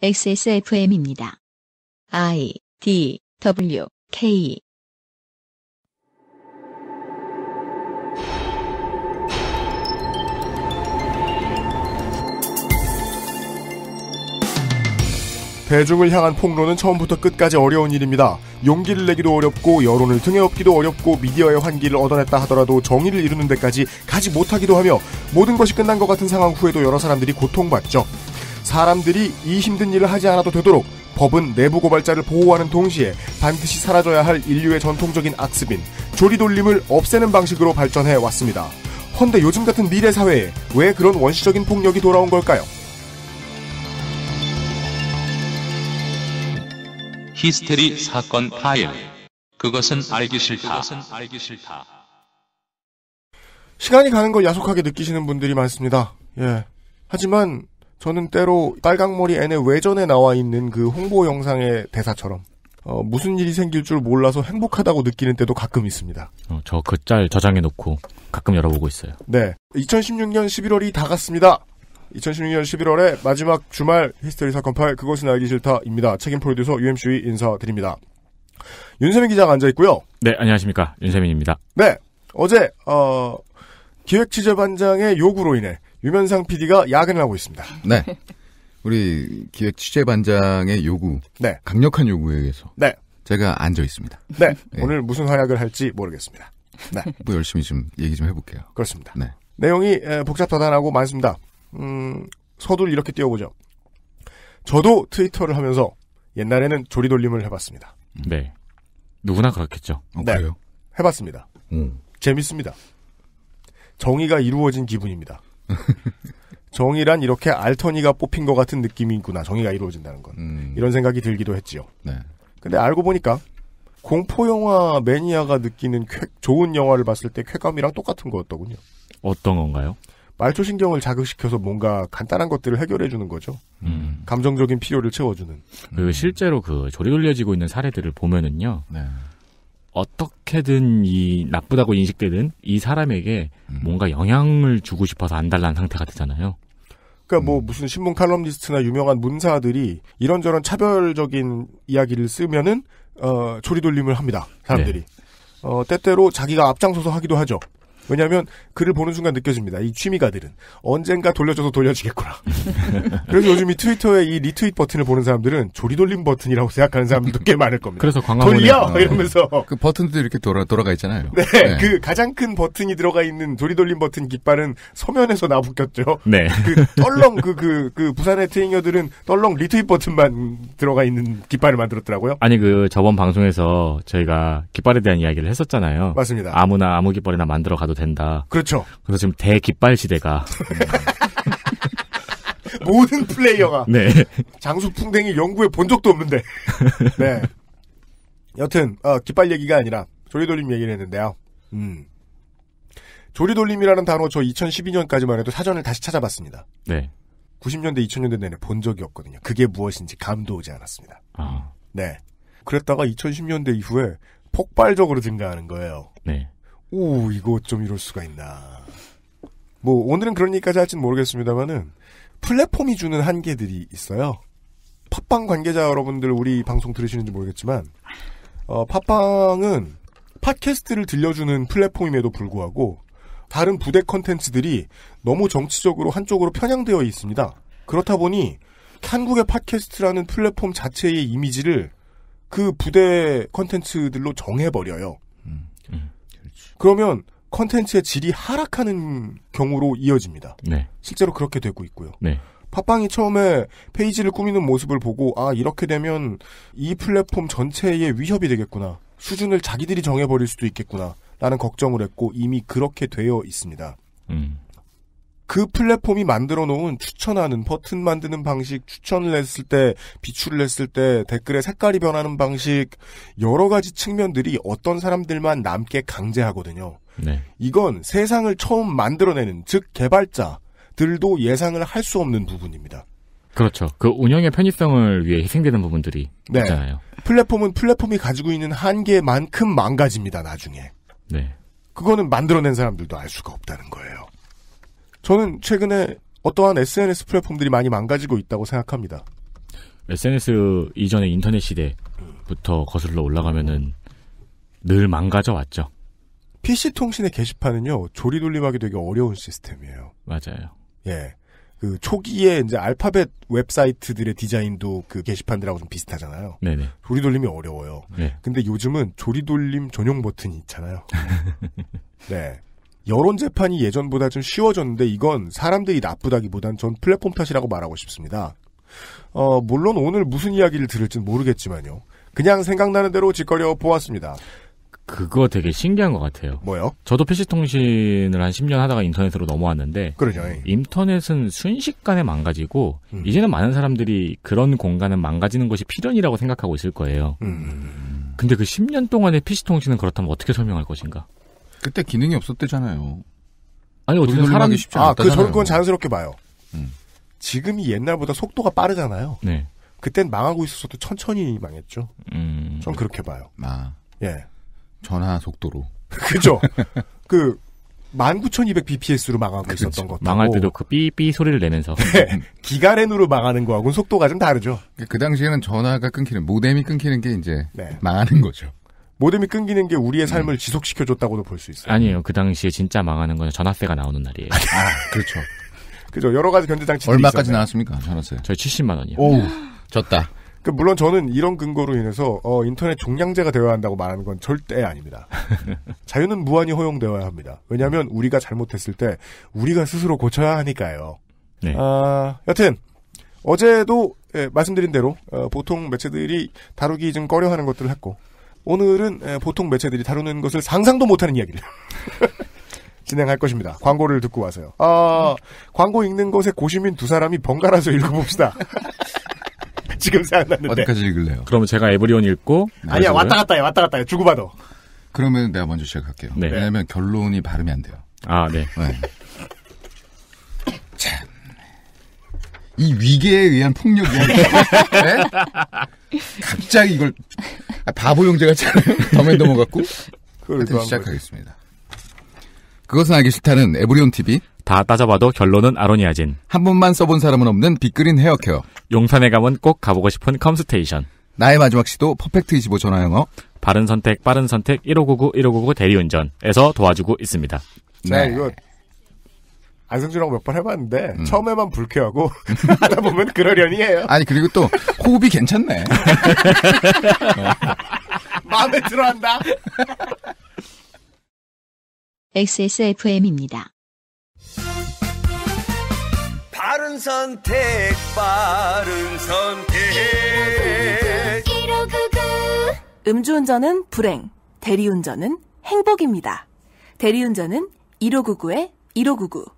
XSFM입니다. I D W K 대중을 향한 폭로는 처음부터 끝까지 어려운 일입니다. 용기를 내기도 어렵고 여론을 등에 업기도 어렵고 미디어의 환기를 얻어냈다 하더라도 정의를 이루는 데까지 가지 못하기도 하며 모든 것이 끝난 것 같은 상황 후에도 여러 사람들이 고통받죠. 사람들이 이 힘든 일을 하지 않아도 되도록 법은 내부 고발자를 보호하는 동시에 반드시 사라져야 할 인류의 전통적인 악습인 조리돌림을 없애는 방식으로 발전해 왔습니다. 헌데 요즘 같은 미래 사회에 왜 그런 원시적인 폭력이 돌아온 걸까요? 히스테리 사건 파일. 그것은 알기 싫다. 시간이 가는 걸 야속하게 느끼시는 분들이 많습니다. 예. 하지만 저는 때로 빨강머리 앤의 외전에 나와 있는 그 홍보 영상의 대사처럼 어, 무슨 일이 생길 줄 몰라서 행복하다고 느끼는 때도 가끔 있습니다. 어, 저그 짤 저장해 놓고 가끔 열어보고 있어요. 네. 2016년 11월이 다 갔습니다. 2016년 11월의 마지막 주말 히스테리 사건 파일 그것은 알기 싫다입니다. 책임 프로듀서 UMC의 인사드립니다. 윤세민 기자가 앉아 있고요. 네, 안녕하십니까. 윤세민입니다. 네. 어제 어, 기획 취재반장의 요구로 인해 유면상 PD가 야근을 하고 있습니다. 네. 우리 기획 취재반장의 요구. 네. 강력한 요구에 의해서. 네. 제가 앉아 있습니다. 네. 네. 오늘 무슨 활약을 할지 모르겠습니다. 네. 뭐 열심히 좀 얘기 좀 해볼게요. 그렇습니다. 네. 내용이 복잡하다라고 많습니다. 음, 서두를 이렇게 띄워보죠. 저도 트위터를 하면서 옛날에는 조리돌림을 해봤습니다. 네. 누구나 그렇겠죠. 어, 네. 그래요? 해봤습니다. 음. 재밌습니다. 정의가 이루어진 기분입니다. 정의란 이렇게 알턴니가 뽑힌 것 같은 느낌이구나. 있 정의가 이루어진다는 건. 음. 이런 생각이 들기도 했지요. 네. 근데 알고 보니까 공포 영화 매니아가 느끼는 쾌, 좋은 영화를 봤을 때 쾌감이랑 똑같은 거였더군요. 어떤 건가요? 말초 신경을 자극시켜서 뭔가 간단한 것들을 해결해 주는 거죠. 음. 감정적인 필요를 채워주는. 그 실제로 그 조리 돌려지고 있는 사례들을 보면은요. 네. 어떻게든 이 나쁘다고 인식되는 이 사람에게 음. 뭔가 영향을 주고 싶어서 안달난 상태가 되잖아요. 그러니까 뭐 음. 무슨 신문 칼럼니스트나 유명한 문사들이 이런저런 차별적인 이야기를 쓰면은 어, 조리돌림을 합니다. 사람들이. 네. 어, 때때로 자기가 앞장서서 하기도 하죠. 왜냐하면 글을 보는 순간 느껴집니다. 이 취미가들은 언젠가 돌려줘서 돌려주겠구나 그래서 요즘 이 트위터에 이 리트윗 버튼을 보는 사람들은 조리돌림 버튼이라고 생각하는 사람들도 꽤 많을 겁니다. 그래서 광화문 돌려 아, 이러면서 그 버튼도 이렇게 돌아 돌아가 있잖아요. 네, 네, 그 가장 큰 버튼이 들어가 있는 조리돌림 버튼 깃발은 서면에서 나붙겼죠. 네, 그 떨렁 그그그 그, 그 부산의 트윙어들은 떨렁 리트윗 버튼만 들어가 있는 깃발을 만들었더라고요. 아니 그 저번 방송에서 저희가 깃발에 대한 이야기를 했었잖아요. 맞습니다. 아무나 아무 깃발이나 만들어 가도 된다. 그렇죠. 그래서 지금 대깃발 시대가 모든 플레이어가 네. 장수풍뎅이 연구해 본 적도 없는데. 네. 여튼 어, 깃발 얘기가 아니라 조리돌림 얘기를 했는데요. 음. 조리돌림이라는 단어 저 2012년까지만 해도 사전을 다시 찾아봤습니다. 네. 90년대, 2000년대 내내 본 적이 없거든요. 그게 무엇인지 감도 오지 않았습니다. 아. 네. 그랬다가 2010년대 이후에 폭발적으로 증가하는 거예요. 네. 오, 이거 좀 이럴 수가 있나. 뭐, 오늘은 그런 얘기까지 할진 모르겠습니다만은, 플랫폼이 주는 한계들이 있어요. 팟빵 관계자 여러분들 우리 방송 들으시는지 모르겠지만, 어, 팟빵은 팟캐스트를 들려주는 플랫폼임에도 불구하고, 다른 부대 컨텐츠들이 너무 정치적으로 한쪽으로 편향되어 있습니다. 그렇다 보니, 한국의 팟캐스트라는 플랫폼 자체의 이미지를 그 부대 컨텐츠들로 정해버려요. 음, 음. 그러면 컨텐츠의 질이 하락하는 경우로 이어집니다. 네. 실제로 그렇게 되고 있고요. 네. 팟빵이 처음에 페이지를 꾸미는 모습을 보고 아 이렇게 되면 이 플랫폼 전체에 위협이 되겠구나 수준을 자기들이 정해버릴 수도 있겠구나 라는 걱정을 했고 이미 그렇게 되어 있습니다. 음. 그 플랫폼이 만들어 놓은 추천하는 버튼 만드는 방식, 추천을 했을 때, 비추를 했을 때, 댓글의 색깔이 변하는 방식, 여러 가지 측면들이 어떤 사람들만 남게 강제하거든요. 네. 이건 세상을 처음 만들어내는, 즉, 개발자들도 예상을 할 수 없는 부분입니다. 그렇죠. 그 운영의 편의성을 위해 희생되는 부분들이 네. 있잖아요. 플랫폼은 플랫폼이 가지고 있는 한계만큼 망가집니다, 나중에. 네. 그거는 만들어낸 사람들도 알 수가 없다는 거예요. 저는 최근에 어떠한 SNS 플랫폼들이 많이 망가지고 있다고 생각합니다. SNS 이전의 인터넷 시대부터 거슬러 올라가면은 늘 망가져 왔죠. PC 통신의 게시판은요 조리 돌림하기 되게 어려운 시스템이에요. 맞아요. 예. 그 초기에 이제 알파벳 웹사이트들의 디자인도 그 게시판들하고 좀 비슷하잖아요. 네네. 조리 돌림이 어려워요. 네. 근데 요즘은 조리 돌림 전용 버튼이 있잖아요. 네. 여론 재판이 예전보다 좀 쉬워졌는데 이건 사람들이 나쁘다기보단 전 플랫폼 탓이라고 말하고 싶습니다. 어, 물론 오늘 무슨 이야기를 들을진 모르겠지만요. 그냥 생각나는 대로 짓거려 보았습니다. 그거 되게 신기한 것 같아요. 뭐요? 저도 PC 통신을 한 10년 하다가 인터넷으로 넘어왔는데, 그러죠. 인터넷은 순식간에 망가지고 음. 이제는 많은 사람들이 그런 공간은 망가지는 것이 필연이라고 생각하고 있을 거예요. 음. 근데 그 10년 동안의 PC 통신은 그렇다면 어떻게 설명할 것인가? 그때 기능이 없었대잖아요. 아니 어떻게 사람이 쉽지 않다. 아, 그 저는 그건 자연스럽게 봐요. 음. 지금이 옛날보다 속도가 빠르잖아요. 네. 그땐 망하고 있었어도 천천히 망했죠. 음. 전 그렇게 봐요. 아. 예. 전화 속도로. 그죠. 그 19,200bps로 망하고 그치. 있었던 것. 망할 때도 그 삐삐 소리를 내면서. 네. 기가렌으로 망하는 거하고는 속도가 좀 다르죠. 그 당시에는 전화가 끊기는 모뎀이 끊기는 게 이제 네. 망하는 거죠. 모뎀이 끊기는 게 우리의 음. 삶을 음. 지속시켜줬다고도 볼 수 있어요. 아니에요. 그 당시에 진짜 망하는 건 전화세가 나오는 날이에요. 아, 그렇죠. 그죠. 여러 가지 견제 장치 얼마까지 있었나 나왔습니까? 전화세. 저희 70만 원이요. 오, 음. 졌다. 그 물론 저는 이런 근거로 인해서 어, 인터넷 종량제가 되어야 한다고 말하는 건 절대 아닙니다. 자유는 무한히 허용되어야 합니다. 왜냐하면 우리가 잘못했을 때 우리가 스스로 고쳐야 하니까요. 네. 아, 여튼 어제도 예, 말씀드린 대로 어, 보통 매체들이 다루기 좀 꺼려하는 것들을 했고 오늘은 보통 매체들이 다루는 것을 상상도 못하는 이야기를 진행할 것입니다. 광고를 듣고 와서요. 아, 광고 읽는 것에 고심인 두 사람이 번갈아서 읽어봅시다. 지금 생각났는데. 어디까지 읽을래요? 그러면 제가 에브리온 읽고. 아니야, 왔다 갔다 해, 왔다 갔다 해. 주고받아. 그러면 내가 먼저 시작할게요. 네. 왜냐면 결론이 발음이 안 돼요. 아, 네. 네. 이 위계에 의한 폭력이 네? 갑자기 이걸 아, 바보 용제가잖아요 더맨더머 같고. 그걸 시작하겠습니다. 그것은 알기 싫다는 에브리온 TV. 다 따져봐도 결론은 아로니아진. 한 번만 써본 사람은 없는 빅그린 헤어케어. 용산에 가면 꼭 가보고 싶은 컴스테이션. 나의 마지막 시도 퍼펙트25 전화영어. 바른 선택, 빠른 선택, 1599, 1599 대리운전에서 도와주고 있습니다. 네, 네 이거 안승준하고 몇 번 해봤는데 음. 처음에만 불쾌하고 하다 보면 그러려니 해요. 아니 그리고 또 호흡이 괜찮네. 마음에 들어한다. XSFM입니다. 바른 선택, 바른 선택. 음주운전은 불행, 대리운전은 행복입니다. 대리운전은 1599에 1599.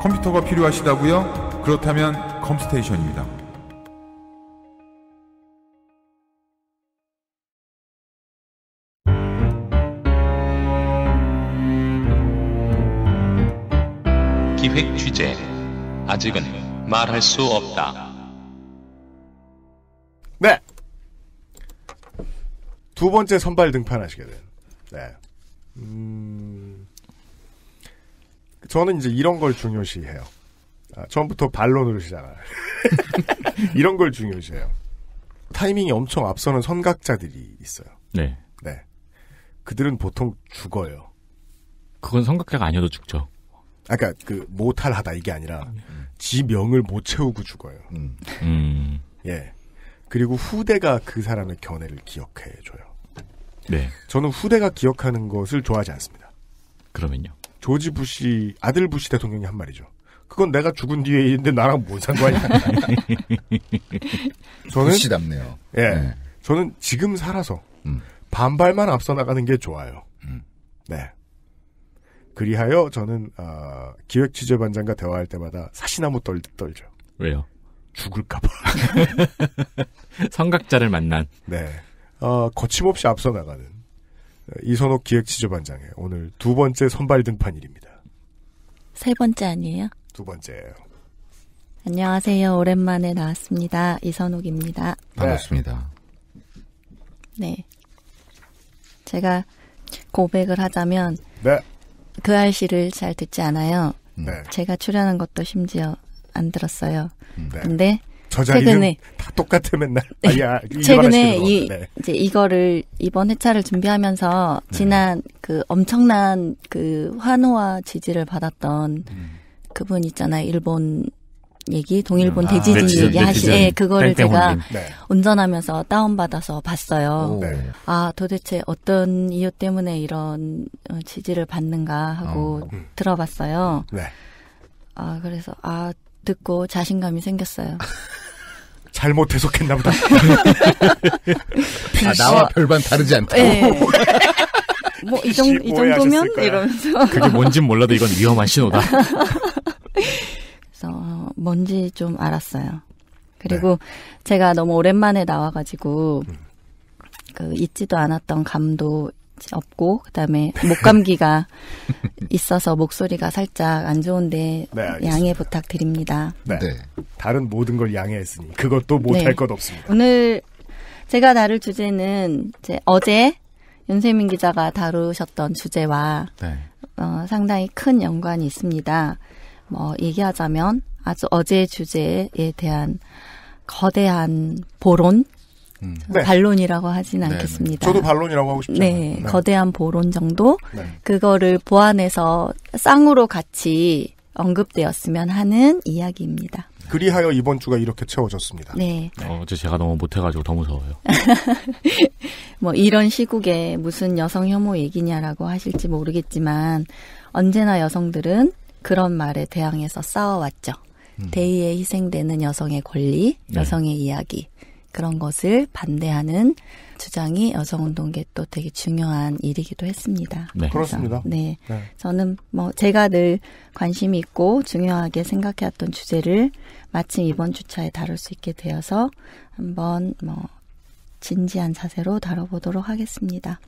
컴퓨터가 필요하시다고요? 그렇다면 컴스테이션입니다. 기획 취재 아직은 말할 수 없다. 네. 두 번째 선발 등판하시게 된. 네. 음, 저는 이제 이런 걸 중요시해요. 아, 처음부터 반론으로 시작을. 이런 걸 중요시해요. 타이밍이 엄청 앞서는 선각자들이 있어요. 네. 네. 그들은 보통 죽어요. 그건 선각자가 아니어도 죽죠. 아까 그러니까 그 모탈하다 이게 아니라 음. 지 명을 못 채우고 죽어요. 음. 음. 예. 그리고 후대가 그 사람의 견해를 기억해 줘요. 네. 저는 후대가 기억하는 것을 좋아하지 않습니다. 그러면요. 조지 부시 아들 부시 대통령이 한 말이죠. 그건 내가 죽은 뒤에 있는데 나랑 뭔 상관이야. 저는 부시답네요. 예, 네. 저는 지금 살아서 음. 반발만 앞서 나가는 게 좋아요. 음. 네. 그리하여 저는 어, 기획 취재반장과 대화할 때마다 사시나무 떨, 떨죠. 왜요? 죽을까봐. 성각자를 만난. 네. 어, 거침없이 앞서 나가는. 이선옥 기획지조반장의 오늘 두 번째 선발 등판일입니다. 세 번째 아니에요? 두 번째예요. 안녕하세요. 오랜만에 나왔습니다. 이선옥입니다. 네. 반갑습니다. 네. 제가 고백을 하자면 네. 그 알씨를 잘 듣지 않아요. 네. 제가 출연한 것도 심지어 안 들었어요. 네. 근데 최근에 다 똑같아 맨날. 네. 아, 야, 최근에 이 네. 이제 이거를 이번 회차를 준비하면서 네. 지난 네. 그 엄청난 그 환호와 지지를 받았던 음. 그분 있잖아요. 일본 얘기, 동일본 음. 대지진 아, 얘기 하시, 예, 그거를 제가 네. 운전하면서 다운받아서 봤어요. 오. 아, 도대체 어떤 이유 때문에 이런 어, 지지를 받는가 하고 음. 들어봤어요. 아, 그래서, 아, 듣고 자신감이 생겼어요. 잘못 해석했나 보다. 아, 나와 별반 다르지 않다. 네. 뭐이 정도, 면 이러면서 그게 뭔진 몰라도 이건 위험한 신호다. 그래서 뭔지 좀 알았어요. 그리고 네. 제가 너무 오랜만에 나와가지고 그 잊지도 않았던 감도 없고 그다음에 목 감기가 있어서 목소리가 살짝 안 좋은데 네, 양해 부탁드립니다. 네. 네. 다른 모든 걸 양해했으니 그것도 못할 네. 것 없습니다. 오늘 제가 다룰 주제는 이제 어제 윤세민 기자가 다루셨던 주제와 네. 어, 상당히 큰 연관이 있습니다. 뭐 얘기하자면 아주 어제 주제에 대한 거대한 보론 음. 네. 반론이라고 하진 네. 않겠습니다. 저도 반론이라고 하고 싶죠. 네, 네, 거대한 보론 정도 네. 그거를 보완해서 쌍으로 같이 언급되었으면 하는 이야기입니다. 그리하여 이번 주가 이렇게 채워졌습니다. 네. 어, 제 제가 너무 못해가지고 더 무서워요. 뭐 이런 시국에 무슨 여성 혐오 얘기냐라고 하실지 모르겠지만 언제나 여성들은 그런 말에 대항해서 싸워왔죠. 음. 대의에 희생되는 여성의 권리, 여성의 네. 이야기. 그런 것을 반대하는 주장이 여성운동계 또 되게 중요한 일이기도 했습니다. 네. 그렇습니다. 네. 네. 저는 뭐 제가 늘관심 있고 중요하게 생각해왔던 주제를 마침 이번 주차에 다룰 수 있게 되어서 한번 뭐 진지한 자세로 다뤄보도록 하겠습니다.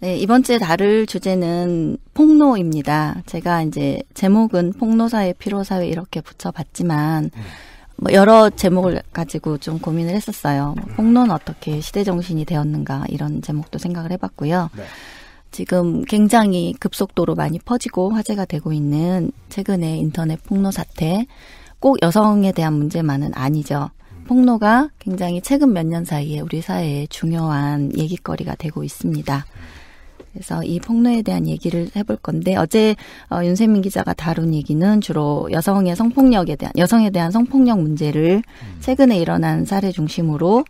네, 이번 주에 다룰 주제는 폭로입니다. 제가 이제 제목은 폭로사회, 피로사회 이렇게 붙여봤지만 음. 뭐 여러 제목을 가지고 좀 고민을 했었어요. 뭐 음. 폭로는 어떻게 시대 정신이 되었는가 이런 제목도 생각을 해봤고요. 네. 지금 굉장히 급속도로 많이 퍼지고 화제가 되고 있는 최근의 인터넷 폭로 사태. 꼭 여성에 대한 문제만은 아니죠. 폭로가 굉장히 최근 몇 년 사이에 우리 사회에 중요한 얘기거리가 되고 있습니다. 그래서 이 폭로에 대한 얘기를 해볼 건데 어제 어, 윤세민 기자가 다룬 얘기는 주로 여성의 성폭력에 대한 여성에 대한 성폭력 문제를 음. 최근에 일어난 사례 중심으로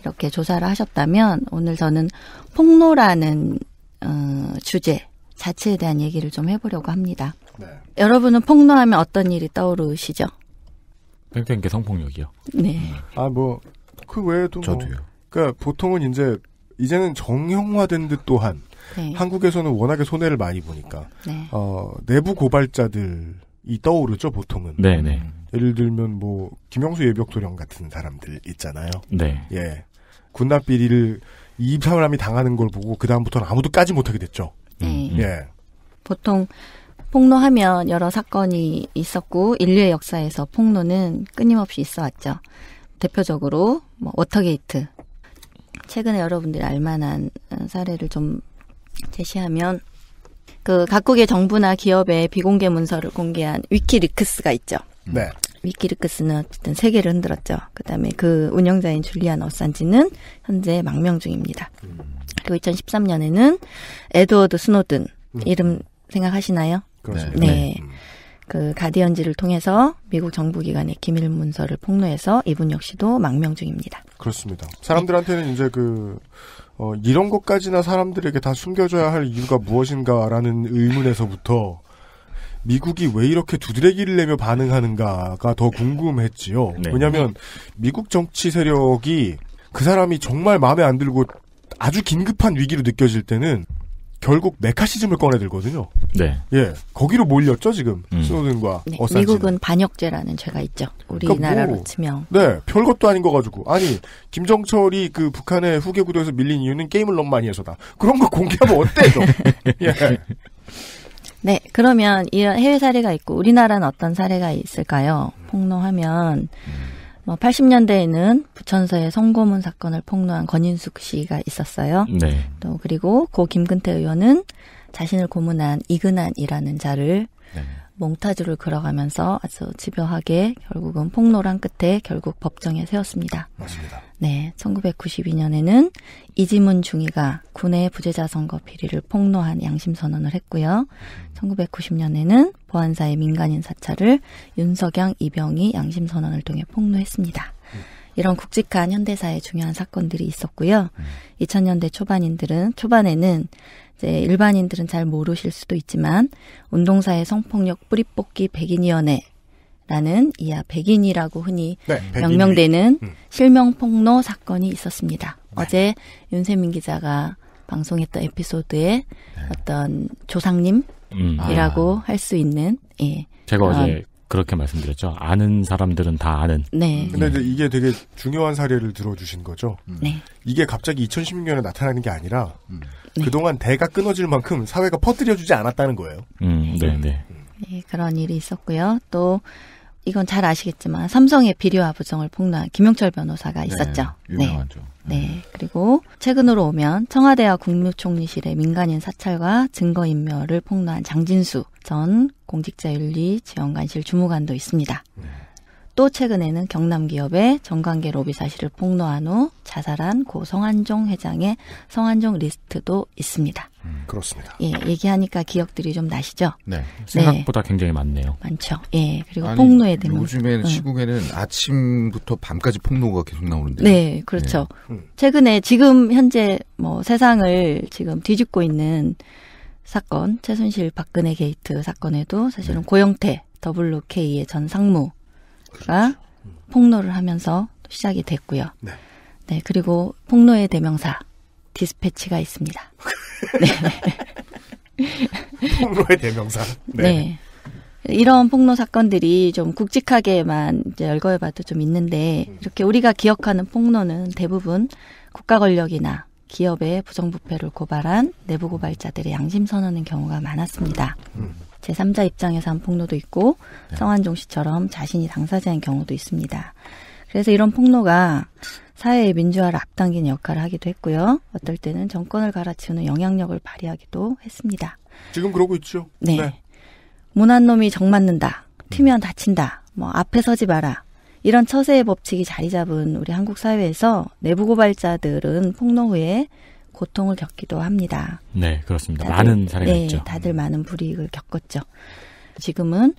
이렇게 조사를 하셨다면 오늘 저는 폭로라는 어, 주제 자체에 대한 얘기를 좀 해보려고 합니다. 네. 여러분은 폭로하면 어떤 일이 떠오르시죠? 팽팽계 성폭력이요. 네. 음. 아뭐 그 외에도 뭐, 저도요. 뭐, 그러니까 보통은 이제 이제는 정형화된 듯 또한 네. 한국에서는 워낙에 손해를 많이 보니까 네. 어, 내부 고발자들이 떠오르죠 보통은. 네, 네. 예를 들면 뭐 김영수 예벽도령 같은 사람들 있잖아요. 네. 예. 군납 비리를 이 사람이 당하는 걸 보고 그 다음부터는 아무도 까지 못하게 됐죠. 네. 예. 보통 폭로하면 여러 사건이 있었고 인류의 역사에서 폭로는 끊임없이 있어 왔죠. 대표적으로 뭐 워터게이트 최근에 여러분들이 알만한 사례를 좀 제시하면 그 각국의 정부나 기업의 비공개 문서를 공개한 위키리크스가 있죠. 음. 네. 위키리크스는 어쨌든 세계를 흔들었죠. 그다음에 그 운영자인 줄리안 어산지는 현재 망명 중입니다. 음. 그리고 2013년에는 에드워드 스노든 음. 이름 생각하시나요? 그렇습니다. 네. 네. 그 가디언지를 통해서 미국 정부 기관의 기밀 문서를 폭로해서 이분 역시도 망명 중입니다. 그렇습니다. 사람들한테는 이제 그 어, 이런 것까지나 사람들에게 다 숨겨줘야 할 이유가 무엇인가라는 의문에서부터 미국이 왜 이렇게 두드레기를 내며 반응하는가가 더 궁금했지요. 네. 왜냐하면 미국 정치 세력이 그 사람이 정말 마음에 안 들고 아주 긴급한 위기로 느껴질 때는 결국 메카시즘을 꺼내들거든요. 네. 예. 거기로 몰렸죠, 지금. 음. 스노든과 네, 어산이 미국은 반역죄라는 죄가 있죠. 우리나라로 그러니까 뭐, 치면. 네. 별것도 아닌 거 가지고. 아니, 김정철이 그 북한의 후계 구도에서 밀린 이유는 게임을 너무 많이 해서다. 그런 거 공개하면 어때요? 예. 네, 그러면 이 해외 사례가 있고 우리나라는 어떤 사례가 있을까요? 폭로하면 음. 80년대에는 뭐 부천서의 성고문 사건을 폭로한 권인숙 씨가 있었어요. 네. 또 그리고 고 김근태 의원은 자신을 고문한 이근한이라는 자를 네. 몽타주를 걸어가면서 아주 집요하게 결국은 폭로란 끝에 결국 법정에 세웠습니다. 맞습니다. 네, 1992년에는 이지문 중위가 군의 부재자 선거 비리를 폭로한 양심 선언을 했고요. 1990년에는 보안사의 민간인 사찰을 윤석양, 이병이 양심 선언을 통해 폭로했습니다. 이런 국직한 현대사의 중요한 사건들이 있었고요. 2000년대 초반인들은 초반에는 이제 일반인들은 잘 모르실 수도 있지만 운동사의 성폭력 뿌리뽑기 백인위원회 라는 이하 백인이라고 흔히 네, 명명되는 음. 실명 폭로 사건이 있었습니다. 네. 어제 윤세민 기자가 방송했던 에피소드에 네. 어떤 조상님이라고 음. 아. 할수 있는 예. 제가 어제 그렇게 말씀드렸죠. 아는 사람들은 다 아는. 네. 음. 근데 이제 음. 이게 되게 중요한 사례를 들어주신 거죠. 네. 음. 네. 이게 갑자기 2016년에 나타나는 게 아니라 음. 네. 그동안 대가 끊어질 만큼 사회가 퍼뜨려주지 않았다는 거예요. 음, 네, 음. 네. 네. 네. 그런 일이 있었고요. 또 이건 잘 아시겠지만 삼성의 비리와 부정을 폭로한 김용철 변호사가 네, 있었죠. 네, 유명하죠. 네. 네. 그리고 최근으로 오면 청와대와 국무총리실의 민간인 사찰과 증거인멸을 폭로한 장진수 전 공직자윤리지원관실 주무관도 있습니다. 네. 또 최근에는 경남 기업의 정관계 로비 사실을 폭로한 후 자살한 고 성한종 회장의 성한종 리스트도 있습니다. 음, 그렇습니다. 예, 얘기하니까 기억들이 좀 나시죠? 네. 네. 생각보다 네. 굉장히 많네요. 많죠. 예. 그리고 아니, 폭로에 대한 요즘에는 시국에는 아침부터 밤까지 폭로가 계속 나오는데. 네, 그렇죠. 네. 음. 최근에 지금 현재 뭐 세상을 지금 뒤집고 있는 사건, 최순실 박근혜 게이트 사건에도 사실은 네. 고영태 WK의 전 상무가 그렇죠. 음. 폭로를 하면서 시작이 됐고요. 네. 네, 그리고 폭로의 대명사 디스패치가 있습니다. 네. 폭로의 대명사. 네. 네. 이런 폭로 사건들이 좀 굵직하게만 이제 열거해봐도 좀 있는데 이렇게 우리가 기억하는 폭로는 대부분 국가 권력이나 기업의 부정부패를 고발한 내부 고발자들의 양심 선언인 경우가 많았습니다. 음. 제3자 입장에서 한 폭로도 있고 네. 성한종 씨처럼 자신이 당사자인 경우도 있습니다. 그래서 이런 폭로가 사회의 민주화를 앞당긴 역할을 하기도 했고요. 어떨 때는 정권을 갈아치우는 영향력을 발휘하기도 했습니다. 지금 그러고 있죠. 네. 네. 모난 놈이 정 맞는다. 음. 튀면 다친다. 뭐 앞에 서지 마라. 이런 처세의 법칙이 자리 잡은 우리 한국 사회에서 내부 고발자들은 폭로 후에 고통을 겪기도 합니다. 네, 그렇습니다. 다들, 많은 사례가 네, 있죠. 다들 음. 많은 불이익을 겪었죠. 지금은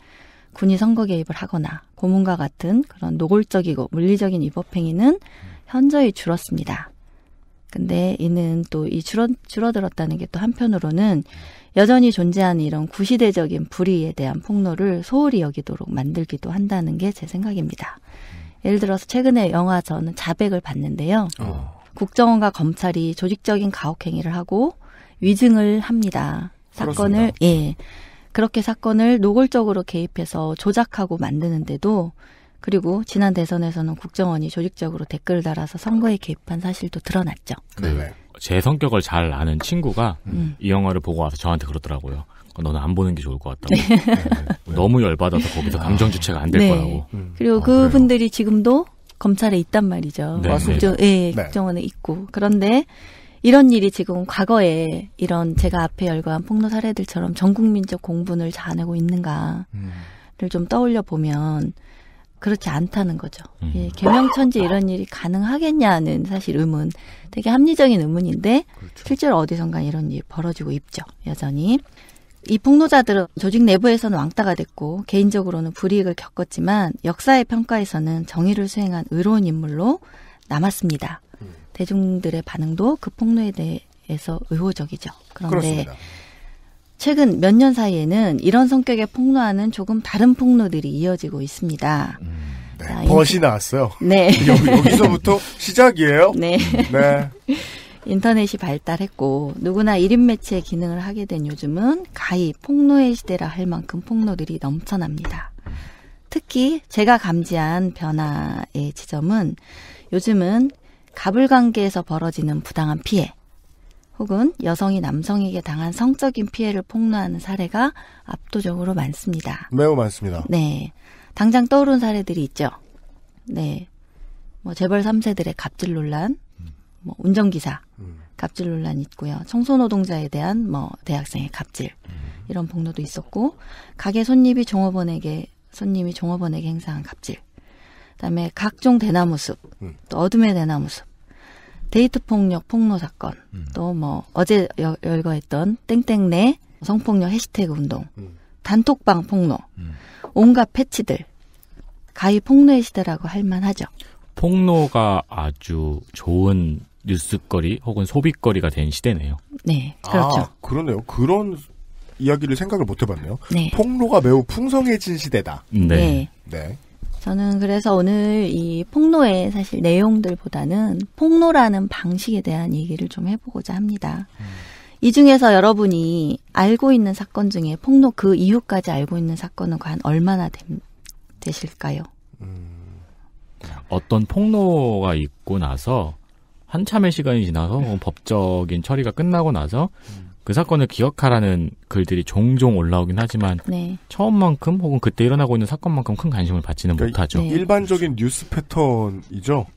군이 선거 개입을 하거나 고문과 같은 그런 노골적이고 물리적인 위법 행위는 음. 현저히 줄었습니다. 근데 이는 또 이 줄어, 줄어들었다는 게 또 한편으로는 여전히 존재하는 이런 구시대적인 불의에 대한 폭로를 소홀히 여기도록 만들기도 한다는 게 제 생각입니다. 예를 들어서 최근에 영화 저는 자백을 봤는데요. 어. 국정원과 검찰이 조직적인 가혹행위를 하고 위증을 합니다. 사건을 그렇습니다. 예 그렇게 사건을 노골적으로 개입해서 조작하고 만드는데도 그리고 지난 대선에서는 국정원이 조직적으로 댓글을 달아서 선거에 개입한 사실도 드러났죠. 네. 네. 제 성격을 잘 아는 친구가 음. 이 영화를 보고 와서 저한테 그러더라고요. 너는 안 보는 게 좋을 것 같다고. 네. 네. 네. 너무 열받아서 거기서 아. 감정 주체가 안될 네. 거라고. 그리고 아, 그분들이 지금도 검찰에 있단 말이죠. 네. 국정, 예, 국정원에 있고. 그런데 이런 일이 지금 과거에 이런 제가 앞에 열거한 폭로 사례들처럼 전 국민적 공분을 자아내고 있는가를 음. 좀 떠올려 보면 그렇지 않다는 거죠. 음. 예, 개명천지 이런 일이 가능하겠냐는 사실 의문, 되게 합리적인 의문인데 그렇죠. 실제로 어디선가 이런 일이 벌어지고 있죠. 여전히 이 폭로자들은 조직 내부에서는 왕따가 됐고 개인적으로는 불이익을 겪었지만 역사의 평가에서는 정의를 수행한 의로운 인물로 남았습니다. 음. 대중들의 반응도 그 폭로에 대해서 의호적이죠. 그런데 그렇습니다. 최근 몇 년 사이에는 이런 성격의 폭로와는 조금 다른 폭로들이 이어지고 있습니다. 음, 네. 자, 벗이 인터... 나왔어요. 네. 여기, 서부터 시작이에요. 네. 네. 인터넷이 발달했고 누구나 1인 매체 의 기능을 하게 된 요즘은 가히 폭로의 시대라 할 만큼 폭로들이 넘쳐납니다. 특히 제가 감지한 변화의 지점은 요즘은 가불관계에서 벌어지는 부당한 피해, 혹은 여성이 남성에게 당한 성적인 피해를 폭로하는 사례가 압도적으로 많습니다. 매우 많습니다. 네. 당장 떠오른 사례들이 있죠. 네. 뭐 재벌 3세들의 갑질 논란, 뭐 운전기사 음. 갑질 논란 있고요. 청소노동자에 대한 뭐 대학생의 갑질 음. 이런 폭로도 있었고 가게 손님이 종업원에게 손님이 종업원에게 행사한 갑질. 그다음에 각종 대나무 숲, 음. 또 어둠의 대나무 숲 데이트 폭력 폭로 사건, 음. 또뭐 어제 여, 열거했던 땡땡내 성폭력 해시태그 운동, 음. 단톡방 폭로, 음. 온갖 패치들 가히 폭로의 시대라고 할 만하죠. 폭로가 아주 좋은 뉴스거리 혹은 소비거리가 된 시대네요. 네, 그렇죠. 아, 그러네요. 그런 이야기를 생각을 못 해봤네요. 네. 폭로가 매우 풍성해진 시대다. 네. 네. 네. 저는 그래서 오늘 이 폭로의 사실 내용들보다는 폭로라는 방식에 대한 얘기를 좀 해보고자 합니다. 음. 이 중에서 여러분이 알고 있는 사건 중에 폭로 그 이후까지 알고 있는 사건은 과연 얼마나 되, 실까요 음, 어떤 폭로가 있고 나서 한참의 시간이 지나서 뭐 법적인 처리가 끝나고 나서 음. 그 사건을 기억하라는 글들이 종종 올라오긴 하지만 네. 처음만큼 혹은 그때 일어나고 있는 사건만큼 큰 관심을 받지는 그러니까 못하죠. 네. 일반적인 뉴스 패턴이죠.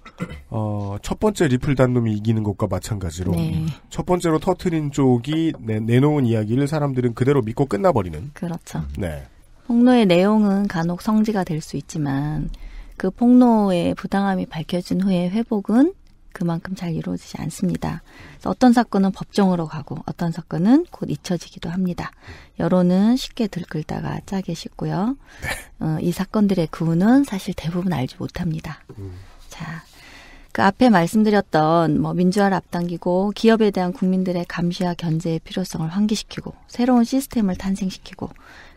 어, 첫 번째 리플 단놈이 이기는 것과 마찬가지로 네. 첫 번째로 터트린 쪽이 내, 내놓은 이야기를 사람들은 그대로 믿고 끝나버리는. 그렇죠. 네. 폭로의 내용은 간혹 성지가 될 수 있지만 그 폭로의 부당함이 밝혀진 후에 회복은 그만큼 잘 이루어지지 않습니다. 그래서 어떤 사건은 법정으로 가고 어떤 사건은 곧 잊혀지기도 합니다. 여론은 쉽게 들끓다가 짜게 식고요. 네. 어, 이 사건들의 구우는 사실 대부분 알지 못합니다. 음. 자, 그 앞에 말씀드렸던 뭐 민주화를 앞당기고 기업에 대한 국민들의 감시와 견제의 필요성을 환기시키고 새로운 시스템을 탄생시키고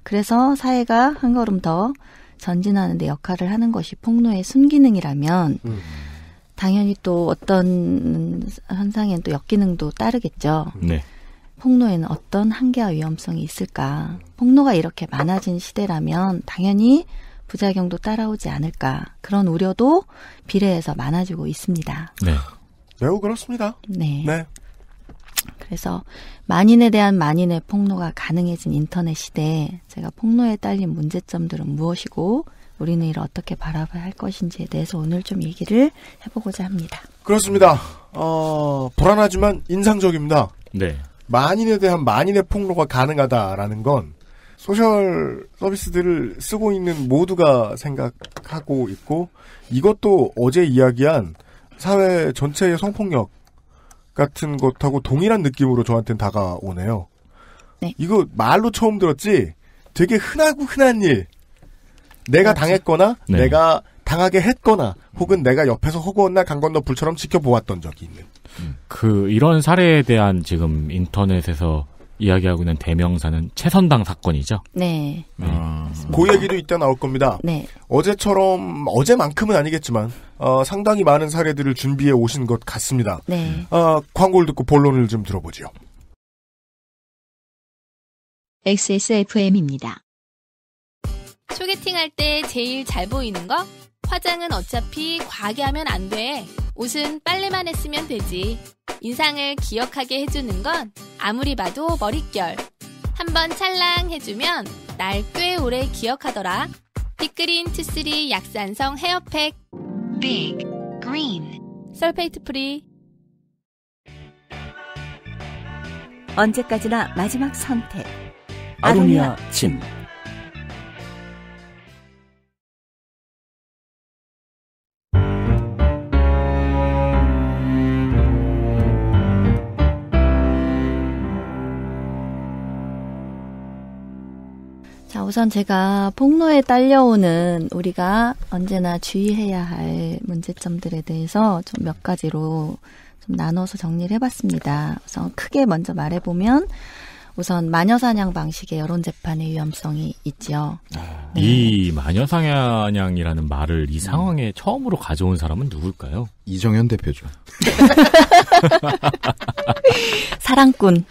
그래서 사회가 한 걸음 더 전진하는 데 역할을 하는 것이 폭로의 순기능이라면 음. 당연히 또 어떤 현상에는 또 역기능도 따르겠죠. 네. 폭로에는 어떤 한계와 위험성이 있을까? 폭로가 이렇게 많아진 시대라면 당연히 부작용도 따라오지 않을까? 그런 우려도 비례해서 많아지고 있습니다. 네. 매우 그렇습니다. 네. 네. 그래서 만인에 대한 만인의 폭로가 가능해진 인터넷 시대에 제가 폭로에 딸린 문제점들은 무엇이고 우리는 이를 어떻게 바라봐야 할 것인지에 대해서 오늘 좀 얘기를 해보고자 합니다. 그렇습니다. 어, 불안하지만 인상적입니다. 네. 만인에 대한 만인의 폭로가 가능하다라는 건 소셜 서비스들을 쓰고 있는 모두가 생각하고 있고 이것도 어제 이야기한 사회 전체의 성폭력 같은 것하고 동일한 느낌으로 저한테는 다가오네요. 네. 이거 말로 처음 들었지 되게 흔하고 흔한 일. 내가 당했거나 네. 내가 당하게 했거나 혹은 내가 옆에서 허구한 날강 건너 불처럼 지켜보았던 적이 있는. 음. 그 이런 사례에 대한 지금 인터넷에서 이야기하고 있는 대명사는 최선당 사건이죠. 네. 네. 아... 그 얘기도 이따 나올 겁니다. 네. 어제처럼 어제만큼은 아니겠지만 어, 상당히 많은 사례들을 준비해 오신 것 같습니다. 네. 어, 광고를 듣고 본론을 좀 들어보지요. XSFM입니다. 소개팅할 때 제일 잘 보이는 거? 화장은 어차피 과하게 하면 안 돼. 옷은 빨래만 했으면 되지. 인상을 기억하게 해주는 건 아무리 봐도 머릿결. 한번 찰랑 해주면 날 꽤 오래 기억하더라. 빅그린 투쓰리 약산성 헤어팩. 빅 그린 설페이트 프리. 언제까지나 마지막 선택. 아로니아 침. 우선 제가 폭로에 딸려오는 우리가 언제나 주의해야 할 문제점들에 대해서 좀 몇 가지로 좀 나눠서 정리를 해봤습니다. 우선 크게 먼저 말해보면 우선 마녀사냥 방식의 여론재판의 위험성이 있지요. 아, 네. 이 마녀사냥이라는 말을 이 상황에 음. 처음으로 가져온 사람은 누굴까요? 이정현 대표죠. 사랑꾼.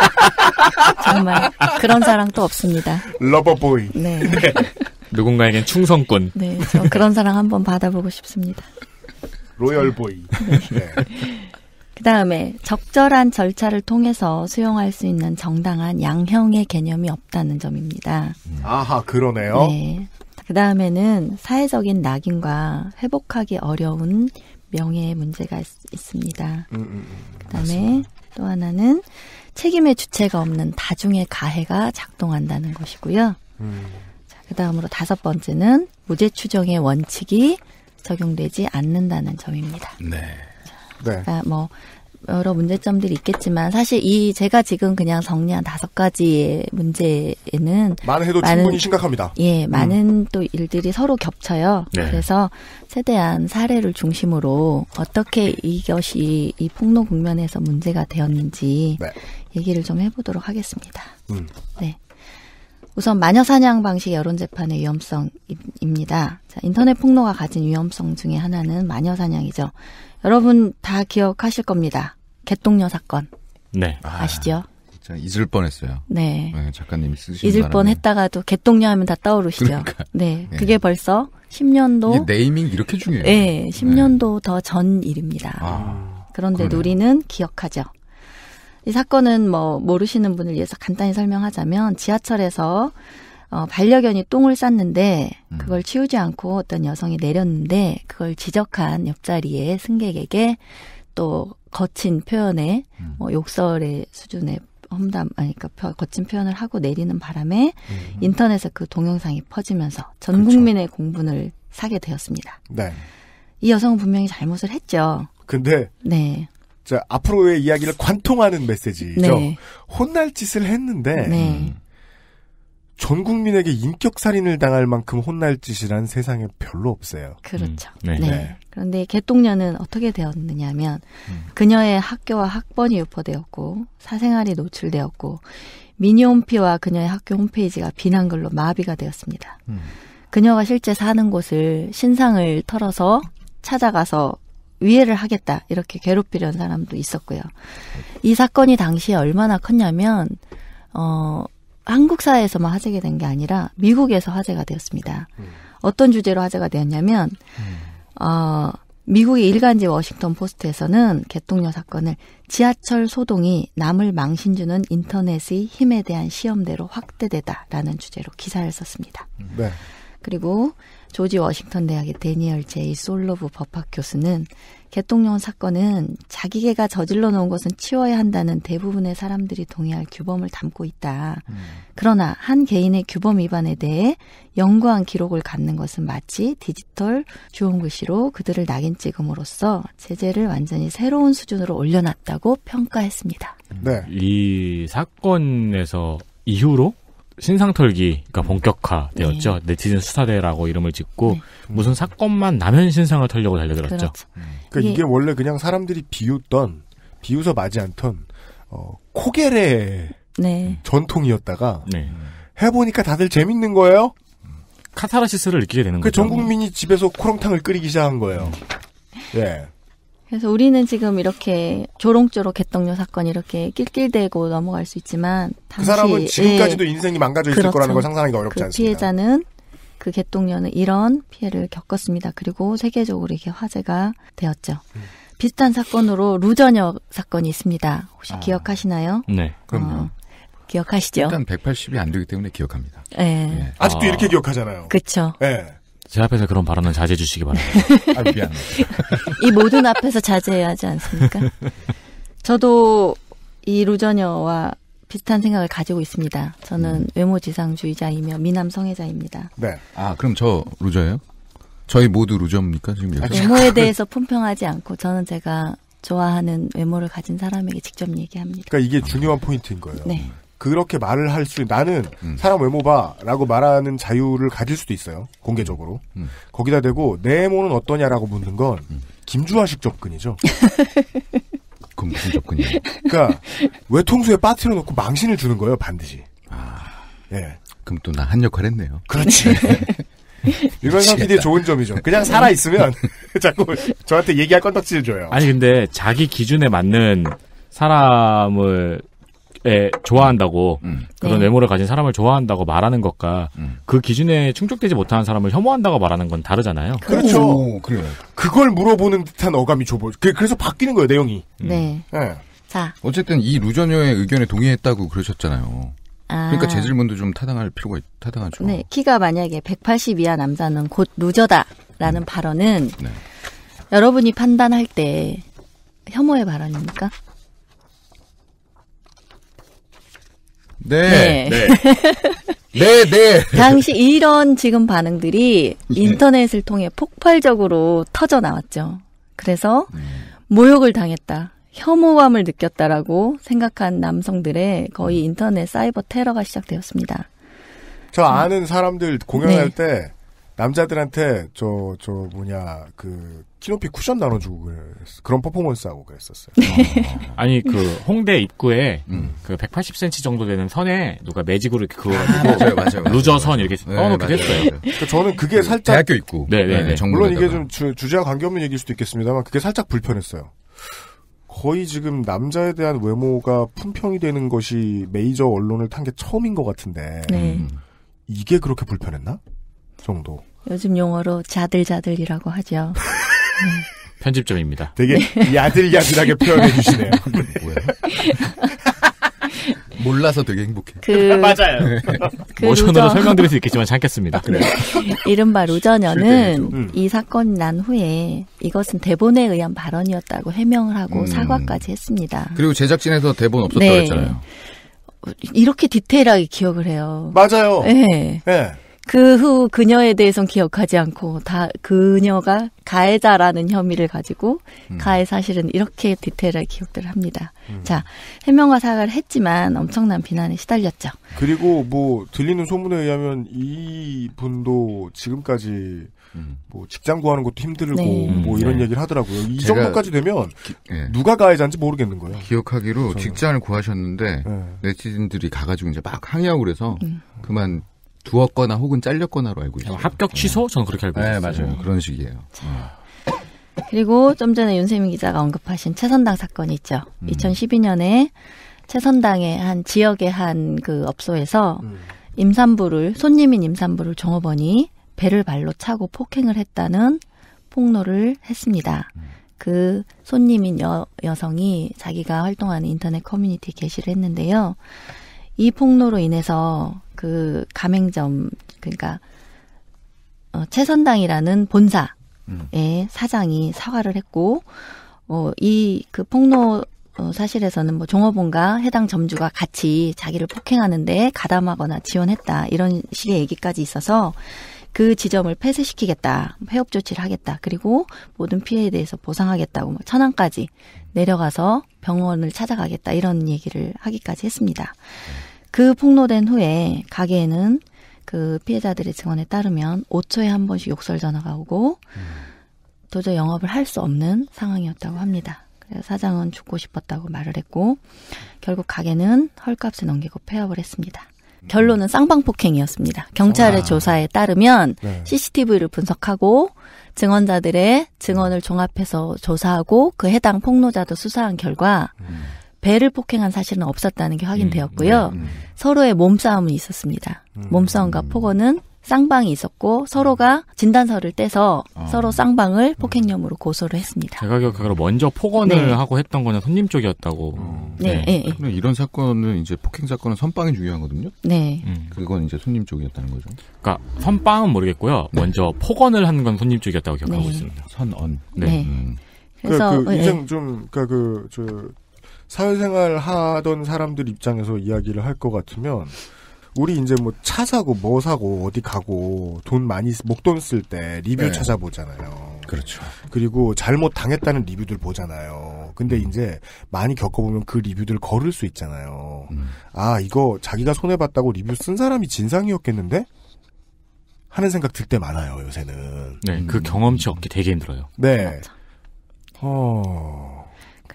정말 그런 사랑 또 없습니다. 러버보이. 네. 누군가에겐 충성꾼. 네, 저 그런 사랑 한번 받아보고 싶습니다. 로열보이. 네. 네. 그 다음에 적절한 절차를 통해서 수용할 수 있는 정당한 양형의 개념이 없다는 점입니다. 아하, 그러네요. 네. 그 다음에는 사회적인 낙인과 회복하기 어려운 명예의 문제가 있, 습니다 음, 음, 음. 그 다음에 또 하나는 책임의 주체가 없는 다중의 가해가 작동한다는 것이고요. 음. 그 다음으로 다섯 번째는 무죄 추정의 원칙이 적용되지 않는다는 점입니다. 네. 네. 그러니까 뭐 여러 문제점들이 있겠지만 사실 이 제가 지금 그냥 정리한 다섯 가지의 문제는 에 말해도 많은, 충분히 심각합니다. 예, 음. 많은 음. 또 일들이 서로 겹쳐요. 네. 그래서 최대한 사례를 중심으로 어떻게 이것이 이 폭로 국면에서 문제가 되었는지 네. 얘기를 좀 해보도록 하겠습니다. 음. 네. 우선 마녀 사냥 방식 여론 재판의 위험성입니다. 자, 인터넷 폭로가 가진 위험성 중의 하나는 마녀 사냥이죠. 여러분 다 기억하실 겁니다. 개똥녀 사건. 네. 아, 아시죠? 아, 잊을 뻔했어요. 네. 네 작가님이 쓰신 잊을 뻔했다가도 개똥녀 하면 다 떠오르시죠. 그러니까. 네. 네. 그게 벌써 10년도 네이밍 이렇게 중요해요. 네. 10년도 네. 더전 일입니다. 아, 그런데 그러네요. 우리는 기억하죠. 이 사건은 뭐 모르시는 분을 위해서 간단히 설명하자면 지하철에서 어, 반려견이 똥을 쌌는데 음. 그걸 치우지 않고 어떤 여성이 내렸는데 그걸 지적한 옆자리의 승객에게 또 거친 표현의뭐 음. 욕설의 수준의 험담 아니 그러니까 거친 표현을 하고 내리는 바람에 음. 인터넷에 그 동영상이 퍼지면서 전 국민의 그렇죠. 공분을 사게 되었습니다. 네. 이 여성은 분명히 잘못을 했죠. 근데 네. 자, 앞으로의 이야기를 관통하는 메시지죠. 네. 혼날 짓을 했는데 네. 음. 전 국민에게 인격살인을 당할 만큼 혼날 짓이란 세상에 별로 없어요. 그렇죠. 음, 네. 네. 네. 그런데 개똥녀는 어떻게 되었느냐면 음. 그녀의 학교와 학번이 유포되었고 사생활이 노출되었고 미니홈피와 그녀의 학교 홈페이지가 비난글로 마비가 되었습니다. 음. 그녀가 실제 사는 곳을 신상을 털어서 찾아가서 위해를 하겠다 이렇게 괴롭히려는 사람도 있었고요. 이 사건이 당시에 얼마나 컸냐면 어 한국 사회에서만 화제가 된 게 아니라 미국에서 화제가 되었습니다. 음. 어떤 주제로 화제가 되었냐면 음. 어, 미국의 일간지 워싱턴 포스트에서는 개똥녀 사건을 지하철 소동이 남을 망신주는 인터넷의 힘에 대한 시험대로 확대되다라는 주제로 기사를 썼습니다. 네. 그리고 조지 워싱턴 대학의 데니얼 제이 솔로브 법학 교수는 개똥령 사건은 자기개가 저질러 놓은 것은 치워야 한다는 대부분의 사람들이 동의할 규범을 담고 있다. 음. 그러나 한 개인의 규범 위반에 대해 영구한 기록을 갖는 것은 마치 디지털 주홍글씨로 그들을 낙인 찍음으로써 제재를 완전히 새로운 수준으로 올려놨다고 평가했습니다. 네. 이 사건에서 이후로 신상털기 그러니까 음. 본격화되었죠. 네. 네티즌 수사대라고 이름을 짓고 네. 무슨 사건만 나면 신상을 털려고 달려들었죠. 그렇죠. 음. 음. 그러니까 이게... 이게 원래 그냥 사람들이 비웃던 비웃어 마지 않던 어, 코겔의 네. 전통이었다가 네. 해보니까 다들 재밌는 거예요. 카타르시스를 느끼게 되는 그 거죠. 전 국민이 집에서 코롱탕을 끓이기 시작한 거예요. 예. 그래서 우리는 지금 이렇게 조롱조롱 개떡녀 사건 이렇게 낄낄대고 넘어갈 수 있지만 그 당시, 그 사람은 예. 지금까지도 예. 인생이 망가져 있을 그렇죠. 거라는 걸 그렇죠. 상상하기가 어렵지 그 않습니다. 피해자는 그 개똥녀는 이런 피해를 겪었습니다. 그리고 세계적으로 이게 화제가 되었죠. 음. 비슷한 사건으로 루저녀 사건이 있습니다. 혹시 아. 기억하시나요? 네. 어, 그럼요. 어, 기억하시죠? 일단 180이 안 되기 때문에 기억합니다. 네. 네. 아직도 아. 이렇게 기억하잖아요. 그렇죠. 네. 제 앞에서 그런 발언은 자제해 주시기 바랍니다. 아, 이 모든 앞에서 자제해야 하 않습니까? 저도 이 루저녀와 비슷한 생각을 가지고 있습니다. 저는 음. 외모지상주의자이며 미남 성애자입니다. 네. 아 그럼 저 루저예요? 저희 모두 루저입니까 지금? 아, 외모에 대해서 품평하지 않고 저는 제가 좋아하는 외모를 가진 사람에게 직접 얘기합니다. 그러니까 이게 중요한 포인트인 거예요. 네. 그렇게 말을 할수 나는 음. 사람 외모 봐라고 말하는 자유를 가질 수도 있어요 공개적으로 음. 거기다 대고 네모는 어떠냐라고 묻는 건 음. 김주하식 접근이죠. 그럼 무슨 접근이에요? 그러니까 외통수에 빠트려 놓고 망신을 주는 거예요 반드시. 아, 예. 그럼 또 나 한 역할 했네요. 그렇지. 유명상 PD의 좋은 점이죠. 그냥 살아 있으면 자꾸 저한테 얘기할 건덕지를 줘요. 아니 근데 자기 기준에 맞는 사람을 에 예, 좋아한다고 음. 그런 네. 외모를 가진 사람을 좋아한다고 말하는 것과 음. 그 기준에 충족되지 못하는 사람을 혐오한다고 말하는 건 다르잖아요. 그렇죠. 오, 음. 그래요. 그걸 물어보는 듯한 어감이 좁아. 그, 그래서 바뀌는 거예요 내용이. 음. 네. 네. 자. 어쨌든 이 루저녀의 의견에 동의했다고 그러셨잖아요. 아. 그러니까 제 질문도 좀 타당할 필요가 있, 타당하죠. 네, 키가 만약에 180 이하 남자는 곧 루저다라는 음. 발언은 네. 여러분이 판단할 때 혐오의 발언입니까? 네. 네. 네, 네. 당시 이런 지금 반응들이 인터넷을 통해 폭발적으로 터져 나왔죠. 그래서 모욕을 당했다. 혐오감을 느꼈다라고 생각한 남성들의 거의 인터넷 사이버 테러가 시작되었습니다. 저 아는 사람들 공연할 네. 때 남자들한테 저 저 뭐냐 그 키높이 쿠션 나눠주고 그랬, 그런 퍼포먼스하고 그랬었어요. 네. 어. 아니 그 홍대 입구에 음. 그 180cm 정도 되는 선에 누가 매직으로 이렇게 그어가지고 아, 루저 선 이렇게 떠놓게 네, 됐어요. 그러니까 저는 그게 그 살짝 대학교 입구. 네네네. 네, 네, 네 물론 이게 좀 주, 주제와 관계없는 얘기일 수도 있겠습니다만 그게 살짝 불편했어요. 거의 지금 남자에 대한 외모가 품평이 되는 것이 메이저 언론을 탄 게 처음인 것 같은데 네. 이게 그렇게 불편했나 정도. 요즘 용어로 자들자들이라고 하죠. 편집점입니다. 되게 네. 야들야들하게 표현해 주시네요. 몰라서 되게 행복해. 그 맞아요. 그 모션으로 뭐 루저... 설명드릴 수 있겠지만 참겠습니다. 아, 네. 이른바 루저녀는 음. 이 사건 난 후에 이것은 대본에 의한 발언이었다고 해명을 하고 음. 사과까지 했습니다. 그리고 제작진에서 대본 없었다고 네. 했잖아요. 이렇게 디테일하게 기억을 해요. 맞아요. 네. 네. 그후 그녀에 대해선 기억하지 않고 다 그녀가 가해자라는 혐의를 가지고 음. 가해 사실은 이렇게 디테일하게 기억들을 합니다. 음. 자 해명과 사과를 했지만 엄청난 비난에 시달렸죠. 그리고 뭐 들리는 소문에 의하면 이 분도 지금까지 음. 뭐 직장 구하는 것도 힘들고 네. 뭐 음, 이런 네. 얘기를 하더라고요. 이 정도까지 되면 기, 네. 누가 가해자인지 모르겠는 거예요. 기억하기로 저는. 직장을 구하셨는데 네. 네티즌들이 가가지고 이제 막 항의하고 그래서 음. 그만 두었거나 혹은 잘렸거나로 알고 있어요. 합격 네. 취소? 저는 그렇게 알고 네, 있어요. 네, 맞아요. 음. 그런 식이에요. 음. 그리고 좀 전에 윤세민 기자가 언급하신 채선당 사건이 있죠. 음. 2012년에 채선당의 한 지역의 한 그 업소에서 음. 임산부를 손님인 임산부를 종업원이 배를 발로 차고 폭행을 했다는 폭로를 했습니다. 음. 그 손님인 여, 여성이 자기가 활동하는 인터넷 커뮤니티 게시를 했는데요. 이 폭로로 인해서 그 가맹점 그러니까 어, 최선당이라는 본사의 음. 예, 사장이 사과를 했고 어, 이그 폭로 어, 사실에서는 뭐 종업원과 해당 점주가 같이 자기를 폭행하는데 가담하거나 지원했다 이런 식의 얘기까지 있어서 그 지점을 폐쇄시키겠다, 폐업 조치를 하겠다, 그리고 모든 피해에 대해서 보상하겠다고 뭐 천안까지 내려가서 병원을 찾아가겠다 이런 얘기를 하기까지 했습니다. 음. 그 폭로된 후에 가게에는 그 피해자들의 증언에 따르면 5초에 한 번씩 욕설 전화가 오고 음. 도저히 영업을 할 수 없는 상황이었다고 합니다. 그래서 사장은 죽고 싶었다고 말을 했고 결국 가게는 헐값에 넘기고 폐업을 했습니다. 음. 결론은 쌍방폭행이었습니다. 경찰의 아. 조사에 따르면 네. CCTV를 분석하고 증언자들의 증언을 종합해서 조사하고 그 해당 폭로자도 수사한 결과 음. 배를 폭행한 사실은 없었다는 게 확인되었고요. 음, 네, 네. 서로의 몸싸움이 있었습니다. 음, 몸싸움과 폭언은 쌍방이 있었고 서로가 진단서를 떼서 아. 서로 쌍방을 폭행념으로 고소를 했습니다. 제가 기억하기로 먼저 폭언을 네. 하고 했던 거는 손님 쪽이었다고. 어. 네. 네. 네. 이런 사건은 이제 폭행 사건은 선빵이 중요하거든요. 네. 음. 그건 이제 손님 쪽이었다는 거죠. 그러니까 선빵은 모르겠고요. 네. 먼저 폭언을 한 건 손님 쪽이었다고 기억하고 네. 있습니다. 선언. 네. 네. 음. 그래서 그러니까 그 이젠 예. 좀 그러니까 그저 사회생활 하던 사람들 입장에서 이야기를 할 것 같으면 우리 이제 뭐 차 사고 뭐 사고 어디 가고 돈 많이 목돈 쓸 때 리뷰 네. 찾아보잖아요. 그렇죠. 그리고 잘못 당했다는 리뷰들 보잖아요. 근데 음. 이제 많이 겪어보면 그 리뷰들 걸을 수 있잖아요. 음. 아 이거 자기가 손해 봤다고 리뷰 쓴 사람이 진상이었겠는데? 하는 생각 들 때 많아요 요새는. 네, 그 음. 그 경험치 얻기 되게 힘들어요. 네. 맞아. 어.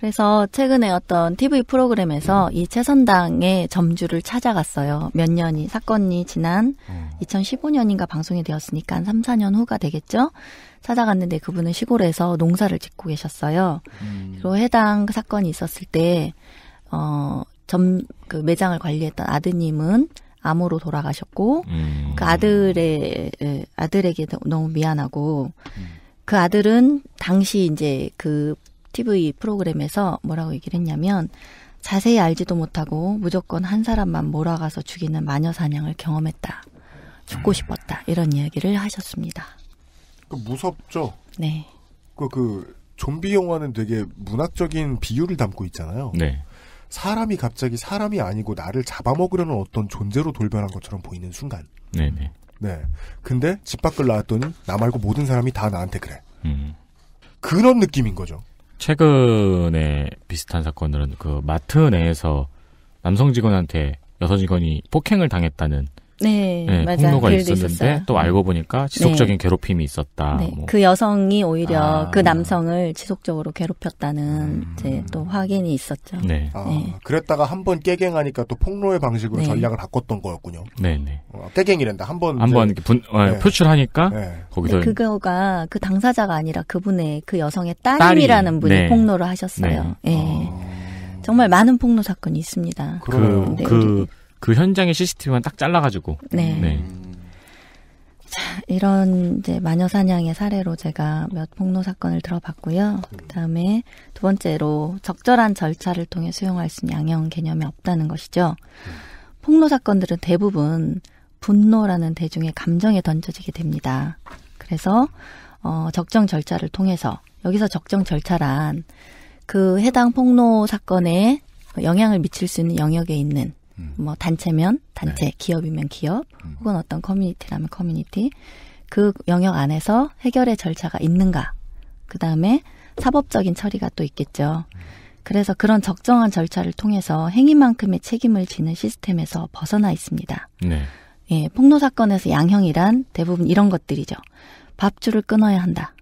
그래서 최근에 어떤 TV 프로그램에서 이 최선당의 점주를 찾아갔어요. 몇 년이 사건이 지난 2015년인가 어. 방송이 되었으니까 한 3, 4년 후가 되겠죠. 찾아갔는데 그분은 시골에서 농사를 짓고 계셨어요. 음. 그리고 해당 사건이 있었을 때 어, 점, 그 매장을 관리했던 아드님은 암으로 돌아가셨고, 음. 그 아들의, 아들에게 너무 미안하고, 음. 그 아들은 당시 이제 그 TV 프로그램에서 뭐라고 얘기를 했냐면 자세히 알지도 못하고 무조건 한 사람만 몰아가서 죽이는 마녀 사냥을 경험했다. 죽고 음. 싶었다. 이런 이야기를 하셨습니다. 그 무섭죠. 네. 그, 그 좀비 영화는 되게 문학적인 비유를 담고 있잖아요. 네. 사람이 갑자기 사람이 아니고 나를 잡아먹으려는 어떤 존재로 돌변한 것처럼 보이는 순간. 네네. 네. 근데 집 밖을 나왔더니 나 말고 모든 사람이 다 나한테 그래. 음. 그런 느낌인 거죠. 최근에 비슷한 사건들은 그 마트 내에서 남성 직원한테 여성 직원이 폭행을 당했다는 네, 네 예, 맞아. 폭로가 있었는데 있었어요. 또 알고 보니까 네. 지속적인 네. 괴롭힘이 있었다. 네. 뭐. 그 여성이 오히려 아. 그 남성을 지속적으로 괴롭혔다는 음. 이제 또 확인이 있었죠. 네. 아, 네. 그랬다가 한 번 깨갱하니까 또 폭로의 방식으로 네. 전략을 바꿨던 거였군요. 네, 네. 어, 깨갱이란다. 한번 한번 분 어, 표출하니까 거기서 그거가 그 당사자가 아니라 그분의 그 여성의 딸이라는 딸이. 분이 폭로를 하셨어요. 네. 예. 아. 정말 많은 폭로 사건이 있습니다. 그, 그그 현장의 CCTV만 딱 잘라가지고. 네. 네. 자, 이런 이제 마녀 사냥의 사례로 제가 몇 폭로 사건을 들어봤고요. 그다음에 두 번째로 적절한 절차를 통해 수용할 수 있는 양형 개념이 없다는 것이죠. 폭로 사건들은 대부분 분노라는 대중의 감정에 던져지게 됩니다. 그래서 어, 적정 절차를 통해서 여기서 적정 절차란 그 해당 폭로 사건에 영향을 미칠 수 있는 영역에 있는 음. 뭐 단체면 단체, 네. 기업이면 기업, 음. 혹은 어떤 커뮤니티라면 커뮤니티 그 영역 안에서 해결의 절차가 있는가. 그 다음에 사법적인 처리가 또 있겠죠. 그래서 그런 적정한 절차를 통해서 행위만큼의 책임을 지는 시스템에서 벗어나 있습니다. 네. 예, 폭로 사건에서 양형이란 대부분 이런 것들이죠. 밥줄을 끊어야 한다.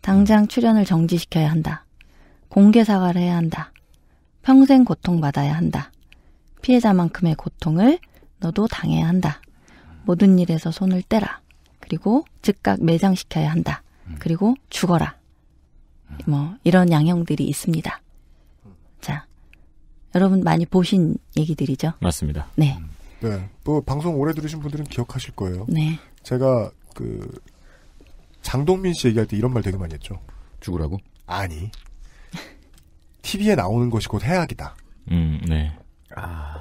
당장 음. 출연을 정지시켜야 한다. 공개 사과를 해야 한다. 평생 고통받아야 한다. 피해자만큼의 고통을 너도 당해야 한다. 모든 일에서 손을 떼라. 그리고 즉각 매장시켜야 한다. 그리고 죽어라. 뭐 이런 양형들이 있습니다. 자, 여러분 많이 보신 얘기들이죠? 맞습니다. 네. 네. 또 방송 오래 들으신 분들은 기억하실 거예요. 네. 제가 그 장동민 씨 얘기할 때 이런 말 되게 많이 했죠. 죽으라고? 아니. TV에 나오는 것이 곧 해악이다. 음, 네. 아.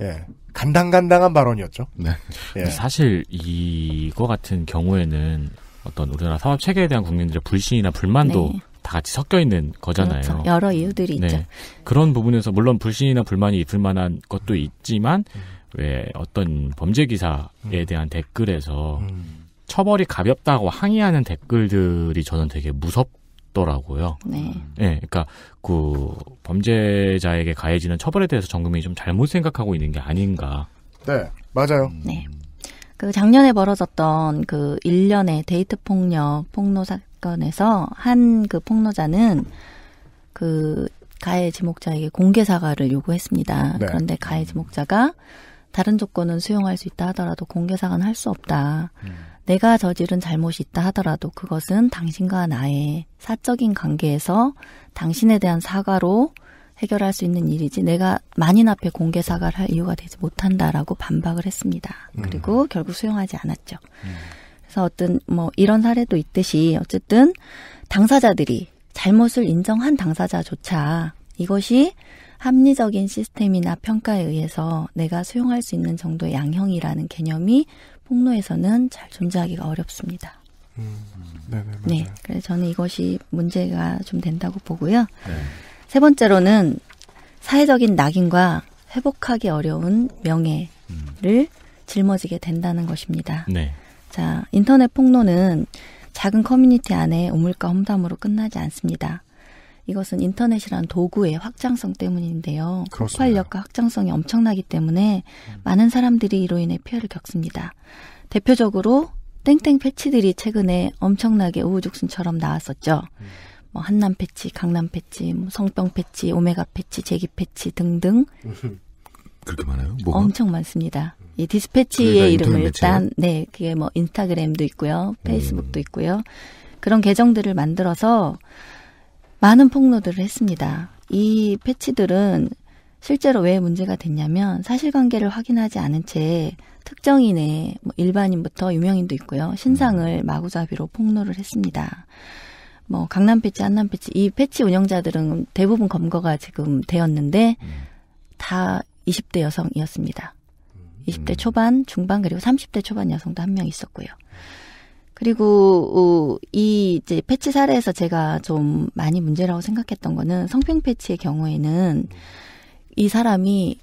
예. 간당간당한 발언이었죠. 네. 예. 사실 이거 같은 경우에는 어떤 우리나라 사업 체계에 대한 국민들의 불신이나 불만도 네. 다 같이 섞여 있는 거잖아요. 그렇죠. 여러 이유들이 네. 있죠. 그런 부분에서 물론 불신이나 불만이 있을 만한 것도 있지만 음. 왜 어떤 범죄 기사에 음. 대한 댓글에서 음. 처벌이 가볍다고 항의하는 댓글들이 저는 되게 무섭고 없더라고요. 네. 네. 그러니까 그 범죄자에게 가해지는 처벌에 대해서 정금이 좀 잘못 생각하고 있는 게 아닌가. 네, 맞아요. 네. 그 작년에 벌어졌던 그 1년의 데이트 폭력 폭로 사건에서 한 그 폭로자는 그 가해 지목자에게 공개 사과를 요구했습니다. 네. 그런데 가해 지목자가 다른 조건은 수용할 수 있다 하더라도 공개 사과는 할 수 없다. 음. 내가 저지른 잘못이 있다 하더라도 그것은 당신과 나의 사적인 관계에서 당신에 대한 사과로 해결할 수 있는 일이지 내가 만인 앞에 공개 사과를 할 이유가 되지 못한다라고 반박을 했습니다. 음. 그리고 음. 결국 수용하지 않았죠. 음. 그래서 어떤 뭐 이런 사례도 있듯이 어쨌든 당사자들이 잘못을 인정한 당사자조차 이것이 합리적인 시스템이나 평가에 의해서 내가 수용할 수 있는 정도의 양형이라는 개념이 폭로에서는 잘 존재하기가 어렵습니다. 음, 네네, 네, 네, 네 그래서 저는 이것이 문제가 좀 된다고 보고요. 네. 세 번째로는 사회적인 낙인과 회복하기 어려운 명예를 음. 짊어지게 된다는 것입니다. 네. 자, 인터넷 폭로는 작은 커뮤니티 안에 우물과 험담으로 끝나지 않습니다. 이것은 인터넷이란 도구의 확장성 때문인데요. 그 폭발력과 확장성이 엄청나기 때문에 많은 사람들이 이로 인해 피해를 겪습니다. 대표적으로 땡땡 패치들이 최근에 엄청나게 우후죽순처럼 나왔었죠. 뭐 한남 패치, 강남 패치, 뭐 성병 패치, 오메가 패치, 제기 패치 등등. 그렇게 많아요? 뭐가? 엄청 많습니다. 음. 이 디스패치의 이름을 일단 네 그게 뭐 인스타그램도 있고요, 페이스북도 음. 있고요. 그런 계정들을 만들어서 많은 폭로들을 했습니다. 이 패치들은 실제로 왜 문제가 됐냐면 사실관계를 확인하지 않은 채 특정인의 뭐 일반인부터 유명인도 있고요. 신상을 음. 마구잡이로 폭로를 했습니다. 뭐 강남 패치, 안남 패치 이 패치 운영자들은 대부분 검거가 지금 되었는데 음. 다 20대 여성이었습니다. 20대 음. 초반, 중반 그리고 30대 초반 여성도 한 명 있었고요. 그리고 어, 이 이제 패치 사례에서 제가 좀 많이 문제라고 생각했던 거는 성평 패치의 경우에는 이 사람이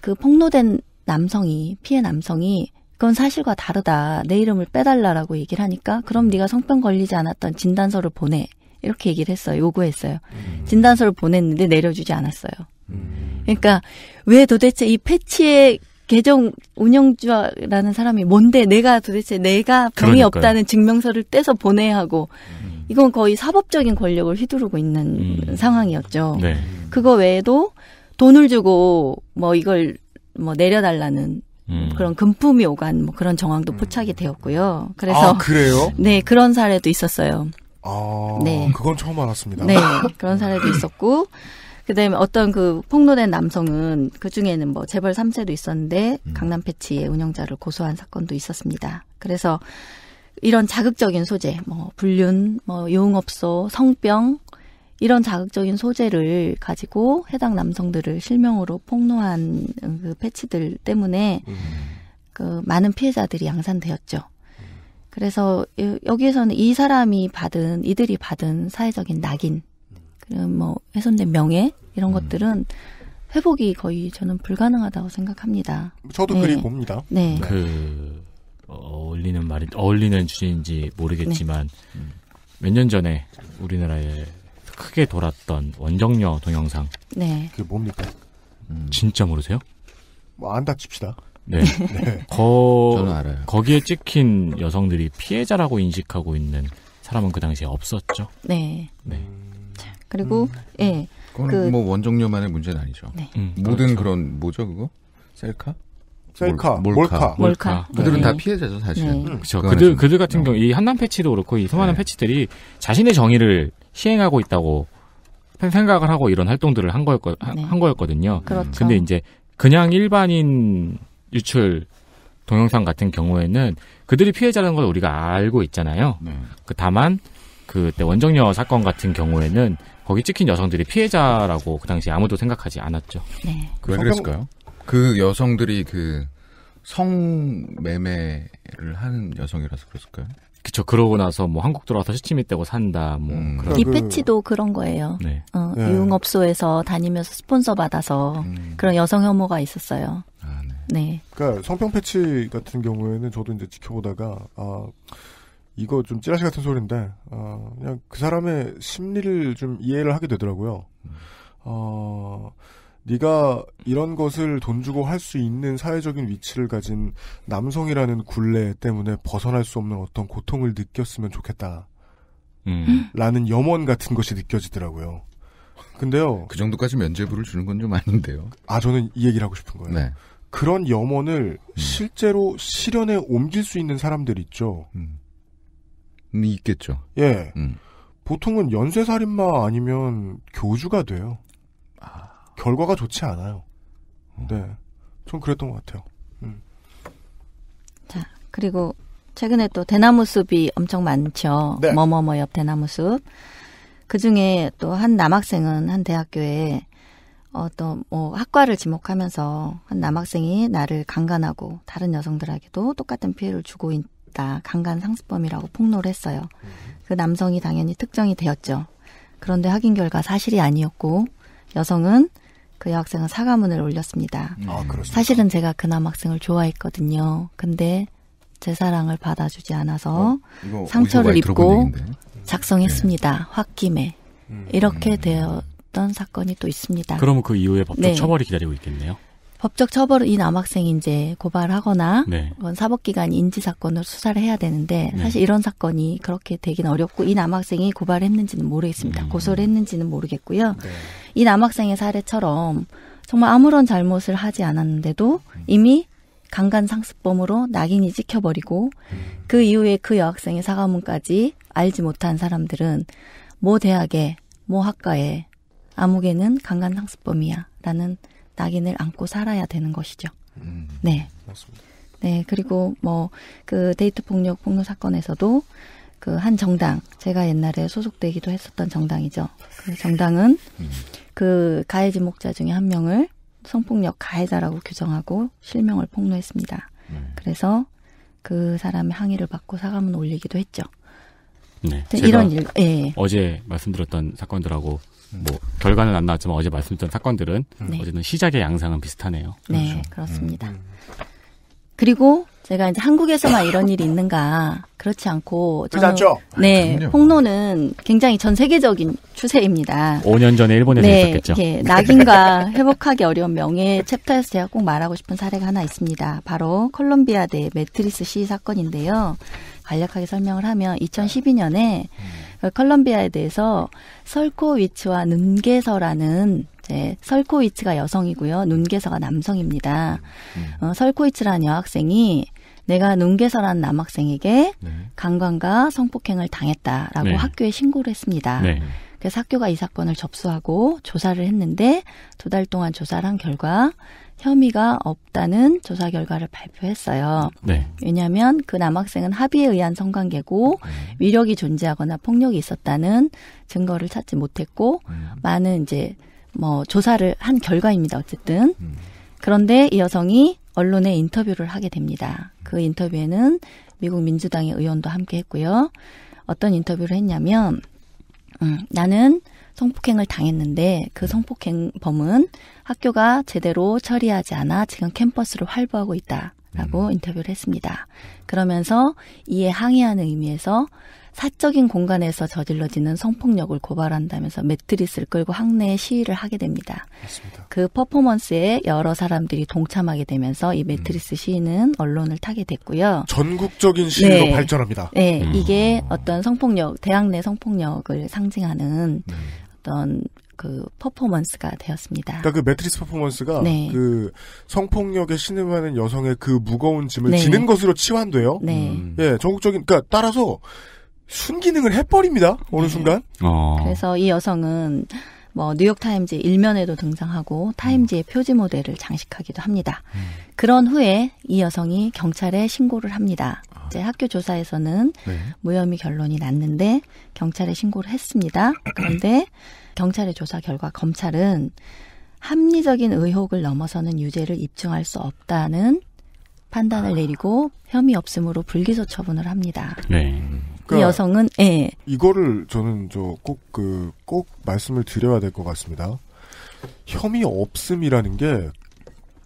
그 폭로된 남성이 피해 남성이 그건 사실과 다르다. 내 이름을 빼달라라고 얘기를 하니까 그럼 네가 성병 걸리지 않았던 진단서를 보내. 이렇게 얘기를 했어요. 요구했어요. 음. 진단서를 보냈는데 내려주지 않았어요. 음. 그러니까 왜 도대체 이 패치의 계정 운영주라는 사람이 뭔데 내가 도대체 내가 병이 그러니까요. 없다는 증명서를 떼서 보내야 하고 음. 이건 거의 사법적인 권력을 휘두르고 있는 음. 상황이었죠. 네. 그거 외에도 돈을 주고 뭐 이걸 뭐 내려달라는 음. 그런 금품이 오간 뭐 그런 정황도 포착이 음. 되었고요. 아, 그래서 아, 그래요? 네 그런 사례도 있었어요. 아, 네. 그건 처음 알았습니다. 네, 그런 사례도 있었고, 그다음에 어떤 그 폭로된 남성은 그 중에는 뭐 재벌 3세도 있었는데 음. 강남 패치의 운영자를 고소한 사건도 있었습니다. 그래서 이런 자극적인 소재, 뭐 불륜, 뭐 용업소, 성병 이런 자극적인 소재를 가지고 해당 남성들을 실명으로 폭로한 그 패치들 때문에 음. 그 많은 피해자들이 양산되었죠. 그래서 여기에서는 이 사람이 받은 이들이 받은 사회적인 낙인 그리고뭐 훼손된 명예 이런 음. 것들은 회복이 거의 저는 불가능하다고 생각합니다. 저도 네. 그리 봅니다. 네. 네. 그 어, 어울리는 말이 어울리는 주제인지 모르겠지만 네. 음. 몇년 전에 우리나라에 크게 돌았던 원정녀 동영상. 네. 그게 뭡니까? 음. 진짜 모르세요? 뭐 안다 칩시다. 네. 네. 거, 거기에 찍힌 여성들이 피해자라고 인식하고 있는 사람은 그 당시에 없었죠. 네. 네. 음. 그리고 음. 예. 그거 그- 뭐 원종료만의 문제는 아니죠. 네. 음. 모든 그렇죠. 그런 뭐죠 그거? 셀카? 셀카, 몰- 몰카. 몰카. 몰카. 네. 그들은 다 네. 피해자죠 사실. 네. 은 음. 그쵸. 그렇죠. 그들, 그들 같은 네. 경우, 이 한남 패치도 그렇고, 이 수많은 네. 패치들이 자신의 정의를 시행하고 있다고 생각을 하고 이런 활동들을 한, 거였거, 네. 거였거든요. 그렇죠. 근데 이제 그냥 일반인 유출 동영상 같은 경우에는 그들이 피해자라는 걸 우리가 알고 있잖아요. 네. 그 다만 그때 원정녀 사건 같은 경우에는 거기 찍힌 여성들이 피해자라고 그 당시 아무도 생각하지 않았죠. 네. 그왜 그 그랬을까요? 그 여성들이 그 성매매를 하는 여성이라서 그랬을까요? 그쵸. 그러고 나서 뭐 한국 들어와서 시치미 떼고 산다. 뭐 음. 그런. 디패치도 그러니까 그 그런 거예요. 네. 어, 네. 유흥업소에서 다니면서 스폰서 받아서 음. 그런 여성 혐오가 있었어요. 아, 네. 네. 그러니까 성평 패치 같은 경우에는 저도 이제 지켜보다가 아 이거 좀 찌라시 같은 소리인데 어, 그냥 그 사람의 심리를 좀 이해를 하게 되더라고요. 음. 어, 네가 이런 것을 돈 주고 할 수 있는 사회적인 위치를 가진 남성이라는 굴레 때문에 벗어날 수 없는 어떤 고통을 느꼈으면 좋겠다. 음. 라는 염원 같은 것이 느껴지더라고요. 근데요. 그 정도까지 면죄부를 주는 건 좀 아닌데요. 아, 저는 이 얘기를 하고 싶은 거예요. 네. 그런 염원을 음. 실제로 실현에 옮길 수 있는 사람들 있죠. 음. 음, 있겠죠. 예. 음. 보통은 연쇄살인마 아니면 교주가 돼요. 아... 결과가 좋지 않아요. 어. 네. 전 그랬던 것 같아요. 음. 자, 그리고 최근에 또 대나무 숲이 엄청 많죠. 네. 뭐뭐뭐 옆 대나무 숲. 그 중에 또 한 남학생은 한 대학교에 어떤 뭐 학과를 지목하면서 한 남학생이 나를 강간하고 다른 여성들에게도 똑같은 피해를 주고 있, 있다. 강간 상습범이라고 폭로를 했어요. 그 남성이 당연히 특정이 되었죠. 그런데 확인 결과 사실이 아니었고 여성은 그 여학생은 사과문을 올렸습니다. 음. 아, 사실은 제가 그 남학생을 좋아했거든요. 근데 제 사랑을 받아주지 않아서 어? 상처를 입고 작성했습니다. 네. 홧김에 음. 이렇게 음. 되었던 사건이 또 있습니다. 그러면 그 이후에 법적 네. 처벌이 기다리고 있겠네요. 법적 처벌은 이 남학생이 이제 고발하거나 네. 사법기관 인지 사건으로 수사를 해야 되는데 네. 사실 네. 이런 사건이 그렇게 되긴 어렵고 이 남학생이 고발했는지는 모르겠습니다. 음. 고소를 했는지는 모르겠고요. 네. 이 남학생의 사례처럼 정말 아무런 잘못을 하지 않았는데도 음. 이미 강간 상습범으로 낙인이 찍혀버리고 음. 그 이후에 그 여학생의 사과문까지 알지 못한 사람들은 모 대학에 모 학과에 아무개는 강간 상습범이야라는 낙인을 안고 살아야 되는 것이죠. 음, 네. 맞습니다. 네, 그리고 뭐 그 데이트 폭력 폭로 사건에서도 그 한 정당 제가 옛날에 소속되기도 했었던 정당이죠. 그 정당은 음. 그 가해 지목자 중에 한 명을 성폭력 가해자라고 규정하고 실명을 폭로했습니다. 네. 그래서 그 사람의 항의를 받고 사과문 올리기도 했죠. 네, 네 이런 일, 예, 예. 어제 말씀드렸던 사건들하고 뭐 결과는 안 나왔지만 어제 말씀드렸던 사건들은 네. 어제는 시작의 양상은 비슷하네요. 네, 그렇죠. 그렇습니다 음. 그리고 제가 이제 한국에서만 이런 일이 있는가 그렇지 않고 저는 그렇죠? 아, 네그 폭로는 굉장히 전 세계적인 추세입니다. 5년 전에 일본에서 네, 있었겠죠. 예, 낙인과 회복하기 어려운 명예 챕터에서 제가 꼭 말하고 싶은 사례가 하나 있습니다. 바로 콜롬비아 대 매트리스 시 사건인데요. 간략하게 설명을 하면 2012년에 음. 그러니까 컬럼비아에 대해서 설코위치와 눈개서라는 이제 설코위치가 여성이고요. 눈개서가 남성입니다. 음. 어, 설코위치라는 여학생이 내가 눈개서라는 남학생에게 네. 강간과 성폭행을 당했다라고 네. 학교에 신고를 했습니다. 네. 그래서 학교가 이 사건을 접수하고 조사를 했는데 두 달 동안 조사를 한 결과 혐의가 없다는 조사 결과를 발표했어요. 네. 왜냐하면 그 남학생은 합의에 의한 성관계고 음. 위력이 존재하거나 폭력이 있었다는 증거를 찾지 못했고 음. 많은 이제 뭐 조사를 한 결과입니다. 어쨌든 음. 그런데 이 여성이 언론에 인터뷰를 하게 됩니다. 그 인터뷰에는 미국 민주당의 의원도 함께 했고요. 어떤 인터뷰를 했냐면 음, 나는 성폭행을 당했는데 그 성폭행범은 학교가 제대로 처리하지 않아 지금 캠퍼스를 활보하고 있다라고 음. 인터뷰를 했습니다. 그러면서 이에 항의하는 의미에서 사적인 공간에서 저질러지는 성폭력을 고발한다면서 매트리스를 끌고 학내에 시위를 하게 됩니다. 맞습니다. 그 퍼포먼스에 여러 사람들이 동참하게 되면서 이 매트리스 음. 시위는 언론을 타게 됐고요. 전국적인 시위로 네. 발전합니다. 네, 음. 이게 어떤 성폭력, 대학 내 성폭력을 상징하는 음. 어떤 그 퍼포먼스가 되었습니다. 그러니까 그 매트리스 퍼포먼스가 네. 그 성폭력에 신음하는 여성의 그 무거운 짐을 네. 지는 것으로 치환돼요. 네. 음. 예, 전국적인 그러니까 따라서 순기능을 해버립니다. 어느 네. 순간. 어. 그래서 이 여성은 뭐 뉴욕 타임즈 일면에도 등장하고 타임즈의 음. 표지 모델을 장식하기도 합니다. 음. 그런 후에 이 여성이 경찰에 신고를 합니다. 이제 학교 조사에서는 네. 무혐의 결론이 났는데 경찰에 신고를 했습니다. 그런데 경찰의 조사 결과 검찰은 합리적인 의혹을 넘어서는 유죄를 입증할 수 없다는 판단을 아. 내리고 혐의 없음으로 불기소 처분을 합니다. 네. 그 여성은 예. 이거를 저는 저꼭 그꼭 그꼭 말씀을 드려야 될 것 같습니다. 혐의 없음이라는 게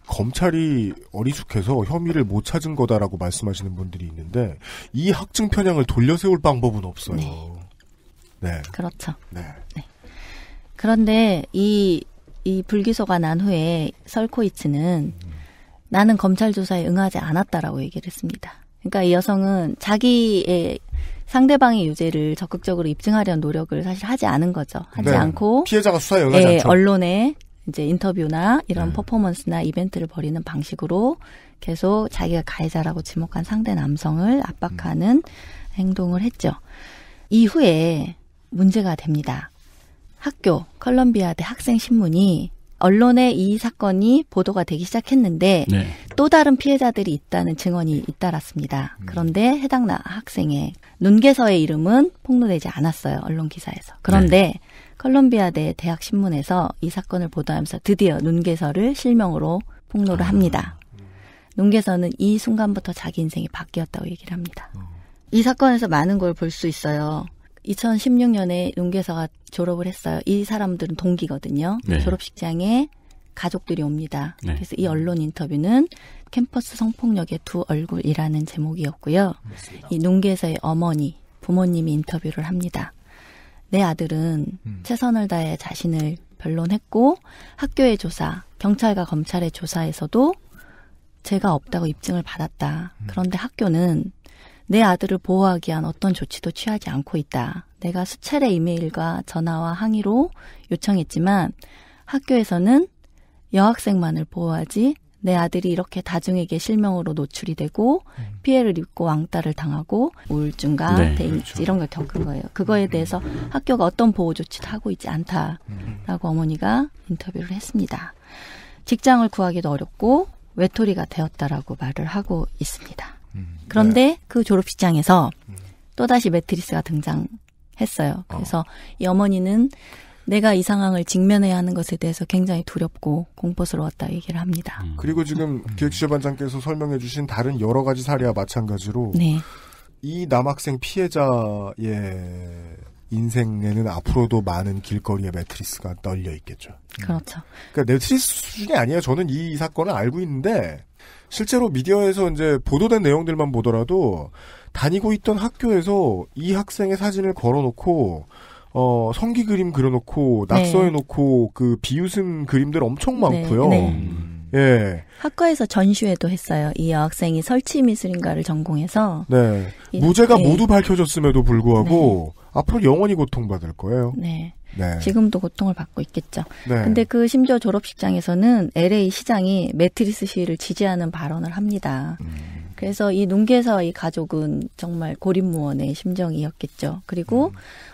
검찰이 어리숙해서 혐의를 못 찾은 거다라고 말씀하시는 분들이 있는데 이 학증 편향을 돌려세울 방법은 없어요. 네. 네. 그렇죠. 네. 네. 그런데 이, 이 불기소가 난 후에 설코이츠는 음. 나는 검찰 조사에 응하지 않았다라고 얘기를 했습니다. 그러니까 이 여성은 자기의 상대방의 유죄를 적극적으로 입증하려는 노력을 사실 하지 않은 거죠. 하지 네. 않고 피해자가 수사에 응하지 예, 않죠. 언론에 이제 인터뷰나 이런 음. 퍼포먼스나 이벤트를 벌이는 방식으로 계속 자기가 가해자라고 지목한 상대 남성을 압박하는 행동을 했죠. 이후에 문제가 됩니다. 학교 컬럼비아대 학생 신문이 언론에 이 사건이 보도가 되기 시작했는데 네. 또 다른 피해자들이 있다는 증언이 잇따랐습니다. 음. 그런데 해당 나 학생의 눈개서의 이름은 폭로되지 않았어요. 언론 기사에서. 그런데 네. 컬럼비아대 대학 신문에서 이 사건을 보도하면서 드디어 눈개설을 실명으로 폭로를 아. 합니다. 음. 눈개설은 이 순간부터 자기 인생이 바뀌었다고 얘기를 합니다. 어. 이 사건에서 많은 걸 볼 수 있어요. 2016년에 눈개서가 졸업을 했어요. 이 사람들은 동기거든요. 네. 졸업식장에 가족들이 옵니다. 네. 그래서 이 언론 인터뷰는 캠퍼스 성폭력의 두 얼굴이라는 제목이었고요. 맞습니다. 이 농계에서의 어머니, 부모님이 인터뷰를 합니다. 내 아들은 음. 최선을 다해 자신을 변론했고 학교의 조사, 경찰과 검찰의 조사에서도 제가 없다고 입증을 받았다. 음. 그런데 학교는 내 아들을 보호하기 위한 어떤 조치도 취하지 않고 있다. 내가 수차례 이메일과 전화와 항의로 요청했지만 학교에서는 여학생만을 보호하지 내 아들이 이렇게 다중에게 실명으로 노출이 되고 음. 피해를 입고 왕따를 당하고 우울증과 네, 대인 그렇죠. 이런 걸 겪은 거예요. 그거에 음. 대해서 학교가 어떤 보호 조치를 하고 있지 않다라고 음. 어머니가 인터뷰를 했습니다. 직장을 구하기도 어렵고 외톨이가 되었다라고 말을 하고 있습니다. 네. 그런데 그 졸업식장에서 또다시 매트리스가 등장했어요. 그래서 어. 이 어머니는 내가 이 상황을 직면해야 하는 것에 대해서 굉장히 두렵고 공포스러웠다 얘기를 합니다. 음. 그리고 지금 음. 기획취재반장께서 설명해 주신 다른 여러 가지 사례와 마찬가지로 네. 이 남학생 피해자의 인생에는 앞으로도 많은 길거리의 매트리스가 떨려 있겠죠. 음. 그렇죠. 그러니까 매트리스 수준이 아니에요. 저는 이 사건을 알고 있는데 실제로 미디어에서 이제 보도된 내용들만 보더라도 다니고 있던 학교에서 이 학생의 사진을 걸어놓고 어, 성기 그림 그려놓고 낙서해놓고 네. 그 비웃음 그림들 엄청 네. 많고요. 네. 음. 예. 학과에서 전시회도 했어요. 이 여학생이 설치 미술인가를 전공해서 네. 예. 무죄가 네. 모두 밝혀졌음에도 불구하고 네. 앞으로 영원히 고통받을 거예요. 네. 네. 지금도 고통을 받고 있겠죠. 네. 근데 그 심지어 졸업식장에서는 LA 시장이 매트리스 시를 지지하는 발언을 합니다. 음. 그래서 이눈계사이 가족은 정말 고립무원의 심정이었겠죠. 그리고 음.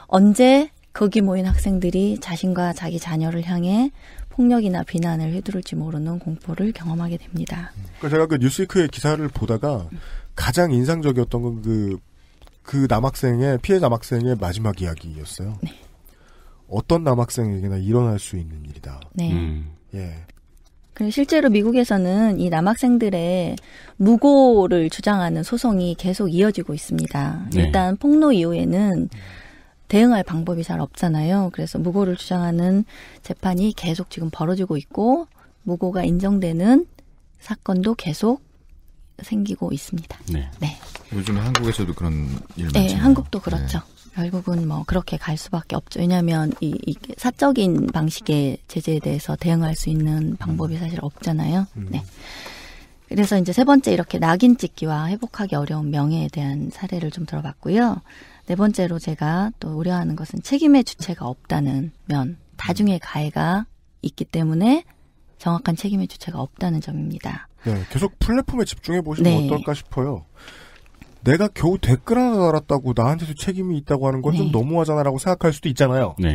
언제 거기 모인 학생들이 자신과 자기 자녀를 향해 폭력이나 비난을 휘두를지 모르는 공포를 경험하게 됩니다. 그러니까 제가 그 뉴스위크의 기사를 보다가 가장 인상적이었던 건그그 그 남학생의 피해 남학생의 마지막 이야기였어요. 네. 어떤 남학생에게나 일어날 수 있는 일이다. 네. 음. 예. 그리고 실제로 미국에서는 이 남학생들의 무고를 주장하는 소송이 계속 이어지고 있습니다. 네. 일단 폭로 이후에는 대응할 방법이 잘 없잖아요. 그래서 무고를 주장하는 재판이 계속 지금 벌어지고 있고 무고가 인정되는 사건도 계속 생기고 있습니다. 네. 네. 요즘 한국에서도 그런 일 많죠. 네, 한국도 그렇죠. 네. 결국은 뭐 그렇게 갈 수밖에 없죠. 왜냐하면 이, 이 사적인 방식의 제재에 대해서 대응할 수 있는 음. 방법이 사실 없잖아요. 음. 네. 그래서 이제 세 번째 이렇게 낙인 찍기와 회복하기 어려운 명예에 대한 사례를 좀 들어봤고요. 네 번째로 제가 또 우려하는 것은 책임의 주체가 없다는 면, 다중의 가해가 있기 때문에 정확한 책임의 주체가 없다는 점입니다. 네, 계속 플랫폼에 집중해 보시면 네. 어떨까 싶어요. 내가 겨우 댓글 하나 달았다고 나한테도 책임이 있다고 하는 건좀 네. 너무하잖아라고 생각할 수도 있잖아요. 네.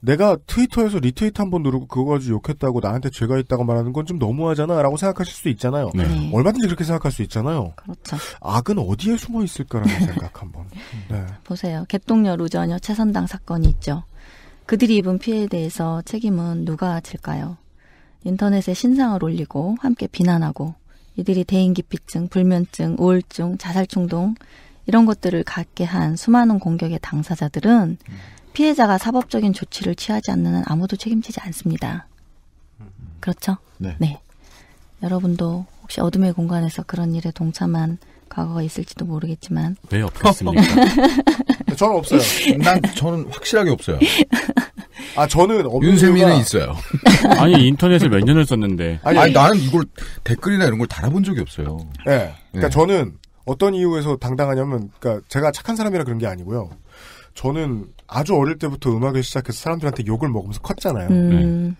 내가 트위터에서 리트윗 한 번 누르고 그거 가지고 욕했다고 나한테 죄가 있다고 말하는 건 좀 너무하잖아 라고 생각하실 수 있잖아요. 네. 네. 얼마든지 그렇게 생각할 수 있잖아요. 그렇죠. 악은 어디에 숨어 있을까라는 생각 한번. 네. 보세요. 개똥녀 루저녀 최선당 사건이 있죠. 그들이 입은 피해에 대해서 책임은 누가 질까요? 인터넷에 신상을 올리고 함께 비난하고 이들이 대인기피증, 불면증, 우울증, 자살 충동 이런 것들을 갖게 한 수많은 공격의 당사자들은 음. 피해자가 사법적인 조치를 취하지 않는 한 아무도 책임지지 않습니다. 그렇죠? 네. 네. 여러분도 혹시 어둠의 공간에서 그런 일에 동참한 과거가 있을지도 모르겠지만 왜 없겠습니까? 저는 없어요. 난 저는 확실하게 없어요. 아 저는 윤세민은 이유가... 있어요. 아니 인터넷을 몇 년을 썼는데 아니, 아니, 나는 이걸 댓글이나 이런 걸 달아본 적이 없어요. 예. 네. 그러니까 네. 저는 어떤 이유에서 당당하냐면 그러니까 제가 착한 사람이라 그런 게 아니고요. 저는 아주 어릴 때부터 음악을 시작해서 사람들한테 욕을 먹으면서 컸잖아요. 음. 네.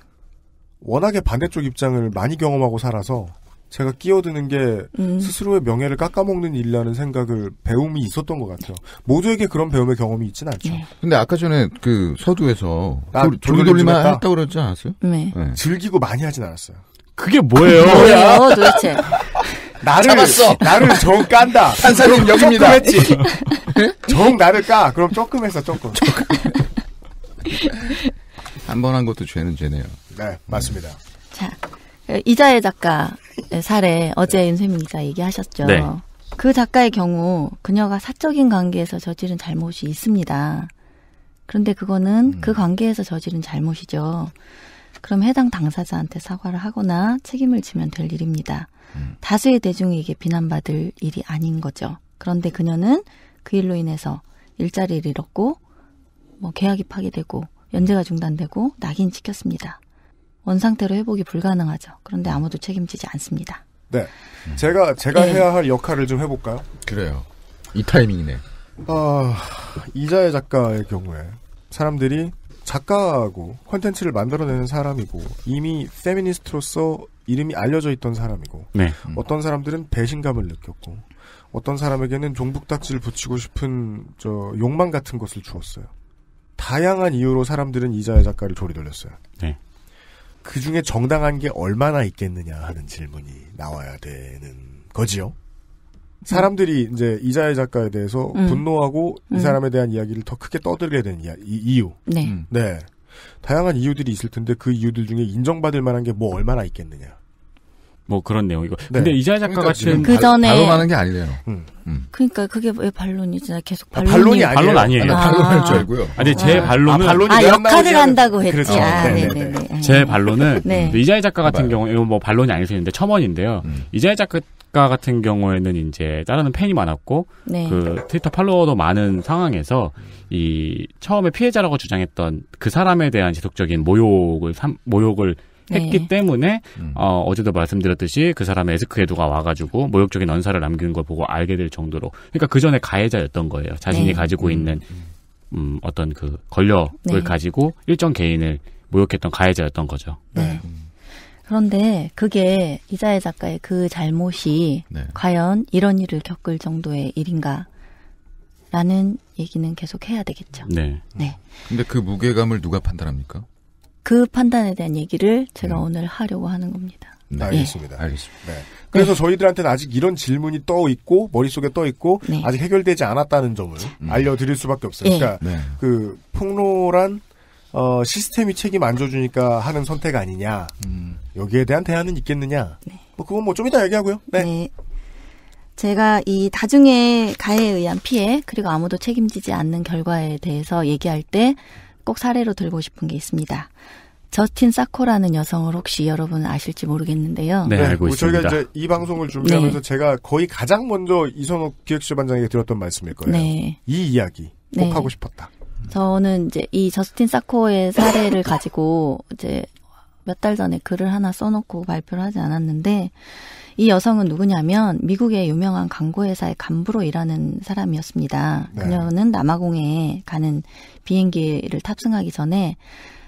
워낙에 반대쪽 입장을 많이 경험하고 살아서 제가 끼어드는 게 음. 스스로의 명예를 깎아먹는 일이라는 생각을 배움이 있었던 것 같아요. 모두에게 그런 배움의 경험이 있지는 않죠. 네. 근데 아까 전에 그 서두에서 아, 돌돌리만 했다. 했다고 그러지 않았어요? 네. 네. 즐기고 많이 하진 않았어요. 그게 뭐예요? 뭐예요, 도대체? 나를 잡았어. 나를 정 깐다. 판사님 여기입니다. 했지. 정 나를 까. 그럼 조금 해서 조금. 한 번 한 것도 죄는 죄네요. 네 맞습니다. 음. 자이자의 작가 사례 어제 윤세민 기자 얘기하셨죠. 네. 그 작가의 경우 그녀가 사적인 관계에서 저지른 잘못이 있습니다. 그런데 그거는 음. 그 관계에서 저지른 잘못이죠. 그럼 해당 당사자한테 사과를 하거나 책임을 지면 될 일입니다. 다수의 대중에게 비난받을 일이 아닌 거죠. 그런데 그녀는 그 일로 인해서 일자리를 잃었고 뭐 계약이 파기되고 연재가 중단되고 낙인 찍혔습니다. 원상태로 회복이 불가능하죠. 그런데 아무도 책임지지 않습니다. 네. 제가 제가 예. 해야 할 역할을 좀 해볼까요? 그래요. 이 타이밍이네. 아 이자의 작가의 경우에 사람들이 작가고 컨텐츠를 만들어내는 사람이고 이미 페미니스트로서 이름이 알려져 있던 사람이고 네. 어떤 사람들은 배신감을 느꼈고 어떤 사람에게는 종북딱지를 붙이고 싶은 저 욕망 같은 것을 주었어요. 다양한 이유로 사람들은 이자야 작가를 조리돌렸어요. 네. 그 중에 정당한 게 얼마나 있겠느냐 하는 질문이 나와야 되는 거지요. 사람들이 음. 이제 이자의 작가에 대해서 음. 분노하고 음. 이 사람에 대한 이야기를 더 크게 떠들게 된 이야, 이, 이유. 네. 음. 네. 다양한 이유들이 있을 텐데 그 이유들 중에 인정받을 만한 게 뭐 얼마나 있겠느냐. 뭐 그런 내용이고. 네. 근데 이자의 작가 그러니까 같은 그 전에 반론하는 아, 게 아니래요. 음. 음. 그러니까 그게 왜 반론이지? 나 계속 아, 반론이, 아, 반론이 아니에요. 반론 아니에요. 아, 아, 반론할 줄 알고요. 아, 아니 제 반론은 아, 반론이 아 역할을 한다고 했죠. 그렇죠. 아, 네, 네, 네네네. 네. 제 반론은 네. 이자의 작가 같은 경우 이건 뭐 반론이 아닐 수 있는데 첨언인데요. 음. 이자의 작가 작가 같은 경우에는 이제 따르는 팬이 많았고 네. 그 트위터 팔로워도 많은 상황에서 이 처음에 피해자라고 주장했던 그 사람에 대한 지속적인 모욕을 삼, 모욕을 네. 했기 네. 때문에 음. 어, 어제도 말씀드렸듯이 그 사람의 에스크에도가 와가지고 모욕적인 언사를 남기는 걸 보고 알게 될 정도로 그러니까 그 전에 가해자였던 거예요 자신이 네. 가지고 음, 있는 음. 음, 어떤 그 권력을 네. 가지고 일정 개인을 모욕했던 가해자였던 거죠. 네. 그런데 그게 이자의 작가의 그 잘못이 네. 과연 이런 일을 겪을 정도의 일인가? 라는 얘기는 계속 해야 되겠죠. 네. 네. 근데 그 무게감을 누가 판단합니까? 그 판단에 대한 얘기를 제가 음. 오늘 하려고 하는 겁니다. 네. 네. 알겠습니다. 예. 알겠습니다. 네. 그래서 네. 저희들한테는 아직 이런 질문이 떠 있고 머릿속에 떠 있고 네. 아직 해결되지 않았다는 점을 음. 알려드릴 수밖에 없어요. 네. 그러니까 그 폭로란 어, 시스템이 책임 안 져주니까 하는 선택 아니냐. 음. 여기에 대한 대안은 있겠느냐? 네. 뭐 그건 뭐좀 이따 얘기하고요. 네. 네. 제가 이 다중의 가해에 의한 피해 그리고 아무도 책임지지 않는 결과에 대해서 얘기할 때 꼭 사례로 들고 싶은 게 있습니다. 저스틴 사코라는 여성을 혹시 여러분 아실지 모르겠는데요. 네, 네 알고 뭐 있습니다. 저희가 이제 이 방송을 준비하면서 네. 제가 거의 가장 먼저 이선욱 기획실반장에게 드렸던 말씀일 거예요. 네. 이 이야기 꼭 네. 하고 싶었다. 저는 이제 이 저스틴 사코의 사례를 가지고 이제 몇달 전에 글을 하나 써놓고 발표를 하지 않았는데 이 여성은 누구냐면 미국의 유명한 광고회사의 간부로 일하는 사람이었습니다. 네. 그녀는 남아공에 가는 비행기를 탑승하기 전에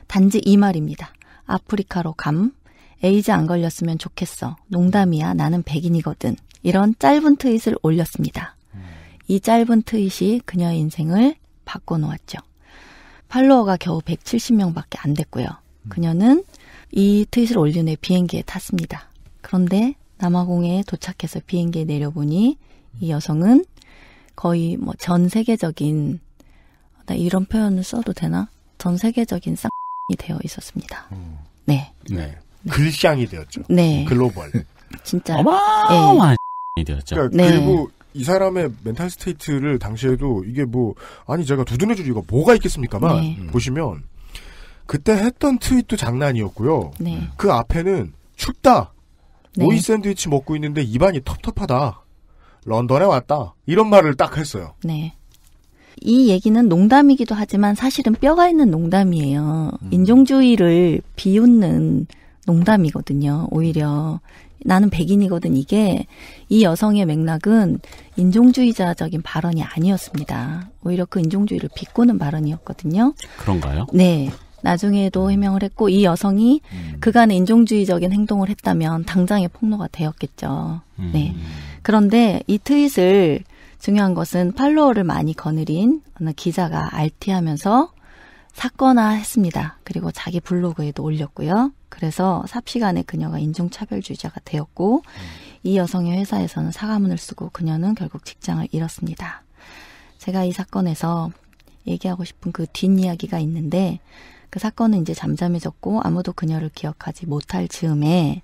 단지 이 말입니다. 아프리카로 감, 에이즈 안 걸렸으면 좋겠어. 농담이야. 나는 백인이거든. 이런 짧은 트윗을 올렸습니다. 이 짧은 트윗이 그녀의 인생을 바꿔놓았죠. 팔로워가 겨우 170명밖에 안 됐고요. 그녀는 이 트윗을 올린 후에 비행기에 탔습니다. 그런데 남아공에 도착해서 비행기에 내려보니 이 여성은 거의 뭐 전 세계적인 나 이런 표현을 써도 되나? 전 세계적인 쌍이 되어 있었습니다. 음. 네. 네. 네. 글샹이 되었죠. 네. 글로벌. 진짜 어마어마한 네. 되었죠. 그러니까 네. 그리고 이 사람의 멘탈 스테이트를 당시에도 이게 뭐 아니 제가 두둔해 줄 이유가 뭐가 있겠습니까만 네. 보시면 그때 했던 트윗도 장난이었고요. 네. 그 앞에는 춥다. 네. 오이 샌드위치 먹고 있는데 입안이 텁텁하다. 런던에 왔다. 이런 말을 딱 했어요. 네. 이 얘기는 농담이기도 하지만 사실은 뼈가 있는 농담이에요. 음. 인종주의를 비웃는 농담이거든요. 오히려 나는 백인이거든 이게 이 여성의 맥락은 인종주의자적인 발언이 아니었습니다. 오히려 그 인종주의를 비꼬는 발언이었거든요. 그런가요? 네. 나중에도 해명을 했고 이 여성이 음. 그간의 인종주의적인 행동을 했다면 당장의 폭로가 되었겠죠. 음. 네. 그런데 이 트윗을 중요한 것은 팔로워를 많이 거느린 어느 기자가 알티하면서 사건화 했습니다. 그리고 자기 블로그에도 올렸고요. 그래서 삽시간에 그녀가 인종차별주의자가 되었고 음. 이 여성의 회사에서는 사과문을 쓰고 그녀는 결국 직장을 잃었습니다. 제가 이 사건에서 얘기하고 싶은 그 뒷이야기가 있는데 그 사건은 이제 잠잠해졌고 아무도 그녀를 기억하지 못할 즈음에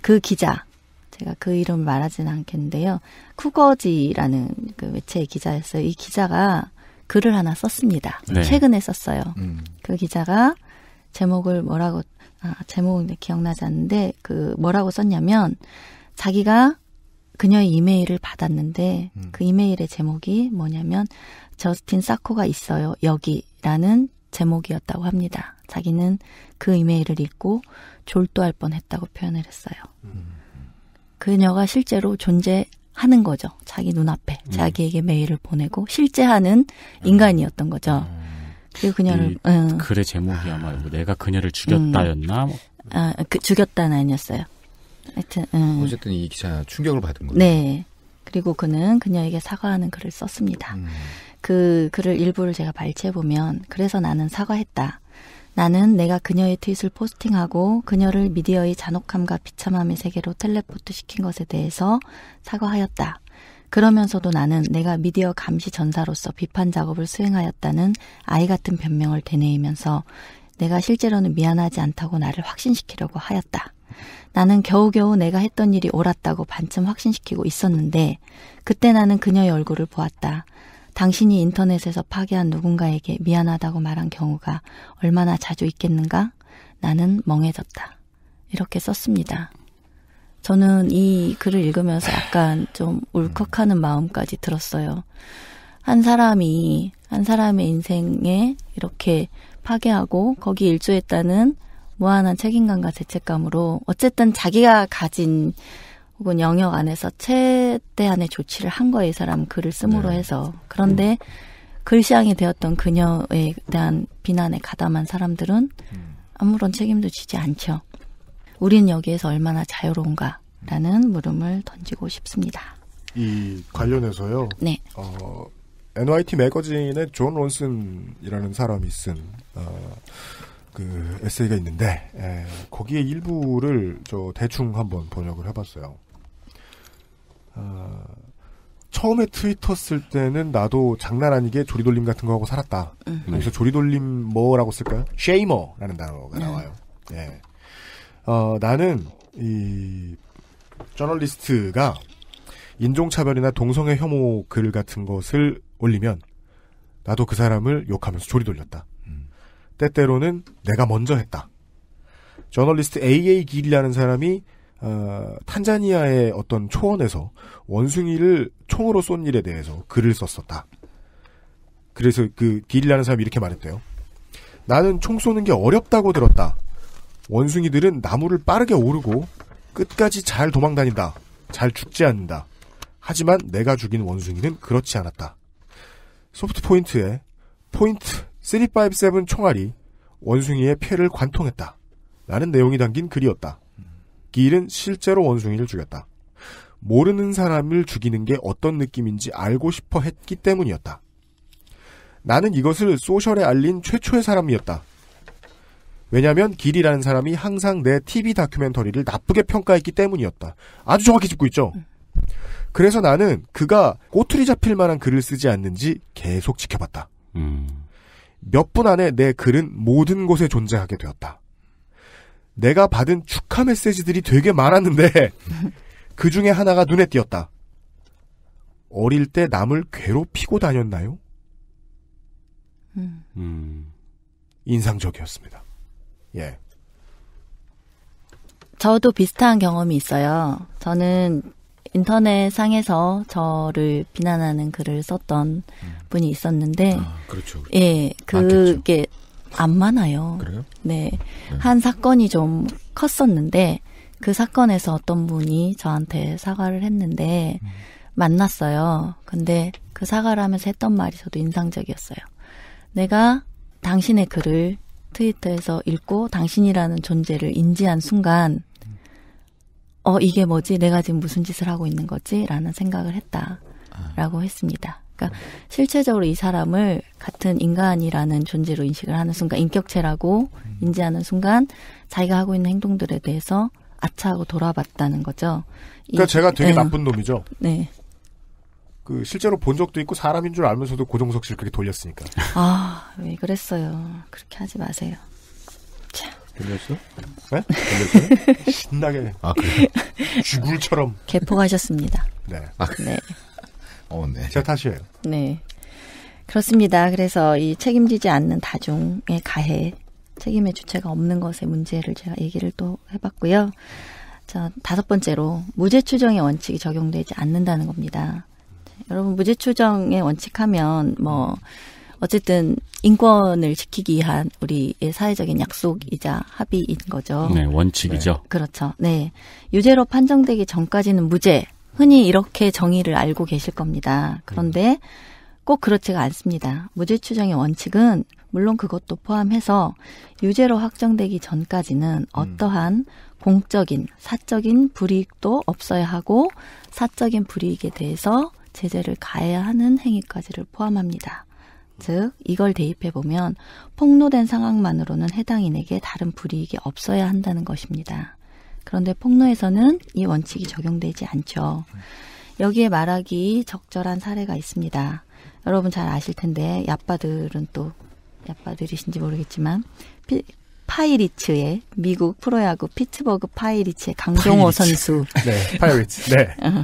그 기자 제가 그 이름을 말하지는 않겠는데요. 쿠거지라는 그 매체의 기자였어요. 이 기자가 글을 하나 썼습니다. 네. 최근에 썼어요. 음. 그 기자가 제목을 뭐라고 아, 제목은 기억나지 않는데 그 뭐라고 썼냐면 자기가 그녀의 이메일을 받았는데 음. 그 이메일의 제목이 뭐냐면 저스틴 사코가 있어요 여기라는 제목이었다고 합니다. 자기는 그 이메일을 읽고 졸도할 뻔 했다고 표현을 했어요. 그녀가 실제로 존재하는 거죠. 자기 눈앞에. 음. 자기에게 메일을 보내고 실제 하는 인간이었던 거죠. 음. 그리고 그녀를. 음. 글의 제목이 아마 내가 그녀를 죽였다였나? 음. 아, 그, 죽였다는 아니었어요. 하여튼. 음. 어쨌든 이 기사 충격을 받은 거예요. 네. 그리고 그는 그녀에게 사과하는 글을 썼습니다. 그 글을 일부를 제가 발췌해 보면 그래서 나는 사과했다. 나는 내가 그녀의 트윗을 포스팅하고 그녀를 미디어의 잔혹함과 비참함의 세계로 텔레포트 시킨 것에 대해서 사과하였다. 그러면서도 나는 내가 미디어 감시 전사로서 비판 작업을 수행하였다는 아이 같은 변명을 되뇌이면서 내가 실제로는 미안하지 않다고 나를 확신시키려고 하였다. 나는 겨우겨우 내가 했던 일이 옳았다고 반쯤 확신시키고 있었는데 그때 나는 그녀의 얼굴을 보았다. 당신이 인터넷에서 파괴한 누군가에게 미안하다고 말한 경우가 얼마나 자주 있겠는가? 나는 멍해졌다. 이렇게 썼습니다. 저는 이 글을 읽으면서 약간 좀 울컥하는 마음까지 들었어요. 한 사람이, 한 사람의 인생에 이렇게 파괴하고 거기 일조했다는 무한한 책임감과 죄책감으로 어쨌든 자기가 가진 혹은 영역 안에서 최대한의 조치를 한 거에 이 사람 글을 쓰므로 네. 해서 그런데 글씨양이 되었던 그녀에 대한 비난에 가담한 사람들은 음. 아무런 책임도 지지 않죠. 우린 여기에서 얼마나 자유로운가라는 물음을 던지고 싶습니다. 이 관련해서요. 네. 어, NYT 매거진에 존 론슨이라는 사람이 쓴 어, 그 에세이가 있는데 에, 예, 거기에 일부를 저 대충 한번 번역을 해봤어요. 아, 처음에 트위터 쓸 때는 나도 장난 아니게 조리돌림 같은 거 하고 살았다. 음. 그래서 조리돌림 뭐라고 쓸까요? 쉐이머라는 단어가 나와요. 음. 예. 어, 나는 이 저널리스트가 인종차별이나 동성애 혐오 글 같은 것을 올리면 나도 그 사람을 욕하면서 조리 돌렸다. 음. 때때로는 내가 먼저 했다. 저널리스트 AA 길이라는 사람이 어, 탄자니아의 어떤 초원에서 원숭이를 총으로 쏜 일에 대해서 글을 썼었다. 그래서 그 길이라는 사람이 이렇게 말했대요. 나는 총 쏘는 게 어렵다고 들었다. 원숭이들은 나무를 빠르게 오르고 끝까지 잘 도망다닌다. 잘 죽지 않는다. 하지만 내가 죽인 원숭이는 그렇지 않았다. 소프트 포인트에 포인트 357 총알이 원숭이의 폐를 관통했다. 라는 내용이 담긴 글이었다. 길은 실제로 원숭이를 죽였다. 모르는 사람을 죽이는 게 어떤 느낌인지 알고 싶어 했기 때문이었다. 나는 이것을 소셜에 알린 최초의 사람이었다. 왜냐하면 길이라는 사람이 항상 내 TV 다큐멘터리를 나쁘게 평가했기 때문이었다. 아주 정확히 짚고 있죠. 음. 그래서 나는 그가 꼬투리 잡힐 만한 글을 쓰지 않는지 계속 지켜봤다. 음. 몇분 안에 내 글은 모든 곳에 존재하게 되었다. 내가 받은 축하 메시지들이 되게 많았는데 그 중에 하나가 눈에 띄었다. 어릴 때 남을 괴롭히고 다녔나요? 음. 음. 인상적이었습니다. 예. 저도 비슷한 경험이 있어요. 저는 인터넷 상에서 저를 비난하는 글을 썼던 음. 분이 있었는데, 아, 그렇죠, 그렇죠. 예, 그게 맞겠죠. 안 많아요. 그래요? 네. 네. 한 사건이 좀 컸었는데 그 사건에서 어떤 분이 저한테 사과를 했는데 음. 만났어요. 근데 그 사과를 하면서 했던 말이 저도 인상적이었어요. 내가 당신의 글을 트위터에서 읽고 당신이라는 존재를 인지한 순간 어 이게 뭐지? 내가 지금 무슨 짓을 하고 있는 거지? 라는 생각을 했다라고 아. 했습니다. 그러니까 실체적으로 이 사람을 같은 인간이라는 존재로 인식을 하는 순간, 인격체라고 음. 인지하는 순간, 자기가 하고 있는 행동들에 대해서 아차하고 돌아봤다는 거죠. 그러니까 이, 제가 되게 네. 나쁜 놈이죠. 네. 그 실제로 본 적도 있고 사람인 줄 알면서도 고정석 씨를 그렇게 돌렸으니까. 아, 왜 그랬어요. 그렇게 하지 마세요. 돌렸어? 네? 돌렸어요? 신나게. 아, 그래. 쥐굴처럼. 개포하셨습니다. 네. 아, 네. 어, 네. 제 탓이에요. 네. 그렇습니다. 그래서 이 책임지지 않는 다중의 가해, 책임의 주체가 없는 것의 문제를 제가 얘기를 또 해봤고요. 자, 다섯 번째로 무죄 추정의 원칙이 적용되지 않는다는 겁니다. 여러분 무죄 추정의 원칙 하면 뭐 어쨌든 인권을 지키기 위한 우리의 사회적인 약속이자 합의인 거죠. 네, 원칙이죠. 네. 그렇죠. 네. 유죄로 판정되기 전까지는 무죄, 흔히 이렇게 정의를 알고 계실 겁니다. 그런데 음. 꼭 그렇지가 않습니다. 무죄 추정의 원칙은 물론 그것도 포함해서 유죄로 확정되기 전까지는 음. 어떠한 공적인 사적인 불이익도 없어야 하고 사적인 불이익에 대해서 제재를 가해야 하는 행위까지를 포함합니다. 즉 이걸 대입해 보면 폭로된 상황만으로는 해당인에게 다른 불이익이 없어야 한다는 것입니다. 그런데 폭로에서는 이 원칙이 적용되지 않죠. 여기에 말하기 적절한 사례가 있습니다. 여러분 잘 아실 텐데 야빠들은 또 야빠들이신지 모르겠지만 피, 파이리츠의 미국 프로야구 피츠버그 파이리츠의 강정호 선수. 네, 파이리츠. 네.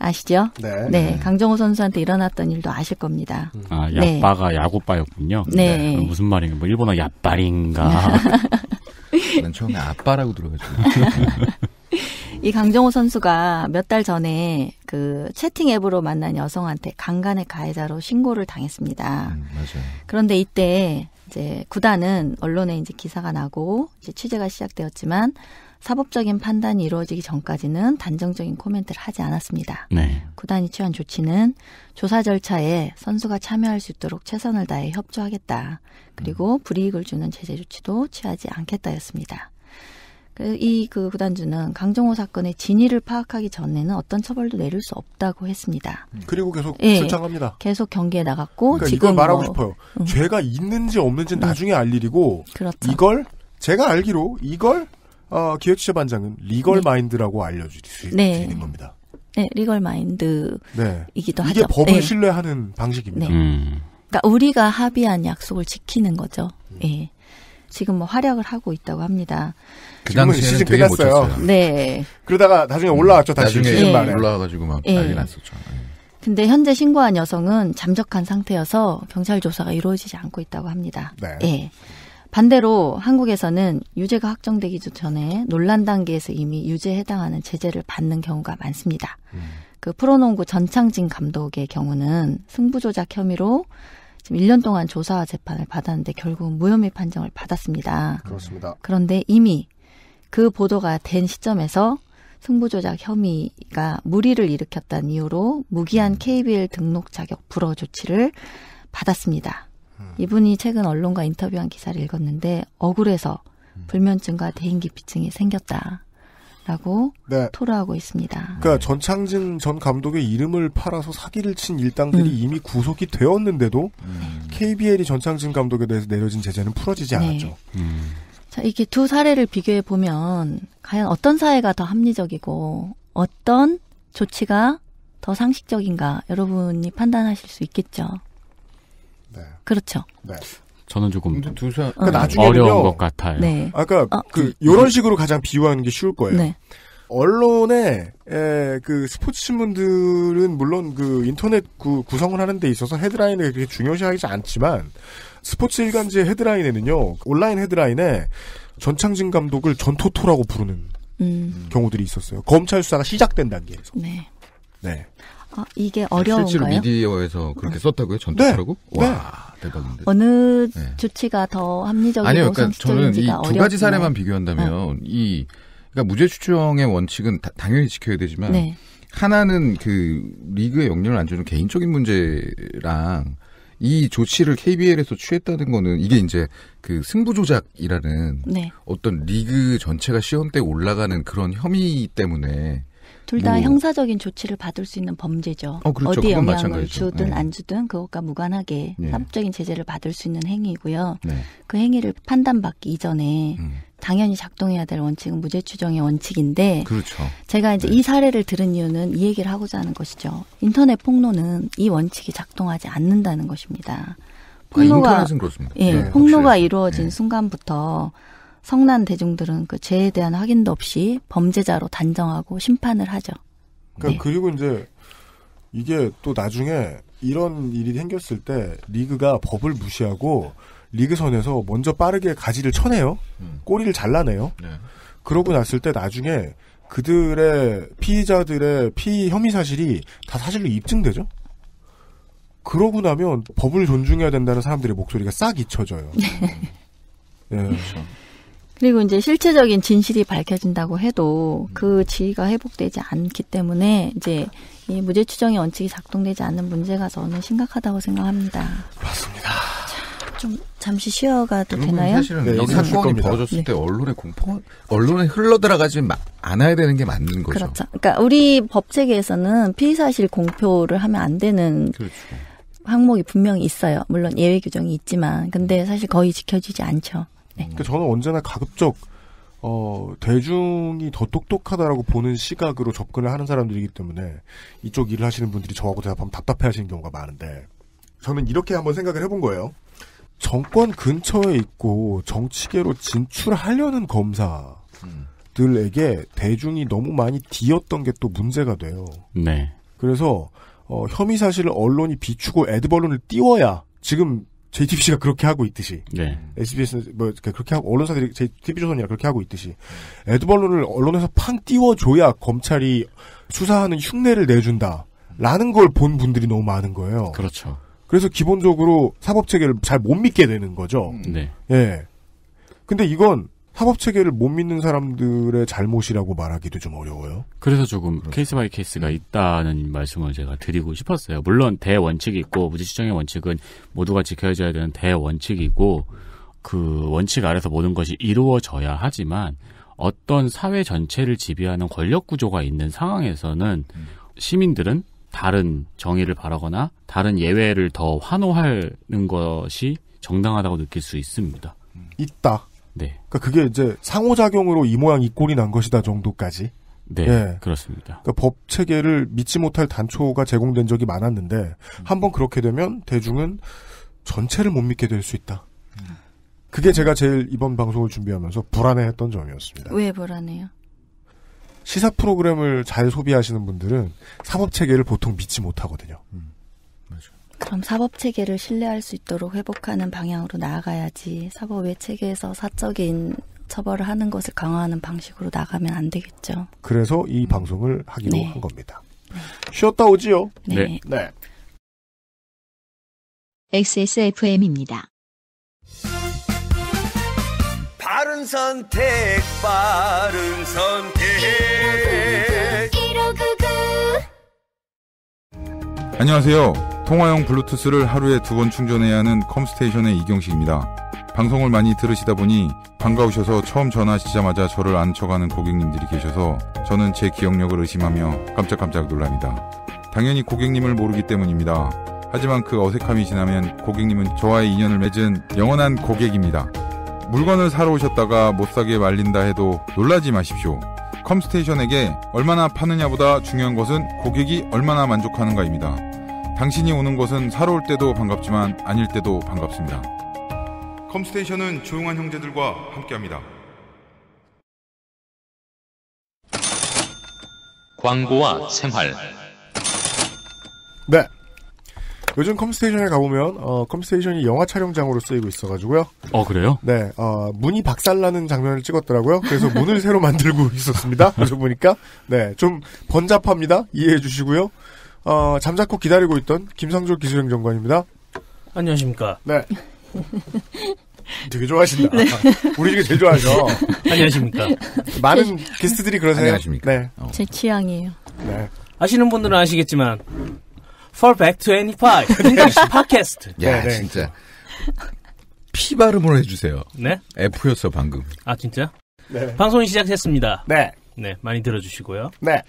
아시죠? 네. 네. 강정호 선수한테 일어났던 일도 아실 겁니다. 아, 야빠가 네. 야구빠였군요. 네. 무슨 말인가? 뭐 일본어 야빠인가? 난 처음에 아빠라고 들어가지고. 이 강정호 선수가 몇 달 전에 그 채팅 앱으로 만난 여성한테 강간의 가해자로 신고를 당했습니다. 음, 맞아요. 그런데 이때 이제 구단은 언론에 이제 기사가 나고 이제 취재가 시작되었지만 사법적인 판단이 이루어지기 전까지는 단정적인 코멘트를 하지 않았습니다. 네. 구단이 취한 조치는 조사 절차에 선수가 참여할 수 있도록 최선을 다해 협조하겠다. 그리고 음. 불이익을 주는 제재 조치도 취하지 않겠다였습니다. 이그 그 구단주는 강정호 사건의 진위를 파악하기 전에는 어떤 처벌도 내릴 수 없다고 했습니다. 음. 그리고 계속 예, 설창합니다. 계속 경기에 나갔고 그러니까 지금 이걸 말하고 뭐, 싶어요. 음. 죄가 있는지 없는지 는 나중에 음. 알 일이고 그렇죠. 이걸 제가 알기로 이걸 어, 기획실반장은 리걸 네. 마인드라고 알려주실 수 네. 있는 겁니다. 네, 리걸 마인드이기도 네. 하죠. 이게 법을 네. 신뢰하는 방식입니다. 음. 그러니까 우리가 합의한 약속을 지키는 거죠. 음. 예. 지금 뭐 활약을 하고 있다고 합니다. 그 당시에는 시즌 되게 못쳤어요. 네. 그러다가 나중에 올라왔죠. 다시 시즌 말에 예. 올라와가지고 막 예. 난리 났었죠. 예. 근데 현재 신고한 여성은 잠적한 상태여서 경찰 조사가 이루어지지 않고 있다고 합니다. 네. 예. 반대로 한국에서는 유죄가 확정되기 전에 논란 단계에서 이미 유죄에 해당하는 제재를 받는 경우가 많습니다. 음. 그 프로농구 전창진 감독의 경우는 승부조작 혐의로 지금 1년 동안 조사 와 재판을 받았는데 결국 무혐의 판정을 받았습니다. 그렇습니다. 그런데 이미 그 보도가 된 시점에서 승부조작 혐의가 무리를 일으켰다는 이유로 무기한 KBL 음. 등록 자격 불허 조치를 받았습니다. 이분이 최근 언론과 인터뷰한 기사를 읽었는데 억울해서 음. 불면증과 대인기피증이 생겼다. 라고 네. 토로하고 있습니다. 그러니까 네. 전창진 전 감독의 이름을 팔아서 사기를 친 일당들이 음. 이미 구속이 되었는데도 음. KBL이 전창진 감독에 대해서 내려진 제재는 풀어지지 네. 않았죠. 네. 음. 자, 이렇게 두 사례를 비교해 보면 과연 어떤 사회가 더 합리적이고 어떤 조치가 더 상식적인가 여러분이 판단하실 수 있겠죠. 그렇죠. 네. 저는 조금 두사 그러니까 어. 나중에 어려운 것 같아요. 네. 아까 어. 그 요런 식으로 가장 비유하는 게 쉬울 거예요. 네. 언론에 에, 그 스포츠 신문들은 물론 그 인터넷 그 구성을 하는 데 있어서 헤드라인을 그렇게 중요시하지 않지만 스포츠 일간지의 헤드라인에는요 온라인 헤드라인에 전창진 감독을 전토토라고 부르는 음. 경우들이 있었어요. 검찰 수사가 시작된 단계에서. 네. 네. 아, 이게 어려운가요? 실제로 미디어에서 그렇게 음. 썼다고요? 전투표라고? 네. 네. 와 대박인데. 어느 네. 조치가 더 합리적이고 아니요, 그러니까 저는 이 두 가지 사례만 비교한다면 어. 이 그러니까 무죄 추정의 원칙은 다, 당연히 지켜야 되지만 네. 하나는 그 리그에 영향을 안 주는 개인적인 문제랑 이 조치를 KBL에서 취했다는 거는 이게 이제 그 승부 조작이라는 네. 어떤 리그 전체가 시험때 올라가는 그런 혐의 때문에 둘다 뭐. 음. 형사적인 조치를 받을 수 있는 범죄죠. 어, 그렇죠. 디 영향을 마찬가지죠. 주든 네. 안 주든 그것과 무관하게 네. 사법적인 제재를 받을 수 있는 행위고요. 네. 그 행위를 판단받기 이전에 음. 당연히 작동해야 될 원칙은 무죄 추정의 원칙인데 그렇죠. 제가 이제 네. 이 사례를 들은 이유는 이 얘기를 하고자 하는 것이죠. 인터넷 폭로는 이 원칙이 작동하지 않는다는 것입니다. 아, 폭로가 아, 예, 네, 폭로가 확실 이루어진 네. 순간부터 성난 대중들은 그 죄에 대한 확인도 없이 범죄자로 단정하고 심판을 하죠. 그러니까 네. 그리고 이제 이게 또 나중에 이런 일이 생겼을 때 리그가 법을 무시하고 리그 선에서 먼저 빠르게 가지를 쳐내요. 음. 꼬리를 잘라내요. 네. 그러고 났을 때 나중에 그들의 피의자들의 피의 혐의 사실이 다 사실로 입증되죠. 그러고 나면 법을 존중해야 된다는 사람들의 목소리가 싹 잊혀져요. 예. 그렇죠. 그리고 이제 실체적인 진실이 밝혀진다고 해도 그 음. 지위가 회복되지 않기 때문에 이제 이 무죄 추정의 원칙이 작동되지 않는 문제가 저는 심각하다고 생각합니다. 맞습니다. 좀 잠시 쉬어가도 되나요? 사실은 네, 여기 사건이 벌어졌을 네. 때 언론의 공포, 언론에 흘러들어가지 않아야 되는 게 맞는 거죠. 그렇죠. 그러니까 우리 법 체계에서는 피의 사실 공표를 하면 안 되는 그렇죠. 항목이 분명히 있어요. 물론 예외 규정이 있지만, 근데 음. 사실 거의 지켜지지 않죠. 네. 그러니까 저는 언제나 가급적 어, 대중이 더 똑똑하다라고 보는 시각으로 접근을 하는 사람들이기 때문에 이쪽 일을 하시는 분들이 저하고 대답하면 답답해 하시는 경우가 많은데 저는 이렇게 한번 생각을 해본 거예요. 정권 근처에 있고 정치계로 진출하려는 검사들에게 대중이 너무 많이 뒤었던 게 또 문제가 돼요. 네. 그래서 어, 혐의 사실을 언론이 비추고 애드벌론을 띄워야 지금 JTBC가 그렇게 하고 있듯이 네. SBS 뭐 그렇게 하고 언론사들이 JTB조선이나 그렇게 하고 있듯이 에드벌로를 언론에서 팡 띄워줘야 검찰이 수사하는 흉내를 내준다라는 걸 본 분들이 너무 많은 거예요. 그렇죠. 그래서 기본적으로 사법 체계를 잘 못 믿게 되는 거죠. 네. 예. 근데 이건 사법 체계를 못 믿는 사람들의 잘못이라고 말하기도 좀 어려워요. 그래서 조금 그렇죠. 케이스 바이 케이스가 있다는 말씀을 제가 드리고 싶었어요. 물론 대원칙이 있고 무죄추정의 원칙은 모두가 지켜져야 되는 대원칙이고 그 원칙 아래서 모든 것이 이루어져야 하지만 어떤 사회 전체를 지배하는 권력 구조가 있는 상황에서는 음. 시민들은 다른 정의를 바라거나 다른 예외를 더 환호하는 것이 정당하다고 느낄 수 있습니다. 있다. 네. 그러니까 그게 이제 상호작용으로 이 모양 이 꼴이 난 것이다 정도까지. 네, 예. 그렇습니다. 그러니까 법 체계를 믿지 못할 단초가 제공된 적이 많았는데 음. 한번 그렇게 되면 대중은 전체를 못 믿게 될 수 있다. 그게 제가 제일 이번 방송을 준비하면서 불안해했던 점이었습니다. 왜 불안해요? 시사 프로그램을 잘 소비하시는 분들은 사법 체계를 보통 믿지 못하거든요. 음. 그럼 사법 체계를 신뢰할 수 있도록 회복하는 방향으로 나아가야지 사법 외 체계에서 사적인 처벌을 하는 것을 강화하는 방식으로 나가면 안 되겠죠. 그래서 이 방송을 하기로 네. 한 겁니다. 네. 쉬었다 오지요. 네. 네. XSFM입니다. 네. 바른 선택, 바른 선택. 1599, 1599. 안녕하세요. 통화용 블루투스를 하루에 두 번 충전해야 하는 컴스테이션의 이경식입니다. 방송을 많이 들으시다 보니 반가우셔서 처음 전화하시자마자 저를 안쳐가는 고객님들이 계셔서 저는 제 기억력을 의심하며 깜짝깜짝 놀랍니다. 당연히 고객님을 모르기 때문입니다. 하지만 그 어색함이 지나면 고객님은 저와의 인연을 맺은 영원한 고객입니다. 물건을 사러 오셨다가 못 사게 말린다 해도 놀라지 마십시오. 컴스테이션에게 얼마나 파느냐보다 중요한 것은 고객이 얼마나 만족하는가입니다. 당신이 오는 곳은 살아올 때도 반갑지만 아닐 때도 반갑습니다. 컴스테이션은 조용한 형제들과 함께합니다. 광고와 생활. 네. 요즘 컴스테이션에 가보면 어, 컴스테이션이 영화 촬영장으로 쓰이고 있어가지고요. 어 그래요? 네, 어, 문이 박살나는 장면을 찍었더라고요. 그래서 문을 새로 만들고 있었습니다. 그래 보니까 네, 좀 번잡합니다. 이해해 주시고요. 어, 잠자코 기다리고 있던 김상조 기술행정관입니다. 안녕하십니까. 네. 되게 좋아하신다. 네. 우리 중에 제일 좋아하죠. 안녕하십니까. 많은 게스트들이 그러세요. 안녕하십니까. 네. 어. 제 취향이에요. 네. 아시는 분들은 아시겠지만, For Back to 2 n g l i s h p o d c a s 네, 진짜. 피 발음으로 해주세요. 네? F였어, 방금. 아, 진짜? 네. 방송이 시작됐습니다. 네. 네, 많이 들어주시고요. 네.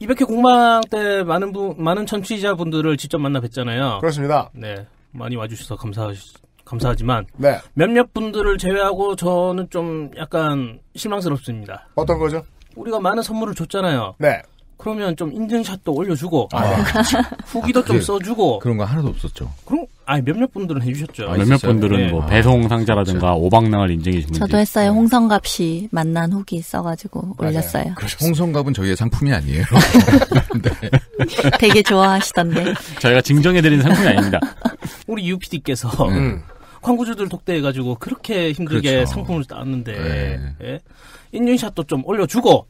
200회 공방 때 많은 분, 많은 청취자분들을 직접 만나 뵀잖아요. 그렇습니다. 네. 많이 와주셔서 감사, 감사하지만. 네. 몇몇 분들을 제외하고 저는 좀 약간 실망스럽습니다. 어떤 거죠? 우리가 많은 선물을 줬잖아요. 네. 그러면 좀 인증샷도 올려주고. 아, 네. 후기도 좀 아, 써주고. 그런 거 하나도 없었죠. 그럼, 아니 몇몇 분들은 해주셨죠. 아, 몇몇 분들은 네. 뭐 배송 상자라든가 아, 그렇죠. 오방랑을 인증해 주는. 저도 했어요. 홍성갑 씨 만난 후기 있어가지고 맞아요. 올렸어요. 그러셨어요. 그렇죠. 홍성갑은 저희의 상품이 아니에요. 네. 되게 좋아하시던데. 저희가 증정해 드리는 상품이 아닙니다. 우리 UPD께서 음. 네. 광고주들 독대해가지고 그렇게 힘들게 그렇죠. 상품을 땄는데 네. 예? 인증샷도 좀 올려주고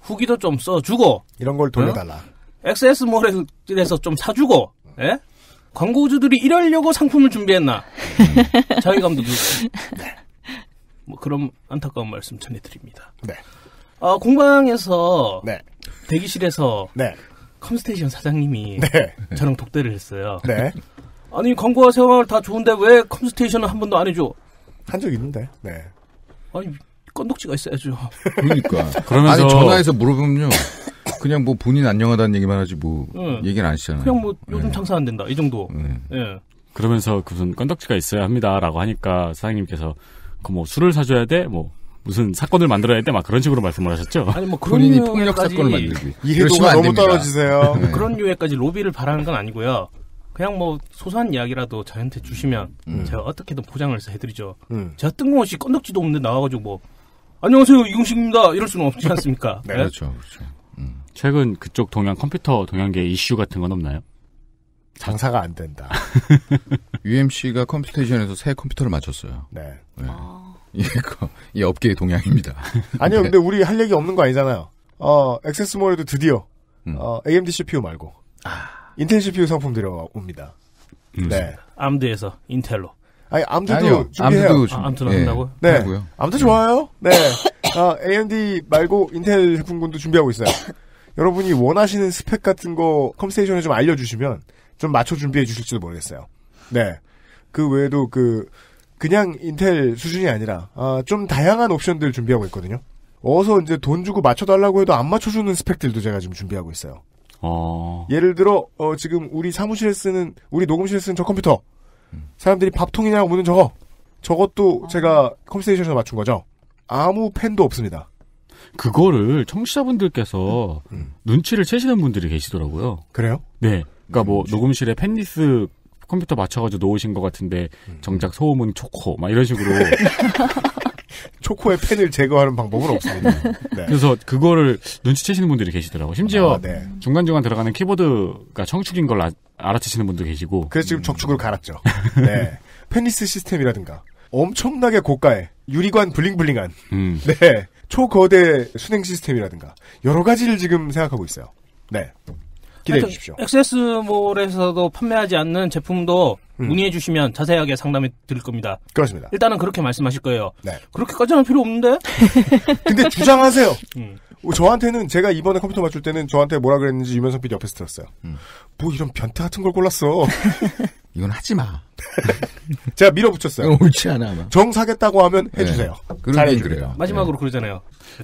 후기도 좀 써주고 이런 걸 돌려달라. 어? XS몰에서 좀 사주고 예? 광고주들이 이러려고 상품을 준비했나? 음, 자기 감독이. 네. 뭐 그런 안타까운 말씀 전해드립니다. 네. 어, 공방에서 네. 대기실에서 네. 컴스테이션 사장님이 네. 저랑 독대를 했어요. 네. 아니 광고와 생활 다 좋은데 왜 컴스테이션은 한 번도 안 해줘? 한 적 있는데. 네. 아니 건덕지가 있어야죠. 그러니까. 그러면서 아니 전화해서 물어보면요. 그냥 뭐 본인 안녕하다는 얘기만 하지 뭐 네. 얘기는 안 하시잖아요. 그냥 뭐 요즘 네. 예. 장사 안 된다 이 정도. 네. 그러면서 무슨 껀덕지가 있어야 합니다라고 하니까 사장님께서 그 뭐 술을 사줘야 돼 뭐. 무슨 사건을 만들어야 돼막 그런 식으로 말씀을 하셨죠. 아니 뭐 그런 본인이 폭력 사건을 만들기 이해도가 너무 떨어지세요. 그런 류에까지 로비를 바라는 건 아니고요. 그냥 뭐 소소한 이야기라도 저한테 주시면 음. 음. 제가 어떻게든 보장을해드리죠 음. 제가 뜬금없이 껀덕지도 없는데 나와가지고 뭐 안녕하세요 이공식입니다 이럴 수는 없지 않습니까? 네, 네? 그렇죠, 그렇죠. 최근 그쪽 동향 컴퓨터 동향계 이슈 같은 건 없나요? 장사가 안 된다. UMC가 컴퓨테이션에서 새 컴퓨터를 맞췄어요. 네. 네. 아... 이 업계의 동향입니다. 아니요, 네. 근데 우리 할 얘기 없는 거 아니잖아요. 어, 액세스몰에도 드디어 음. 어, AMD CPU 말고 아... 인텔 CPU 상품 들어옵니다. 음. 네. 암드에서 인텔로. 아니 암드도 준비해요. 암드도, 아, 암드로 예, 네. 다고 네. 하 암드 예. 좋아요. 네. 아, AMD 말고 인텔 제품군도 준비하고 있어요. 여러분이 원하시는 스펙 같은 거 컴스테이션에 좀 알려주시면 좀 맞춰 준비해 주실지도 모르겠어요. 네. 그 외에도 그 그냥 인텔 수준이 아니라 아, 좀 다양한 옵션들 준비하고 있거든요. 어서 이제 돈 주고 맞춰달라고 해도 안 맞춰주는 스펙들도 제가 지금 준비하고 있어요. 어... 예를 들어 어, 지금 우리 사무실에 쓰는 우리 녹음실에 쓰는 저 컴퓨터 음. 사람들이 밥통이냐고 묻는 저거 저것도 아. 제가 컴스테이션에서 맞춘 거죠. 아무 팬도 없습니다. 그거를 청취자분들께서 음. 음. 눈치를 채시는 분들이 계시더라고요. 그래요? 네. 그러니까 뭐 음, 녹음실에 팬리스 컴퓨터 맞춰가지고 놓으신 것 같은데 음. 정작 소음은 초코 막 이런 식으로 초코의 팬을 제거하는 방법은 없습니다. 음. 네. 그래서 그거를 눈치채시는 분들이 계시더라고요. 심지어 아, 네. 중간중간 들어가는 키보드가 청축인 걸 아, 알아채시는 분도 계시고 그래서 지금 음. 적축을 갈았죠. 네. 팬리스 시스템이라든가 엄청나게 고가의 유리관 블링블링한 음. 네 초거대 수냉 시스템이라든가 여러 가지를 지금 생각하고 있어요. 네 기대해 주십시오. 액세스몰에서도 판매하지 않는 제품도 음. 문의해 주시면 자세하게 상담해 드릴 겁니다. 그렇습니다. 일단은 그렇게 말씀하실 거예요. 네. 그렇게까지는 필요 없는데. 근데 주장하세요. 음. 저한테는 제가 이번에 컴퓨터 맞출 때는 저한테 뭐라 그랬는지 유명성 PD 옆에서 들었어요. 음. 뭐 이런 변태 같은 걸 골랐어. 이건 하지 마. 제가 밀어붙였어요. 옳지 어, 않아. 아마. 정 사겠다고 하면 네, 해주세요. 네. 잘해주세요. 마지막으로 네. 그러잖아요.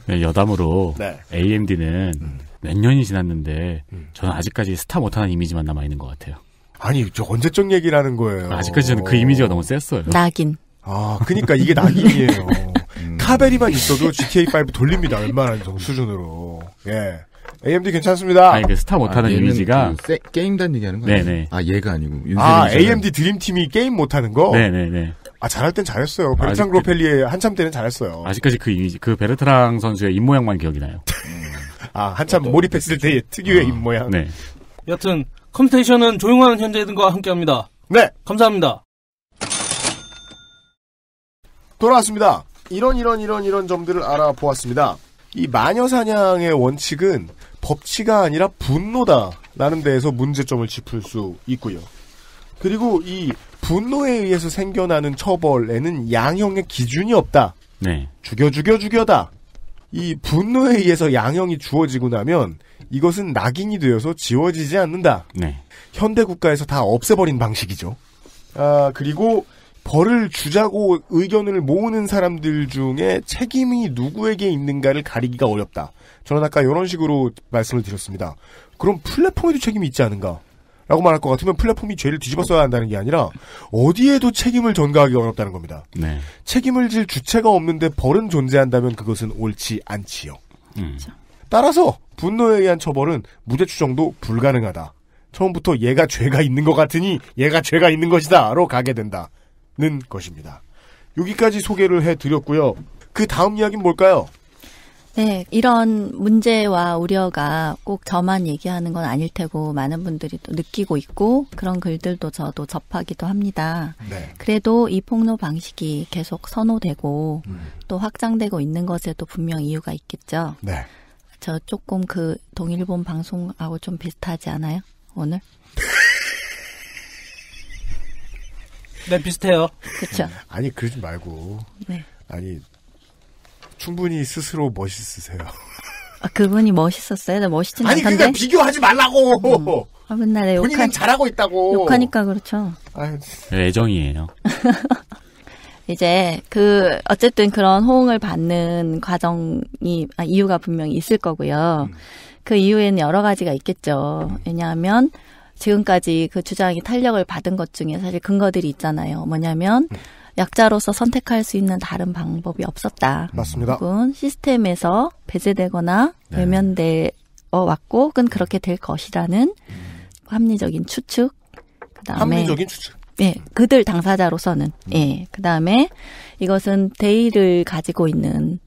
네, 여담으로 네. AMD는 음. 몇 년이 지났는데 음. 저는 아직까지 스타 못하는 이미지만 남아 있는 것 같아요. 아니 저 언제적 얘기라는 거예요. 아직까지 저는 그 이미지가 너무 셌어요. 낙인. 아, 그니까 이게 낙인이에요. 음. 카벨이만 있어도 GTA 5 돌립니다. 웬만한 수준으로. 예. AMD 괜찮습니다. 아니 그 스타 못하는 아, 이미지가 그 게임단 얘기하는 거예요. 네네. 아 얘가 아니고 아 AMD 드림팀이 게임 못하는 거. 네네네. 아 잘할 땐 잘했어요. 베르트랑 그 로펠리의 한참 때는 잘했어요. 아직까지 그 이미지 그 베르트랑 선수의 입 모양만 기억이 나요. 아 한참 몰입했을 때의 특유의 아, 입 모양. 네. 여튼 컴스테이션은 조용한 현재들과 함께합니다. 네. 감사합니다. 돌아왔습니다. 이런 이런 이런 이런 점들을 알아보았습니다. 이 마녀 사냥의 원칙은 법치가 아니라 분노다라는 데에서 문제점을 짚을 수 있고요. 그리고 이 분노에 의해서 생겨나는 처벌에는 양형의 기준이 없다. 네. 죽여 죽여 죽여다. 이 분노에 의해서 양형이 주어지고 나면 이것은 낙인이 되어서 지워지지 않는다. 네. 현대 국가에서 다 없애버린 방식이죠. 아 그리고 벌을 주자고 의견을 모으는 사람들 중에 책임이 누구에게 있는가를 가리기가 어렵다. 저는 아까 이런 식으로 말씀을 드렸습니다. 그럼 플랫폼에도 책임이 있지 않은가? 라고 말할 것 같으면 플랫폼이 죄를 뒤집어 써야 한다는 게 아니라 어디에도 책임을 전가하기 어렵다는 겁니다. 네. 책임을 질 주체가 없는데 벌은 존재한다면 그것은 옳지 않지요. 음. 그렇죠. 따라서 분노에 의한 처벌은 무죄 추정도 불가능하다. 처음부터 얘가 죄가 있는 것 같으니 얘가 죄가 있는 것이다로 가게 된다. 는 것입니다. 여기까지 소개를 해드렸고요. 그 다음 이야기는 뭘까요? 네, 이런 문제와 우려가 꼭 저만 얘기하는 건 아닐 테고 많은 분들이 또 느끼고 있고 그런 글들도 저도 접하기도 합니다. 네. 그래도 이 폭로 방식이 계속 선호되고 음. 또 확장되고 있는 것에도 분명 이유가 있겠죠. 네. 저 조금 그 동일본 방송하고 좀 비슷하지 않아요? 오늘? 네, 비슷해요. 그렇죠. 아니, 그러지 말고. 네. 아니, 충분히 스스로 멋있으세요. 아, 그분이 멋있었어요? 나 멋있진 않던데. 아니, 그러니까 비교하지 말라고. 음. 아, 맨날 욕하... 본인은 잘하고 있다고. 욕하니까 그렇죠. 아유. 네, 애정이에요. 이제 그 어쨌든 그런 호응을 받는 과정이 아, 이유가 분명히 있을 거고요. 음. 그 이유에는 여러 가지가 있겠죠. 왜냐하면 지금까지 그 주장이 탄력을 받은 것 중에 사실 근거들이 있잖아요. 뭐냐면 네. 약자로서 선택할 수 있는 다른 방법이 없었다. 맞습니다. 혹은 시스템에서 배제되거나 네. 외면되어 왔고 혹은 그렇게 될 것이라는 합리적인 추측. 그다음에 합리적인 추측. 예, 그들 당사자로서는 예, 그다음에 이것은 대의를 가지고 있는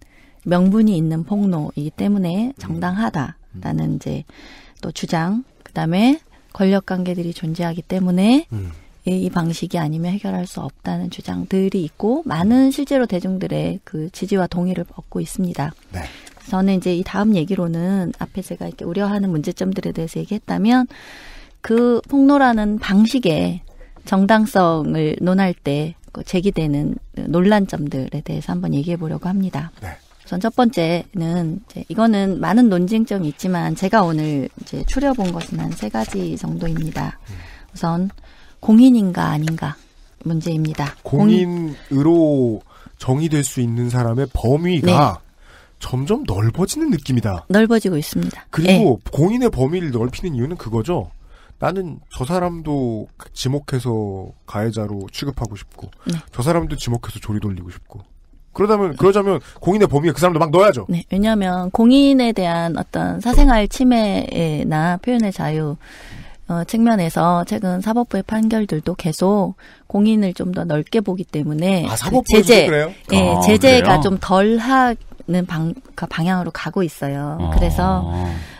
명분이 있는 폭로이기 때문에 정당하다라는 음. 이제 또 주장, 그다음에 권력 관계들이 존재하기 때문에 음. 예, 이 방식이 아니면 해결할 수 없다는 주장들이 있고 많은 실제로 대중들의 그 지지와 동의를 얻고 있습니다. 네. 저는 이제 이 다음 얘기로는 앞에 제가 이렇게 우려하는 문제점들에 대해서 얘기했다면 그 폭로라는 방식의 정당성을 논할 때 제기되는 논란점들에 대해서 한번 얘기해 보려고 합니다. 네. 우선 첫 번째는 이거는 많은 논쟁점이 있지만 제가 오늘 이제 추려본 것은 한 세 가지 정도입니다. 우선 공인인가 아닌가 문제입니다. 공인으로 정의될 수 있는 사람의 범위가 네. 점점 넓어지는 느낌이다. 넓어지고 있습니다. 그리고 네. 공인의 범위를 넓히는 이유는 그거죠. 나는 저 사람도 지목해서 가해자로 취급하고 싶고, 네. 저 사람도 지목해서 조리 돌리고 싶고, 그러다면 그러자면 공인의 범위에 그 사람도 막 넣어야죠. 네, 왜냐하면 공인에 대한 어떤 사생활 침해나 표현의 자유 어, 측면에서 최근 사법부의 판결들도 계속 공인을 좀 더 넓게 보기 때문에 아, 그 제재, 예, 아, 제재가 좀 덜하는 방 그 방향으로 가고 있어요. 아. 그래서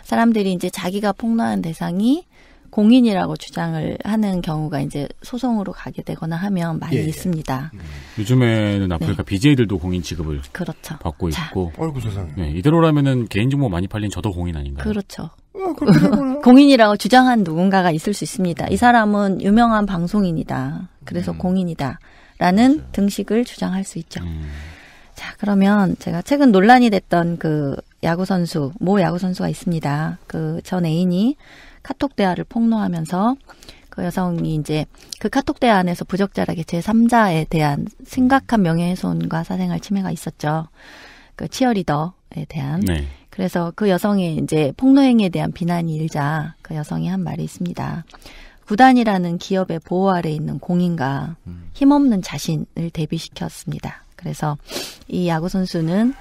사람들이 이제 자기가 폭로한 대상이 공인이라고 주장을 하는 경우가 이제 소송으로 가게 되거나 하면 많이 예, 예. 있습니다. 예. 요즘에는 아프리카 네. BJ들도 공인 취급을 그렇죠. 받고 자. 있고. 얼굴 세상에. 네, 이대로라면은 개인정보 많이 팔린 저도 공인 아닌가요? 그렇죠. 아, 뭐. 공인이라고 주장한 누군가가 있을 수 있습니다. 이 음. 사람은 유명한 방송인이다. 그래서 음. 공인이다. 라는 맞아요. 등식을 주장할 수 있죠. 음. 자, 그러면 제가 최근 논란이 됐던 그 야구선수, 모 야구선수가 있습니다. 그 전 애인이 카톡 대화를 폭로하면서 그 여성이 이제 그 카톡 대화 안에서 부적절하게 제3자에 대한 심각한 명예훼손과 사생활 침해가 있었죠. 그 치어리더에 대한. 네. 그래서 그 여성의 이제 폭로행위에 대한 비난이 일자 그 여성이 한 말이 있습니다. 구단이라는 기업의 보호 아래 있는 공인과 음. 힘없는 자신을 대비시켰습니다. 그래서 이 야구 선수는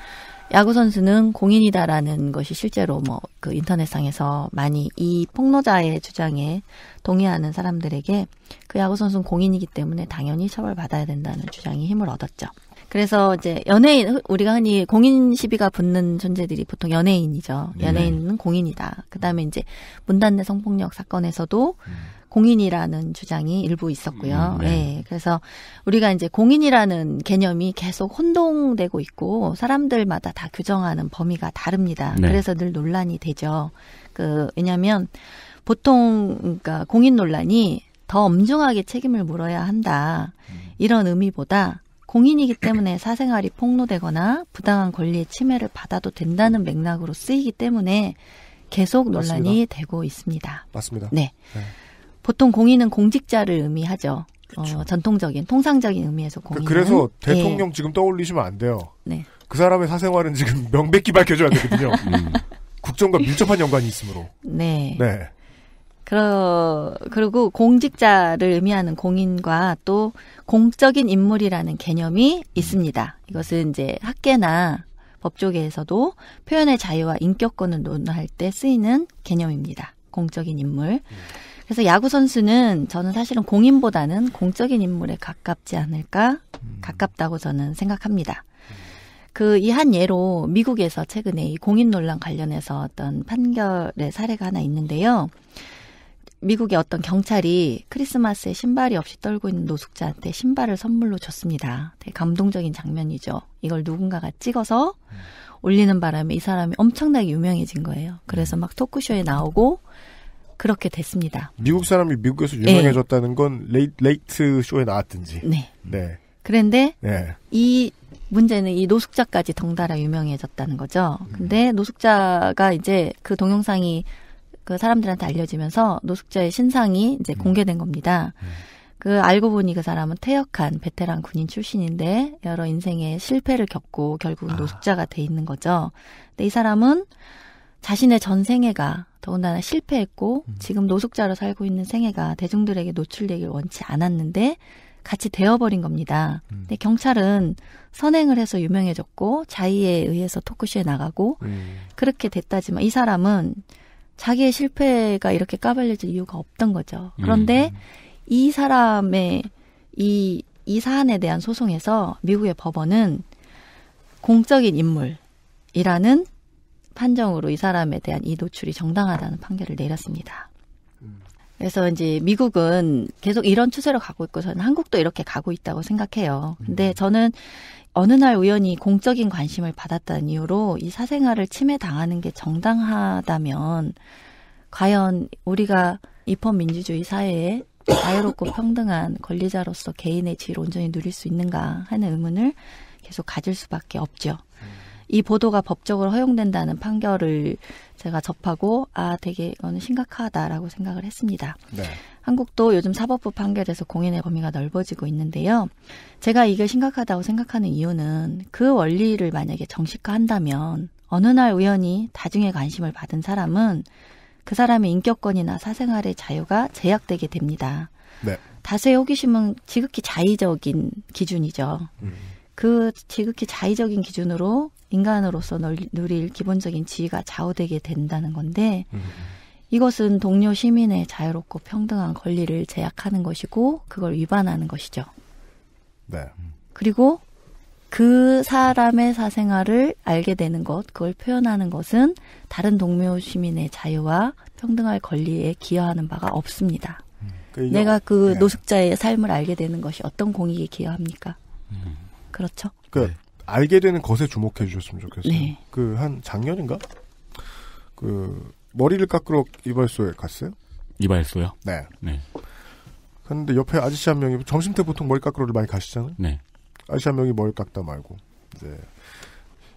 야구 선수는 공인이다라는 것이 실제로 뭐 그 인터넷상에서 많이 이 폭로자의 주장에 동의하는 사람들에게 그 야구 선수는 공인이기 때문에 당연히 처벌받아야 된다는 주장이 힘을 얻었죠. 그래서 이제 연예인 우리가 흔히 공인 시비가 붙는 존재들이 보통 연예인이죠. 네. 연예인은 네. 공인이다. 그다음에 이제 문단내 성폭력 사건에서도 음. 공인이라는 주장이 일부 있었고요. 음, 네. 네. 그래서 우리가 이제 공인이라는 개념이 계속 혼동되고 있고 사람들마다 다 규정하는 범위가 다릅니다. 네. 그래서 늘 논란이 되죠. 그 왜냐면 보통 그러니까 공인 논란이 더 엄중하게 책임을 물어야 한다. 음. 이런 의미보다 공인이기 때문에 사생활이 폭로되거나 부당한 권리의 침해를 받아도 된다는 맥락으로 쓰이기 때문에 계속 논란이 맞습니다. 되고 있습니다. 맞습니다. 네. 네. 보통 공인은 공직자를 의미하죠. 어, 전통적인 통상적인 의미에서 그러니까 공인. 그 그래서 예. 대통령 네. 지금 떠올리시면 안 돼요. 네. 그 사람의 사생활은 지금 명백히 밝혀줘야 되거든요. 음. 국정과 밀접한 연관이 있으므로. 네. 네. 그러, 그리고 공직자를 의미하는 공인과 또 공적인 인물이라는 개념이 있습니다. 이것은 이제 학계나 법조계에서도 표현의 자유와 인격권을 논할 때 쓰이는 개념입니다. 공적인 인물. 그래서 야구 선수는 저는 사실은 공인보다는 공적인 인물에 가깝지 않을까 음. 가깝다고 저는 생각합니다. 그 이 한 예로 미국에서 최근에 이 공인 논란 관련해서 어떤 판결의 사례가 하나 있는데요. 미국의 어떤 경찰이 크리스마스에 신발이 없이 떨고 있는 노숙자한테 신발을 선물로 줬습니다. 되게 감동적인 장면이죠. 이걸 누군가가 찍어서 올리는 바람에 이 사람이 엄청나게 유명해진 거예요. 그래서 막 토크쇼에 나오고 그렇게 됐습니다. 미국 사람이 미국에서 유명해졌다는 건 레이, 레이트 쇼에 나왔든지. 네. 네. 그런데 네. 이 문제는 이 노숙자까지 덩달아 유명해졌다는 거죠. 근데 노숙자가 이제 그 동영상이 그 사람들한테 알려지면서 노숙자의 신상이 이제 음. 공개된 겁니다. 음. 그 알고 보니 그 사람은 퇴역한 베테랑 군인 출신인데 여러 인생의 실패를 겪고 결국 은 아. 노숙자가 돼 있는 거죠. 근데 이 사람은 자신의 전 생애가 더군다나 실패했고 음. 지금 노숙자로 살고 있는 생애가 대중들에게 노출되길 원치 않았는데 같이 되어버린 겁니다. 음. 근데 경찰은 선행을 해서 유명해졌고 자의에 의해서 토크쇼에 나가고 음. 그렇게 됐다지만 이 사람은 자기의 실패가 이렇게 까발려질 이유가 없던 거죠. 그런데 음. 이 사람의 이, 이 사안에 대한 소송에서 미국의 법원은 공적인 인물이라는 판정으로 이 사람에 대한 이 노출이 정당하다는 판결을 내렸습니다. 그래서 이제 미국은 계속 이런 추세로 가고 있고 저는 한국도 이렇게 가고 있다고 생각해요. 근데 음. 저는 어느 날 우연히 공적인 관심을 받았다는 이유로 이 사생활을 침해당하는 게 정당하다면 과연 우리가 입헌민주주의 사회에 자유롭고 평등한 권리자로서 개인의 지위를 온전히 누릴 수 있는가 하는 의문을 계속 가질 수밖에 없죠. 이 보도가 법적으로 허용된다는 판결을 제가 접하고 아 되게 이거는 심각하다라고 생각을 했습니다. 네. 한국도 요즘 사법부 판결에서 공인의 범위가 넓어지고 있는데요. 제가 이게 심각하다고 생각하는 이유는 그 원리를 만약에 정식화한다면 어느 날 우연히 다중의 관심을 받은 사람은 그 사람의 인격권이나 사생활의 자유가 제약되게 됩니다. 네. 다수의 호기심은 지극히 자의적인 기준이죠. 음. 그 지극히 자의적인 기준으로 인간으로서 누릴 기본적인 지위가 좌우되게 된다는 건데 음. 이것은 동료 시민의 자유롭고 평등한 권리를 제약하는 것이고 그걸 위반하는 것이죠. 네. 그리고 그 사람의 사생활을 알게 되는 것, 그걸 표현하는 것은 다른 동료 시민의 자유와 평등할 권리에 기여하는 바가 없습니다. 음. 그 내가 그 네. 노숙자의 삶을 알게 되는 것이 어떤 공익에 기여합니까? 음. 그렇죠. 그 네. 알게 되는 것에 주목해 주셨으면 좋겠어요. 네. 그한 작년인가 그 머리를 깎으러 이발소에 갔어요? 이발소요? 네. 네. 갔데 옆에 아저씨 한 명이 점심 때 보통 머리 깎으러를 많이 가시잖아요. 네. 아저씨 한 명이 머리 깎다 말고 이제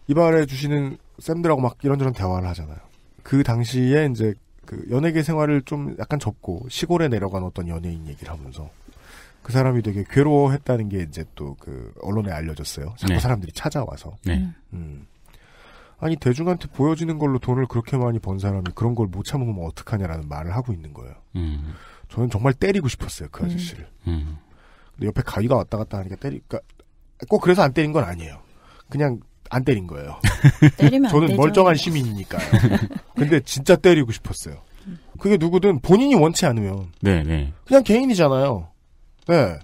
이발해 주시는 쌤들하고 막 이런저런 대화를 하잖아요. 그 당시에 이제 그 연예계 생활을 좀 약간 접고 시골에 내려간 어떤 연예인 얘기를 하면서 그 사람이 되게 괴로워했다는 게 이제 또 그 언론에 알려졌어요. 자꾸 네. 사람들이 찾아와서. 네. 음. 아니 대중한테 보여지는 걸로 돈을 그렇게 많이 번 사람이 그런 걸 못 참으면 어떡하냐라는 말을 하고 있는 거예요. 음. 저는 정말 때리고 싶었어요 그 음. 아저씨를. 음. 근데 옆에 가위가 왔다 갔다 하니까 그러니까 때리니까 꼭 그래서 안 때린 건 아니에요. 그냥 안 때린 거예요. 때리면 저는 멀쩡한 시민이니까요. 근데 진짜 때리고 싶었어요. 그게 누구든 본인이 원치 않으면 네네. 네. 그냥 개인이잖아요. 네.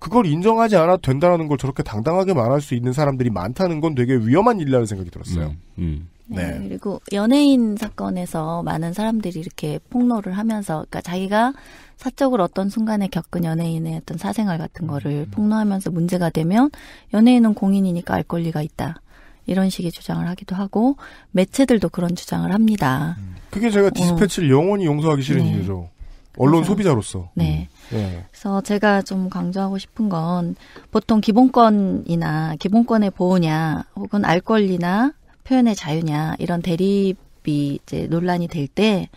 그걸 인정하지 않아도 된다라는 걸 저렇게 당당하게 말할 수 있는 사람들이 많다는 건 되게 위험한 일이라는 생각이 들었어요. 음, 음. 네. 네. 그리고 연예인 사건에서 많은 사람들이 이렇게 폭로를 하면서, 그러니까 자기가 사적으로 어떤 순간에 겪은 연예인의 어떤 사생활 같은 거를 음. 폭로하면서 문제가 되면 연예인은 공인이니까 알 권리가 있다. 이런 식의 주장을 하기도 하고 매체들도 그런 주장을 합니다. 음. 그게 제가 어. 디스패치를 어. 영원히 용서하기 싫은 네. 이유죠. 언론 그래서, 그렇죠. 소비자로서. 네. 음. 예. 그래서 제가 좀 강조하고 싶은 건 보통 기본권이나 기본권의 보호냐 혹은 알 권리나 표현의 자유냐 이런 대립이 이제 논란이 될 때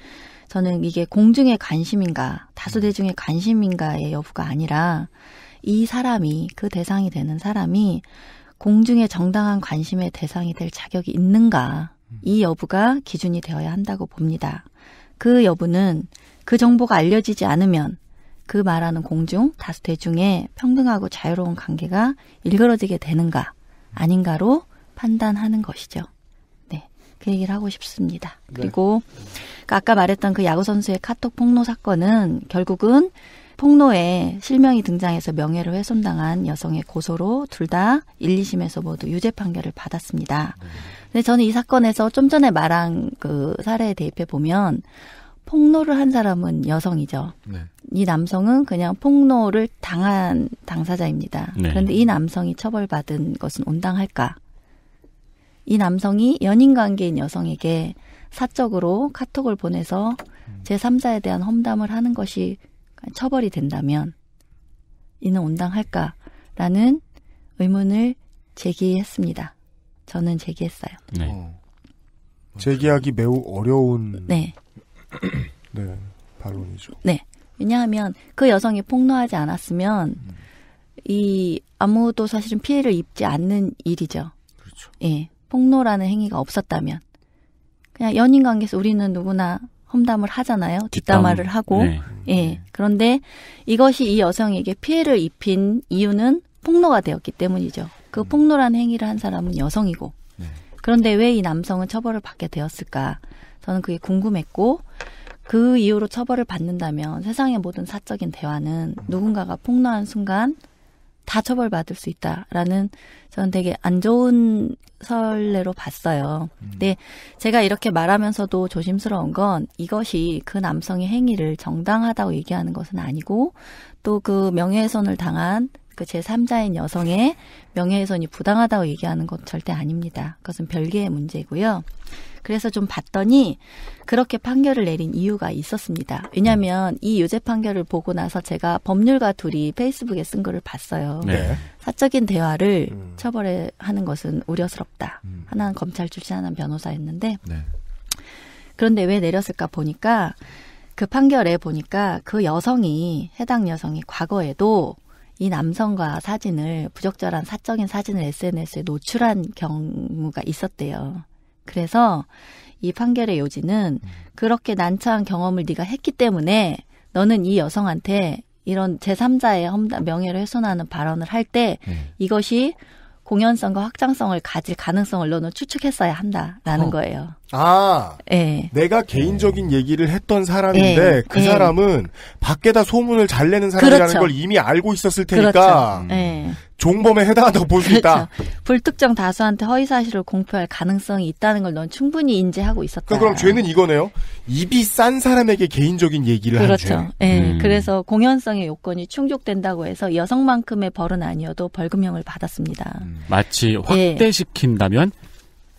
저는 이게 공중의 관심인가 다수 대중의 음. 관심인가의 여부가 아니라 이 사람이 그 대상이 되는 사람이 공중의 정당한 관심의 대상이 될 자격이 있는가 음. 이 여부가 기준이 되어야 한다고 봅니다. 그 여부는 그 정보가 알려지지 않으면 그 말하는 공중 다수 대중의 평등하고 자유로운 관계가 일그러지게 되는가 아닌가로 판단하는 것이죠. 네, 그 얘기를 하고 싶습니다. 네. 그리고 그러니까 아까 말했던 그 야구 선수의 카톡 폭로 사건은 결국은 폭로에 실명이 등장해서 명예를 훼손당한 여성의 고소로 둘 다 1, 2심에서 모두 유죄 판결을 받았습니다. 네. 근데 저는 이 사건에서 좀 전에 말한 그 사례에 대입해 보면 폭로를 한 사람은 여성이죠. 네. 이 남성은 그냥 폭로를 당한 당사자입니다. 네. 그런데 이 남성이 처벌받은 것은 온당할까? 이 남성이 연인 관계인 여성에게 사적으로 카톡을 보내서 제3자에 대한 험담을 하는 것이 처벌이 된다면 이는 온당할까라는 의문을 제기했습니다. 저는 제기했어요. 네. 어. 제기하기 매우 어려운 네. 네, 반론이죠. 네, 왜냐하면 그 여성이 폭로하지 않았으면 이 아무도 사실은 피해를 입지 않는 일이죠. 그렇죠. 예, 폭로라는 행위가 없었다면 그냥 연인 관계에서 우리는 누구나 험담을 하잖아요. 뒷담화를 하고. 네. 예. 네. 그런데 이것이 이 여성에게 피해를 입힌 이유는 폭로가 되었기 때문이죠. 그폭로라는 음. 행위를 한 사람은 여성이고. 네. 그런데 왜 이 남성은 처벌을 받게 되었을까? 저는 그게 궁금했고 그 이후로 처벌을 받는다면 세상의 모든 사적인 대화는 누군가가 폭로한 순간 다 처벌받을 수 있다라는 저는 되게 안 좋은 설례로 봤어요. 음. 근데 제가 이렇게 말하면서도 조심스러운 건 이것이 그 남성의 행위를 정당하다고 얘기하는 것은 아니고 또 그 명예훼손을 당한 그 제3자인 여성의 명예훼손이 부당하다고 얘기하는 것 절대 아닙니다. 그것은 별개의 문제고요. 그래서 좀 봤더니 그렇게 판결을 내린 이유가 있었습니다. 왜냐하면 이 유죄 판결을 보고 나서 제가 법률가 둘이 페이스북에 쓴 글을 봤어요. 네. 사적인 대화를 음. 처벌에 하는 것은 우려스럽다. 음. 하나는 검찰 출신, 하나는 변호사였는데 네. 그런데 왜 내렸을까 보니까 그 판결에 보니까 그 여성이 해당 여성이 과거에도 이 남성과 사진을 부적절한 사적인 사진을 SNS에 노출한 경우가 있었대요. 그래서 이 판결의 요지는 음. 그렇게 난처한 경험을 네가 했기 때문에 너는 이 여성한테 이런 제3자의 험담 명예를 훼손하는 발언을 할때 네. 이것이 공연성과 확장성을 가질 가능성을 너는 추측했어야 한다라는 어. 거예요. 아, 네. 내가 개인적인 음. 얘기를 했던 사람인데 네. 그 예. 사람은 밖에다 소문을 잘 내는 사람이라는 그렇죠. 걸 이미 알고 있었을 테니까 그렇죠. 음. 종범에 해당한다고 볼수 그렇죠. 있다. 불특정 다수한테 허위 사실을 공표할 가능성이 있다는 걸 넌 충분히 인지하고 있었다. 그러니까 그럼 죄는 이거네요. 입이 싼 사람에게 개인적인 얘기를 그렇죠. 한 죄. 음. 그래서 공연성의 요건이 충족된다고 해서 여성만큼의 벌은 아니어도 벌금형을 받았습니다. 음. 마치 확대시킨다면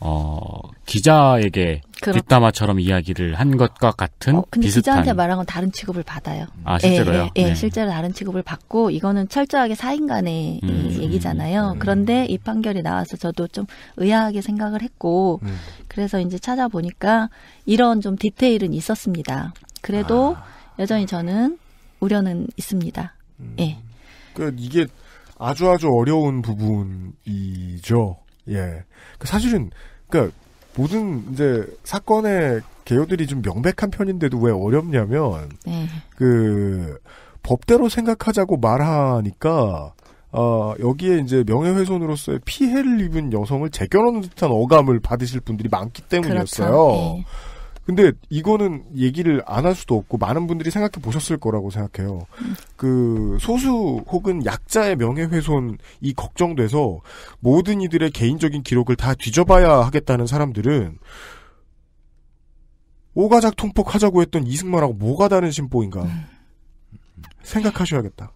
어, 기자에게 그렇... 뒷담화처럼 이야기를 한 것과 같은 어, 근데 비슷한. 기자한테 말한 건 다른 취급을 받아요. 아 실제로요? 예, 예, 예 네. 실제로 다른 취급을 받고 이거는 철저하게 사인간의 음, 음, 얘기잖아요. 음. 그런데 이 판결이 나와서 저도 좀 의아하게 생각을 했고 음. 그래서 이제 찾아보니까 이런 좀 디테일은 있었습니다. 그래도 아. 여전히 저는 우려는 있습니다. 음. 예. 그러니까 이게 아주 아주 어려운 부분이죠. 예. 그 사실은 그니까 모든 이제 사건의 개요들이 좀 명백한 편인데도 왜 어렵냐면 네. 그 법대로 생각하자고 말하니까 어, 여기에 이제 명예훼손으로서의 피해를 입은 여성을 재결하는 듯한 어감을 받으실 분들이 많기 때문이었어요. 그렇죠. 네. 근데 이거는 얘기를 안 할 수도 없고 많은 분들이 생각해 보셨을 거라고 생각해요. 그 소수 혹은 약자의 명예훼손이 걱정돼서 모든 이들의 개인적인 기록을 다 뒤져봐야 하겠다는 사람들은 오가작 통폭하자고 했던 이승만하고 뭐가 다른 심보인가 음. 생각하셔야겠다.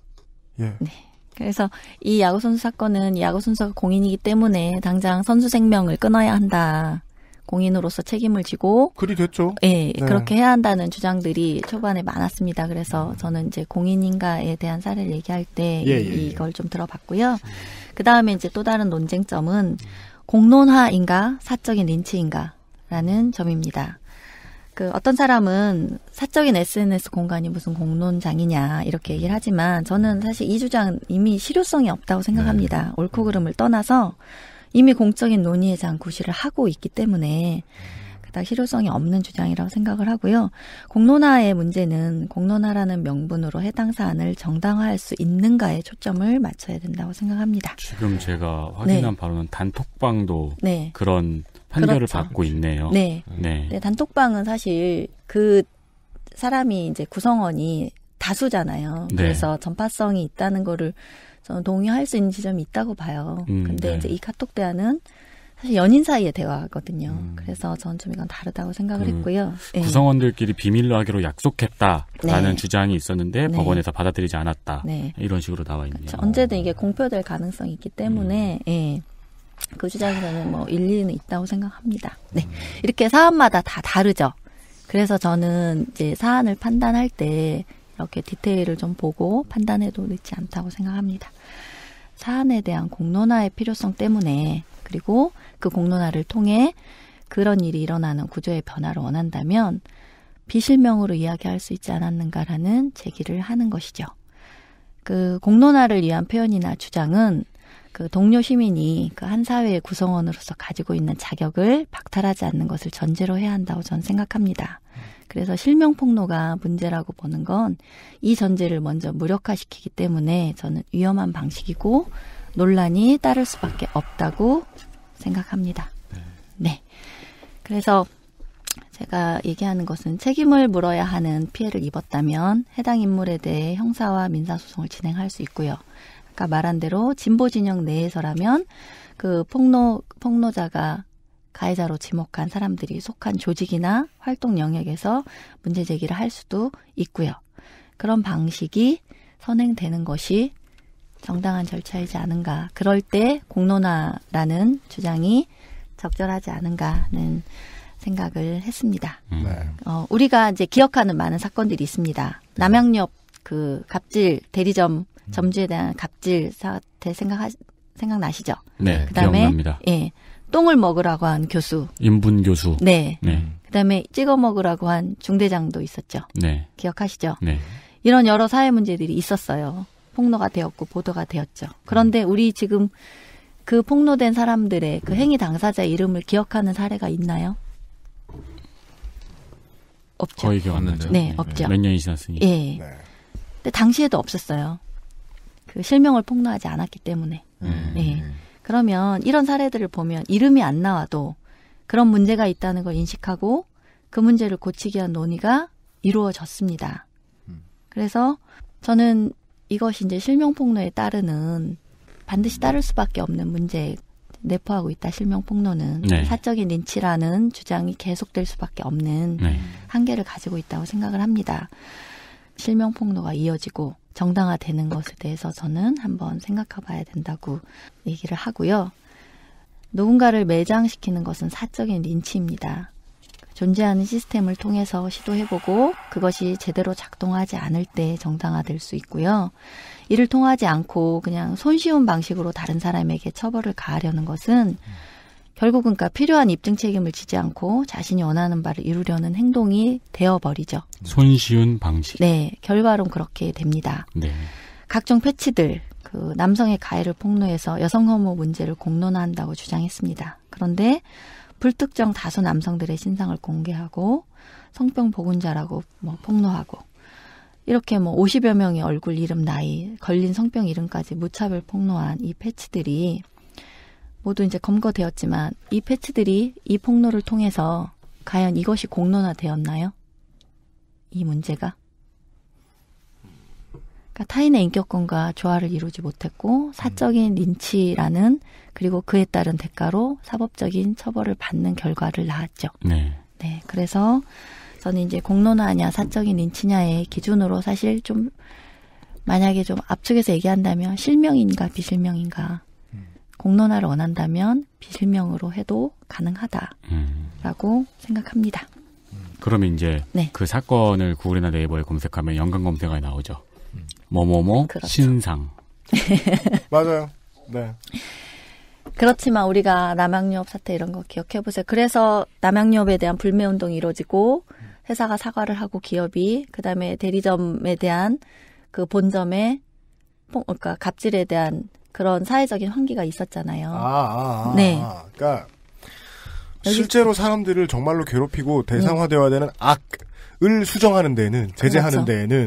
예. 네. 그래서 이 야구 선수 사건은 야구 선수가 공인이기 때문에 당장 선수 생명을 끊어야 한다. 공인으로서 책임을 지고 그리 됐죠. 예, 네. 그렇게 해야 한다는 주장들이 초반에 많았습니다. 그래서 음. 저는 이제 공인인가에 대한 사례를 얘기할 때 예, 예, 예, 이걸 좀 들어봤고요. 그 다음에 이제 또 다른 논쟁점은 공론화인가 사적인 린치인가라는 점입니다. 그 어떤 사람은 사적인 SNS 공간이 무슨 공론장이냐 이렇게 얘기를 하지만 저는 사실 이 주장 이미 실효성이 없다고 생각합니다. 네. 옳고 그름을 떠나서 이미 공적인 논의에 대한 구실을 하고 있기 때문에 그닥 실효성이 없는 주장이라고 생각을 하고요. 공론화의 문제는 공론화라는 명분으로 해당 사안을 정당화할 수 있는가에 초점을 맞춰야 된다고 생각합니다. 지금 제가 확인한 네. 바로는 단톡방도 네. 그런 판결을 그렇죠. 받고 있네요. 네. 네. 네. 단톡방은 사실 그 사람이 이제 구성원이 다수잖아요. 네. 그래서 전파성이 있다는 거를 저는 동의할 수 있는 지점이 있다고 봐요. 음, 근데 네. 이제 이 카톡 대화는 사실 연인 사이의 대화거든요. 음. 그래서 전좀 이건 다르다고 생각을 음. 했고요. 네. 구성원들끼리 비밀로 하기로 약속했다라는 네. 주장이 있었는데 네. 법원에서 받아들이지 않았다. 네. 이런 식으로 나와 있네요. 그렇죠. 언제든 이게 공표될 가능성이 있기 때문에 음. 예. 그 주장에서는 뭐 일리는 있다고 생각합니다. 네. 이렇게 사안마다 다 다르죠. 그래서 저는 이제 사안을 판단할 때 이렇게 디테일을 좀 보고 판단해도 늦지 않다고 생각합니다. 사안에 대한 공론화의 필요성 때문에 그리고 그 공론화를 통해 그런 일이 일어나는 구조의 변화를 원한다면 비실명으로 이야기할 수 있지 않았는가라는 제기를 하는 것이죠. 그 공론화를 위한 표현이나 주장은 그 동료 시민이 그 한 사회의 구성원으로서 가지고 있는 자격을 박탈하지 않는 것을 전제로 해야 한다고 저는 생각합니다. 그래서 실명 폭로가 문제라고 보는 건 이 전제를 먼저 무력화시키기 때문에 저는 위험한 방식이고 논란이 따를 수밖에 없다고 생각합니다. 네. 그래서 제가 얘기하는 것은 책임을 물어야 하는 피해를 입었다면 해당 인물에 대해 형사와 민사소송을 진행할 수 있고요. 아까 말한 대로 진보 진영 내에서라면 그 폭로 폭로자가 가해자로 지목한 사람들이 속한 조직이나 활동 영역에서 문제 제기를 할 수도 있고요. 그런 방식이 선행되는 것이 정당한 절차이지 않은가. 그럴 때 공론화라는 주장이 적절하지 않은가는 생각을 했습니다. 음. 네. 어, 우리가 이제 기억하는 많은 사건들이 있습니다. 네. 남양옆 그 갑질 대리점 점주에 대한 갑질 사태 생각 하 생각나시죠? 네. 그다음에 예. 똥을 먹으라고 한 교수. 인분 교수. 네. 네. 그다음에 찍어 먹으라고 한 중대장도 있었죠. 네. 기억하시죠? 네. 이런 여러 사회 문제들이 있었어요. 폭로가 되었고 보도가 되었죠. 그런데 우리 지금 그 폭로된 사람들의 그 행위 당사자 이름을 기억하는 사례가 있나요? 없죠. 거의 기억 는데 네, 네, 없죠. 몇 년이 지났으니. 예. 네. 근데 당시에도 없었어요. 그 실명을 폭로하지 않았기 때문에. 음. 예. 그러면 이런 사례들을 보면 이름이 안 나와도 그런 문제가 있다는 걸 인식하고 그 문제를 고치기 위한 논의가 이루어졌습니다. 음. 그래서 저는 이것이 이제 실명 폭로에 따르는 반드시 따를 수밖에 없는 문제 내포하고 있다 실명 폭로는 네. 사적인 린치라는 주장이 계속될 수밖에 없는 네. 한계를 가지고 있다고 생각을 합니다. 실명 폭로가 이어지고 정당화되는 것에 대해서 저는 한번 생각해 봐야 된다고 얘기를 하고요. 누군가를 매장시키는 것은 사적인 린치입니다. 존재하는 시스템을 통해서 시도해보고 그것이 제대로 작동하지 않을 때 정당화될 수 있고요. 이를 통하지 않고 그냥 손쉬운 방식으로 다른 사람에게 처벌을 가하려는 것은 음. 결국은 그러니까 필요한 입증 책임을 지지 않고 자신이 원하는 바를 이루려는 행동이 되어버리죠. 손쉬운 방식. 네, 결과론 그렇게 됩니다. 네. 각종 패치들, 그 남성의 가해를 폭로해서 여성 혐오 문제를 공론화한다고 주장했습니다. 그런데 불특정 다수 남성들의 신상을 공개하고 성병 보군자라고 뭐 폭로하고 이렇게 뭐 50여 명의 얼굴, 이름, 나이, 걸린 성병 이름까지 무차별 폭로한 이 패치들이 모두 이제 검거되었지만 이 패트들이 이 폭로를 통해서 과연 이것이 공론화되었나요? 이 문제가? 그러니까 타인의 인격권과 조화를 이루지 못했고 사적인 린치라는 그리고 그에 따른 대가로 사법적인 처벌을 받는 결과를 낳았죠. 네. 네. 그래서 저는 이제 공론화냐 사적인 린치냐의 기준으로 사실 좀 만약에 좀 압축해서 얘기한다면 실명인가 비실명인가 공론화를 원한다면 비실명으로 해도 가능하다라고 음. 생각합니다. 그러면 이제 네. 그 사건을 구글이나 네이버에 검색하면 연관 검색어에 나오죠. 뭐뭐뭐 그렇죠. 신상. 맞아요. 네. 그렇지만 우리가 남양유업 사태 이런 거 기억해 보세요. 그래서 남양유업에 대한 불매 운동이 이루어지고 회사가 사과를 하고 기업이 그다음에 대리점에 대한 그 본점의 뭐, 그러니까 갑질에 대한 그런 사회적인 환기가 있었잖아요. 아, 아, 아, 아. 네. 아, 그러니까 실제로 사람들을 정말로 괴롭히고 네. 대상화되어야 되는 악을 수정하는 데는 에 제재하는 그렇죠. 데는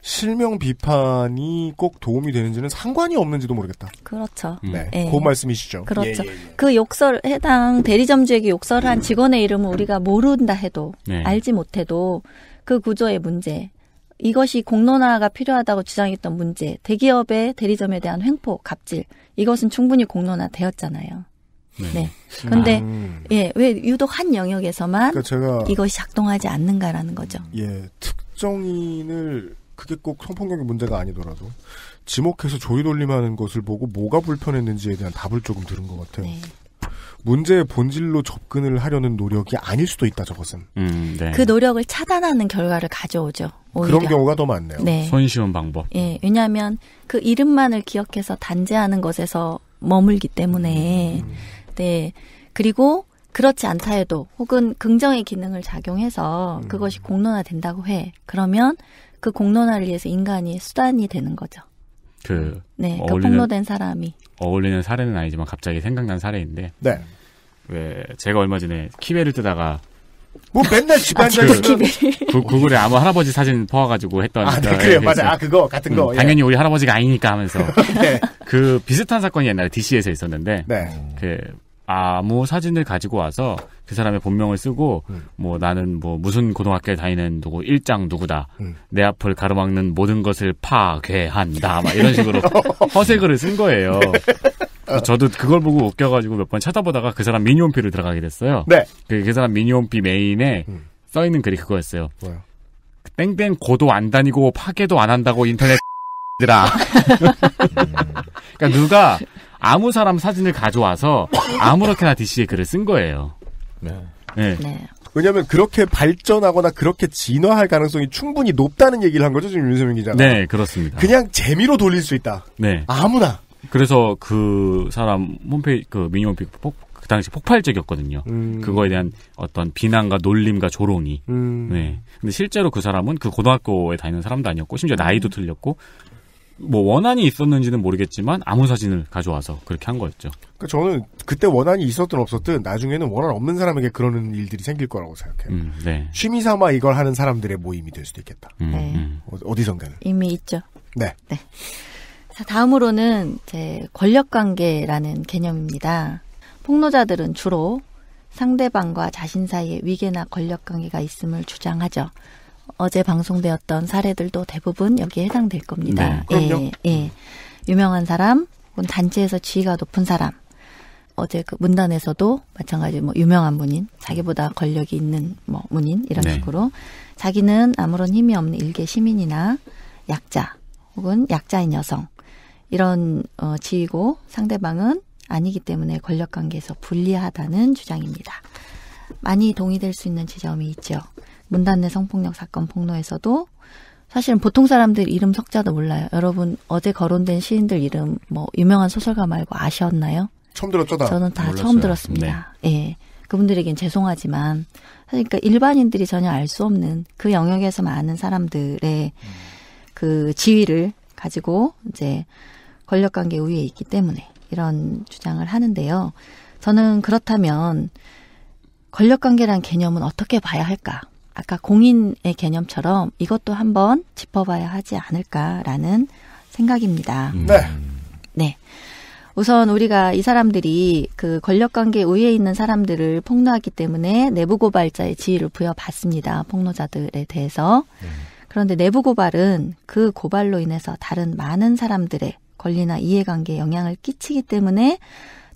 실명 비판이 꼭 도움이 되는지는 상관이 없는지도 모르겠다. 그렇죠. 음. 네. 네. 그 말씀이시죠. 그렇죠. 예, 예, 예. 그 욕설, 해당 대리점주에게 욕설한 음. 직원의 이름을 우리가 모른다 해도, 네. 알지 못해도 그 구조의 문제, 이것이 공론화가 필요하다고 주장했던 문제, 대기업의 대리점에 대한 횡포, 갑질, 이것은 충분히 공론화되었잖아요. 네. 네. 음. 근데 아. 예, 왜 유독 한 영역에서만 그러니까 제가 이것이 작동하지 않는가라는 거죠. 예, 특정인을 그게 꼭 성폭력의 문제가 아니더라도 지목해서 조이돌림하는 것을 보고 뭐가 불편했는지에 대한 답을 조금 들은 것 같아요. 네. 문제의 본질로 접근을 하려는 노력이 아닐 수도 있다 저것은. 음, 네. 그 노력을 차단하는 결과를 가져오죠. 오히려. 그런 경우가 더 많네요. 네. 손쉬운 방법. 예, 왜냐하면 그 이름만을 기억해서 단죄하는 것에서 머물기 때문에 음. 네 그리고 그렇지 않다 해도 혹은 긍정의 기능을 작용해서 음. 그것이 공론화된다고 해 그러면 그 공론화를 위해서 인간이 수단이 되는 거죠. 그 네, 그 폭로된 사람이 어울리는 사례는 아니지만 갑자기 생각난 사례인데. 네. 왜 제가 얼마 전에 키베를 뜨다가 뭐 맨날 집에 아, 앉아 그, 구글에 아무 할아버지 사진 퍼와가지고 했던 아, 네, 그 그래 그 맞아 그 아 그거 같은 거 음, 예. 당연히 우리 할아버지가 아니니까 하면서 네. 그 비슷한 사건이 옛날에 DC에서 있었는데 네. 그 아무 사진을 가지고 와서 그 사람의 본명을 쓰고 음. 뭐 나는 뭐 무슨 고등학교에 다니는 누구 일장 누구다 음. 내 앞을 가로막는 모든 것을 파괴한다 막 이런 식으로 허세글을 쓴 거예요. 네. 어. 저도 그걸 보고 웃겨가지고 몇번 찾아보다가 그 사람 미니홈피를 들어가게 됐어요. 네. 그, 그 사람 미니홈피 메인에 음. 써 있는 글이 그거였어요. 뭐요? 그 땡땡 고도 안 다니고 파괴도 안 한다고 인터넷 들아. 그러니까 누가 아무 사람 사진을 가져와서 아무렇게나 DC의 글을 쓴 거예요. 네. 네. 네. 왜냐하면 그렇게 발전하거나 그렇게 진화할 가능성이 충분히 높다는 얘기를 한 거죠 지금 윤세민 기자. 네, 그렇습니다. 그냥 재미로 돌릴 수 있다. 네, 아무나. 그래서 그 사람 그 홈페이지 그 미니홈피 그 당시 폭발적이었거든요. 음. 그거에 대한 어떤 비난과 놀림과 조롱이. 음. 네. 근데 실제로 그 사람은 그 고등학교에 다니는 사람도 아니었고 심지어 나이도 틀렸고 뭐 원한이 있었는지는 모르겠지만 아무 사진을 가져와서 그렇게 한 거였죠. 그러니까 저는 그때 원한이 있었든 없었든 나중에는 원한 없는 사람에게 그러는 일들이 생길 거라고 생각해요. 음, 네. 취미 삼아 이걸 하는 사람들의 모임이 될 수도 있겠다. 음, 네. 음. 어, 어디선가는 이미 있죠. 네. 네. 자, 다음으로는 이제 권력 관계라는 개념입니다. 폭로자들은 주로 상대방과 자신 사이에 위계나 권력 관계가 있음을 주장하죠. 어제 방송되었던 사례들도 대부분 여기에 해당될 겁니다. 네. 예, 예. 유명한 사람, 혹은 단체에서 지위가 높은 사람. 어제 그 문단에서도 마찬가지 뭐 유명한 문인, 자기보다 권력이 있는 뭐 문인 이런 네. 식으로 자기는 아무런 힘이 없는 일개 시민이나 약자 혹은 약자인 여성 이런 어 지위고 상대방은 아니기 때문에 권력 관계에서 불리하다는 주장입니다. 많이 동의될 수 있는 지점이 있죠. 문단내 성폭력 사건 폭로에서도 사실은 보통 사람들 이름 석자도 몰라요. 여러분 어제 거론된 시인들 이름 뭐 유명한 소설가 말고 아셨나요? 처음 들었죠, 다. 저는 다 몰랐어요. 처음 들었습니다. 네. 예. 그분들에겐 죄송하지만 그러니까 일반인들이 전혀 알 수 없는 그 영역에서 많은 사람들의 그 지위를 가지고 이제 권력 관계 우위에 있기 때문에 이런 주장을 하는데요. 저는 그렇다면 권력 관계란 개념은 어떻게 봐야 할까? 아까 공인의 개념처럼 이것도 한번 짚어봐야 하지 않을까라는 생각입니다. 음. 네. 네. 우선 우리가 이 사람들이 그 권력관계 우위에 있는 사람들을 폭로하기 때문에 내부 고발자의 지위를 부여받습니다. 폭로자들에 대해서. 네. 그런데 내부 고발은 그 고발로 인해서 다른 많은 사람들의 권리나 이해관계에 영향을 끼치기 때문에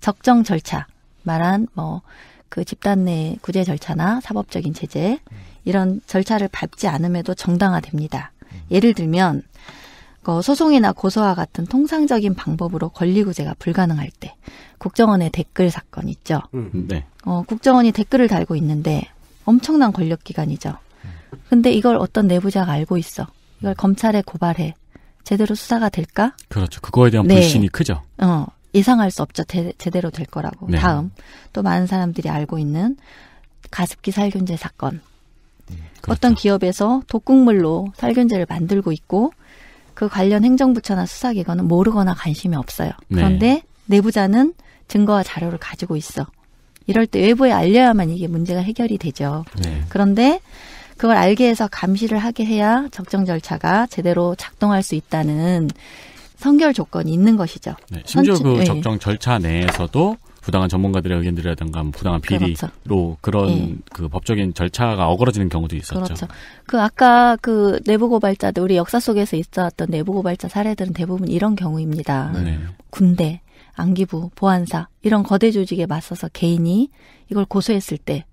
적정 절차, 말한 뭐 그 집단 내 구제 절차나 사법적인 제재 음. 이런 절차를 밟지 않음에도 정당화됩니다. 예를 들면 그 소송이나 고소와 같은 통상적인 방법으로 권리구제가 불가능할 때 국정원의 댓글 사건 있죠. 음. 음, 네. 어, 국정원이 댓글을 달고 있는데 엄청난 권력기관이죠. 근데 이걸 어떤 내부자가 알고 있어. 이걸 검찰에 고발해. 제대로 수사가 될까? 그렇죠. 그거에 대한 네. 불신이 크죠. 어, 예상할 수 없죠. 대, 제대로 될 거라고. 네. 다음 또 많은 사람들이 알고 있는 가습기 살균제 사건. 예, 그렇죠. 어떤 기업에서 독극물로 살균제를 만들고 있고 그 관련 행정부처나 수사기관은 모르거나 관심이 없어요. 네. 그런데 네. 내부자는 증거와 자료를 가지고 있어. 이럴 때 외부에 알려야만 이게 문제가 해결이 되죠. 네. 그런데 그걸 알게 해서 감시를 하게 해야 적정 절차가 제대로 작동할 수 있다는 선결 조건이 있는 것이죠. 네, 심지어 선치, 그 예. 적정 절차 내에서도 부당한 전문가들의 의견들이라든가 뭐 부당한 비리로 그렇죠. 그런 예. 그 법적인 절차가 어그러지는 경우도 있었죠. 그렇죠. 그 아까 그 내부 고발자들 우리 역사 속에서 있었던 내부 고발자 사례들은 대부분 이런 경우입니다. 네. 네. 군대, 안기부, 보안사 이런 거대 조직에 맞서서 개인이 이걸 고소했을 때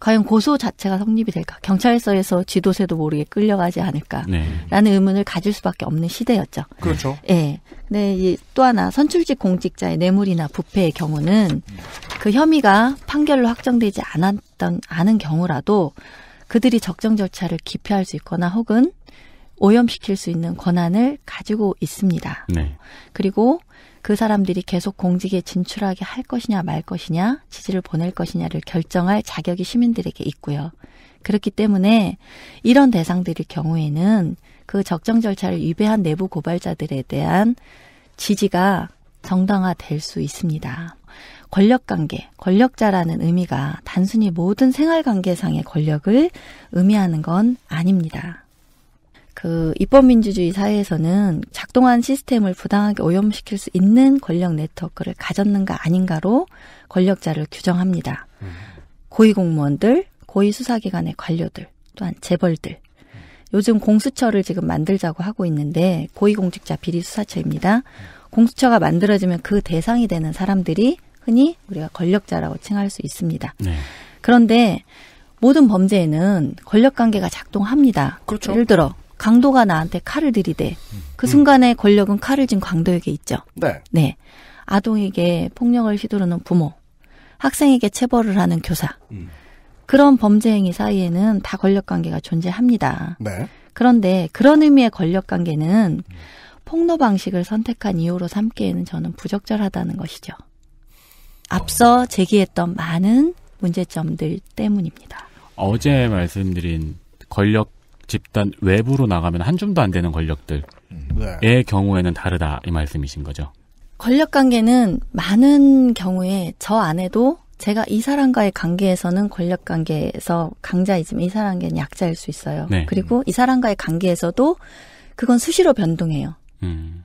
과연 고소 자체가 성립이 될까? 경찰서에서 지도세도 모르게 끌려가지 않을까라는 네. 의문을 가질 수밖에 없는 시대였죠. 그렇죠. 예. 네. 근이또 하나 선출직 공직자의 뇌물이나 부패의 경우는 그 혐의가 판결로 확정되지 않았던 않은 경우라도 그들이 적정 절차를 기피할 수 있거나 혹은 오염시킬 수 있는 권한을 가지고 있습니다. 네. 그리고 그 사람들이 계속 공직에 진출하게 할 것이냐 말 것이냐 지지를 보낼 것이냐를 결정할 자격이 시민들에게 있고요. 그렇기 때문에 이런 대상들일 경우에는 그 적정 절차를 위배한 내부 고발자들에 대한 지지가 정당화될 수 있습니다. 권력관계, 권력자라는 의미가 단순히 모든 생활관계상의 권력을 의미하는 건 아닙니다. 그 입법민주주의 사회에서는 작동한 시스템을 부당하게 오염시킬 수 있는 권력 네트워크를 가졌는가 아닌가로 권력자를 규정합니다. 음. 고위공무원들, 고위수사기관의 관료들, 또한 재벌들. 요즘 공수처를 지금 만들자고 하고 있는데 고위공직자 비리수사처입니다. 공수처가 만들어지면 그 대상이 되는 사람들이 흔히 우리가 권력자라고 칭할 수 있습니다. 네. 그런데 모든 범죄에는 권력 관계가 작동합니다. 그렇죠. 예를 들어 강도가 나한테 칼을 들이대. 그 음. 순간에 권력은 칼을 쥔 강도에게 있죠. 네. 네. 아동에게 폭력을 휘두르는 부모, 학생에게 체벌을 하는 교사. 음. 그런 범죄 행위 사이에는 다 권력 관계가 존재합니다. 네. 그런데 그런 의미의 권력 관계는 음. 폭로 방식을 선택한 이유로 삼기에는 저는 부적절하다는 것이죠. 앞서 제기했던 많은 문제점들 때문입니다. 어제 말씀드린 권력 집단 외부로 나가면 한 줌도 안 되는 권력들의 음. 네. 경우에는 다르다 이 말씀이신 거죠. 권력 관계는 많은 경우에 저 안에도 제가 이 사람과의 관계에서는 권력 관계에서 강자이지만 이 사람과는 약자일 수 있어요. 네. 그리고 이 사람과의 관계에서도 그건 수시로 변동해요. 음.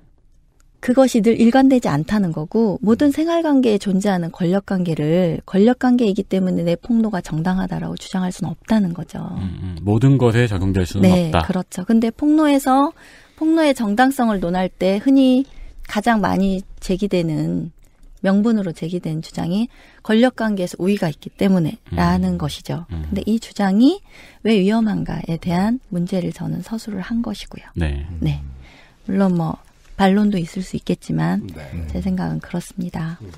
그것이 늘 일관되지 않다는 거고 모든 음. 생활관계에 존재하는 권력관계를 권력관계이기 때문에 내 폭로가 정당하다라고 주장할 수는 없다는 거죠. 음, 음. 모든 것에 적용될 수는 네, 없다. 그렇죠. 근데 폭로에서 폭로의 정당성을 논할 때 흔히 가장 많이 제기되는 명분으로 제기된 주장이 권력관계에서 우위가 있기 때문에라는 음. 것이죠. 음. 근데 이 주장이 왜 위험한가에 대한 문제를 저는 서술을 한 것이고요. 네. 네. 물론 뭐 반론도 있을 수 있겠지만 네. 제 생각은 그렇습니다. 음.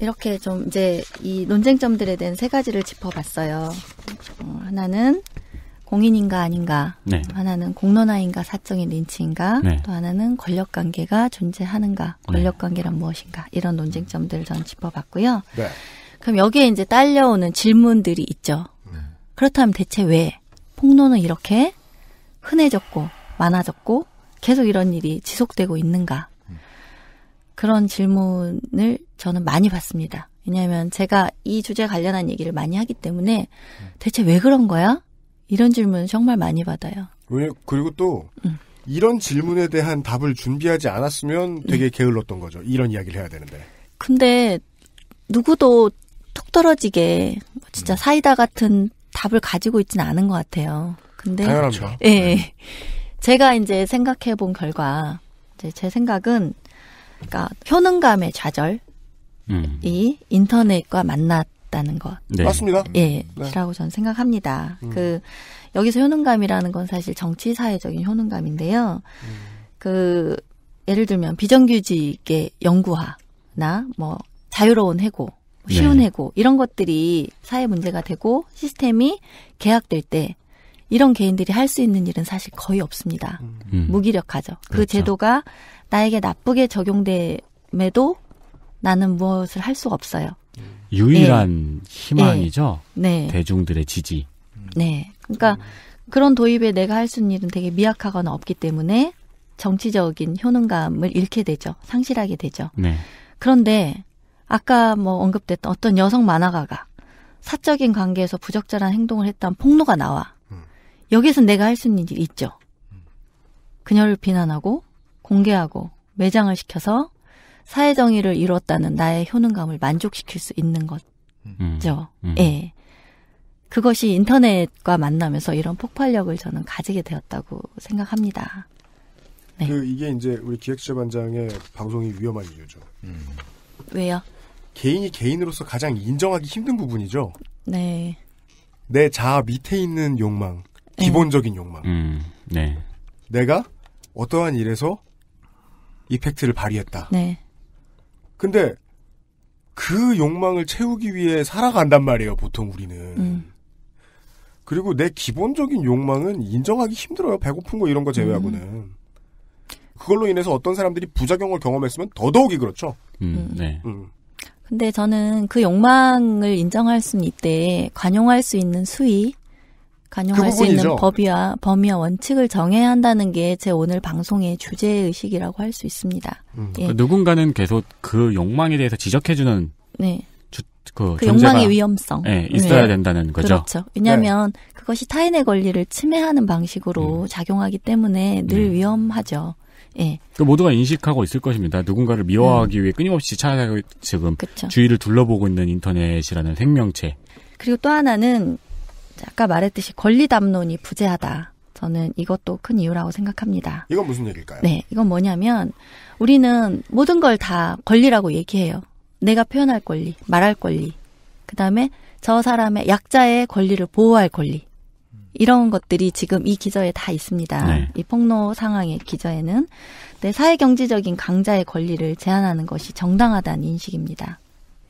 이렇게 좀 이제 이 논쟁점들에 대한 세 가지를 짚어봤어요. 어, 하나는 공인인가 아닌가, 네. 하나는 공론화인가 사적인 린치인가, 네. 또 하나는 권력 관계가 존재하는가, 네. 권력 관계란 무엇인가 이런 논쟁점들을 전 짚어봤고요. 네. 그럼 여기에 이제 딸려오는 질문들이 있죠. 네. 그렇다면 대체 왜 폭로는 이렇게 흔해졌고 많아졌고 계속 이런 일이 지속되고 있는가? 그런 질문을 저는 많이 받습니다. 왜냐하면 제가 이 주제 관련한 얘기를 많이 하기 때문에 대체 왜 그런 거야? 이런 질문 정말 많이 받아요. 왜 그리고 또 음. 이런 질문에 대한 답을 준비하지 않았으면 되게 음. 게을렀던 거죠. 이런 이야기를 해야 되는데. 근데 누구도 톡 떨어지게 진짜 음. 사이다 같은 답을 가지고 있지는 않은 것 같아요. 근데 당연합니다. 예. 네. 제가 이제 생각해 본 결과 이제 제 생각은 그니까 효능감의 좌절이 음. 인터넷과 만났다는 것. 네. 맞습니다. 예, 네. 라고 저는 생각합니다. 음. 그 여기서 효능감이라는 건 사실 정치 사회적인 효능감인데요. 음. 그 예를 들면 비정규직의 연구화나 뭐 자유로운 해고, 쉬운 네. 해고 이런 것들이 사회 문제가 되고 시스템이 계약될때 이런 개인들이 할 수 있는 일은 사실 거의 없습니다. 음. 무기력하죠. 그 그렇죠. 제도가 나에게 나쁘게 적용됨에도 나는 무엇을 할 수가 없어요. 유일한 네. 희망이죠. 네. 네. 대중들의 지지. 네. 그러니까 그런 도입에 내가 할 수 있는 일은 되게 미약하거나 없기 때문에 정치적인 효능감을 잃게 되죠. 상실하게 되죠. 네. 그런데 아까 뭐 언급됐던 어떤 여성 만화가가 사적인 관계에서 부적절한 행동을 했던 폭로가 나와. 여기서 내가 할 수 있는 일이 있죠. 그녀를 비난하고 공개하고 매장을 시켜서 사회 정의를 이뤘다는 나의 효능감을 만족시킬 수 있는 것죠 음. 음. 예. 그것이 인터넷과 만나면서 이런 폭발력을 저는 가지게 되었다고 생각합니다. 네. 그 이게 이제 우리 기획재반장의 방송이 위험한 이유죠. 음. 왜요? 개인이 개인으로서 가장 인정하기 힘든 부분이죠. 네. 내 자아 밑에 있는 욕망. 음. 기본적인 욕망. 음, 네. 내가 어떠한 일에서 이펙트를 발휘했다. 네. 근데 그 욕망을 채우기 위해 살아간단 말이에요, 보통 우리는. 음. 그리고 내 기본적인 욕망은 인정하기 힘들어요. 배고픈 거 이런 거 제외하고는. 음. 그걸로 인해서 어떤 사람들이 부작용을 경험했으면 더더욱이 그렇죠. 음, 음. 네. 음. 근데 저는 그 욕망을 인정할 수 있대 관용할 수 있는 수위 간용할 그수 있는 법이와 범위와 원칙을 정해야 한다는 게 제 오늘 방송의 주제 의식이라고 할 수 있습니다. 음. 예. 그 누군가는 계속 그 욕망에 대해서 지적해주는 네. 주, 그, 그 욕망의 위험성 네, 있어야 네. 된다는 거죠. 그렇죠. 왜냐하면 네. 그것이 타인의 권리를 침해하는 방식으로 음. 작용하기 때문에 늘 음. 위험하죠. 예. 그 모두가 인식하고 있을 것입니다. 누군가를 미워하기 음. 위해 끊임없이 찾아가고 지금 그쵸. 주위를 둘러보고 있는 인터넷이라는 생명체. 그리고 또 하나는 아까 말했듯이 권리담론이 부재하다. 저는 이것도 큰 이유라고 생각합니다. 이건 무슨 얘기일까요? 네, 이건 뭐냐면 우리는 모든 걸 다 권리라고 얘기해요. 내가 표현할 권리, 말할 권리, 그 다음에 저 사람의 약자의 권리를 보호할 권리. 이런 것들이 지금 이 기저에 다 있습니다. 네. 이 폭로 상황의 기저에는 내 사회 경제적인 강자의 권리를 제한하는 것이 정당하다는 인식입니다.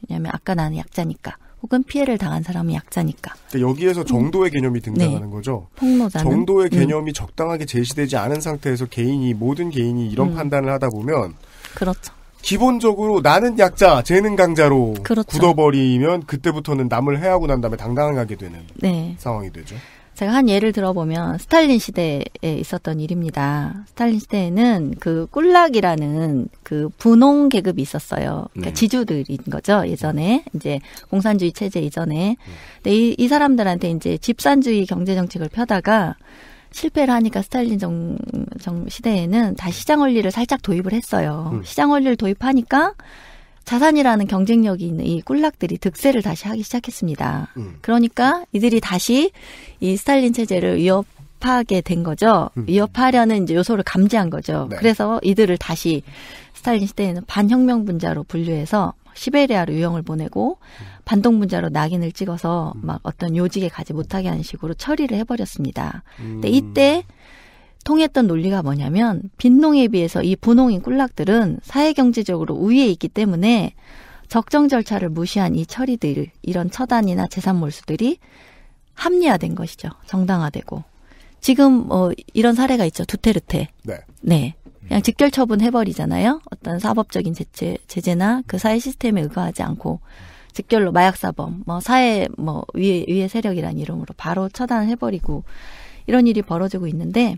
왜냐하면 아까 나는 약자니까 혹은 피해를 당한 사람이 약자니까. 그러니까 여기에서 정도의 음. 개념이 등장하는 네. 거죠. 폭로자는 정도의 음. 개념이 음. 적당하게 제시되지 않은 상태에서 개인이 모든 개인이 이런 음. 판단을 하다 보면 그렇죠. 기본적으로 나는 약자, 쟤는 강자로 그렇죠. 굳어버리면 그때부터는 남을 해하고 난 다음에 당당하게 되는 네. 상황이 되죠. 제가 한 예를 들어보면 스탈린 시대에 있었던 일입니다. 스탈린 시대에는 그 꿀락이라는 그 분홍 계급이 있었어요. 그러니까 네. 지주들인 거죠. 예전에 이제 공산주의 체제 이전에. 네. 근데 이, 이 사람들한테 이제 집산주의 경제 정책을 펴다가 실패를 하니까 스탈린 정, 정 시대에는 다 시장 원리를 살짝 도입을 했어요. 음. 시장 원리를 도입하니까 자산이라는 경쟁력이 있는 이 꿀락들이 득세를 다시 하기 시작했습니다. 음. 그러니까 이들이 다시 이 스탈린 체제를 위협하게 된 거죠. 음. 위협하려는 이제 요소를 감지한 거죠. 네. 그래서 이들을 다시 스탈린 시대에는 반혁명 분자로 분류해서 시베리아로 유형을 보내고 음. 반동 분자로 낙인을 찍어서 음. 막 어떤 요직에 가지 못하게 하는 식으로 처리를 해버렸습니다. 음. 근데 이때 통했던 논리가 뭐냐면 빈농에 비해서 이 분홍인 꿀락들은 사회경제적으로 우위에 있기 때문에 적정 절차를 무시한 이 처리들, 이런 처단이나 재산 몰수들이 합리화된 것이죠. 정당화되고. 지금 뭐 이런 사례가 있죠. 두테르테. 네. 네. 그냥 직결 처분 해버리잖아요. 어떤 사법적인 제재, 제재나 그 사회 시스템에 의거하지 않고 직결로 마약 사범, 뭐 사회 뭐위의 위에 세력이란 이름으로 바로 처단해버리고 이런 일이 벌어지고 있는데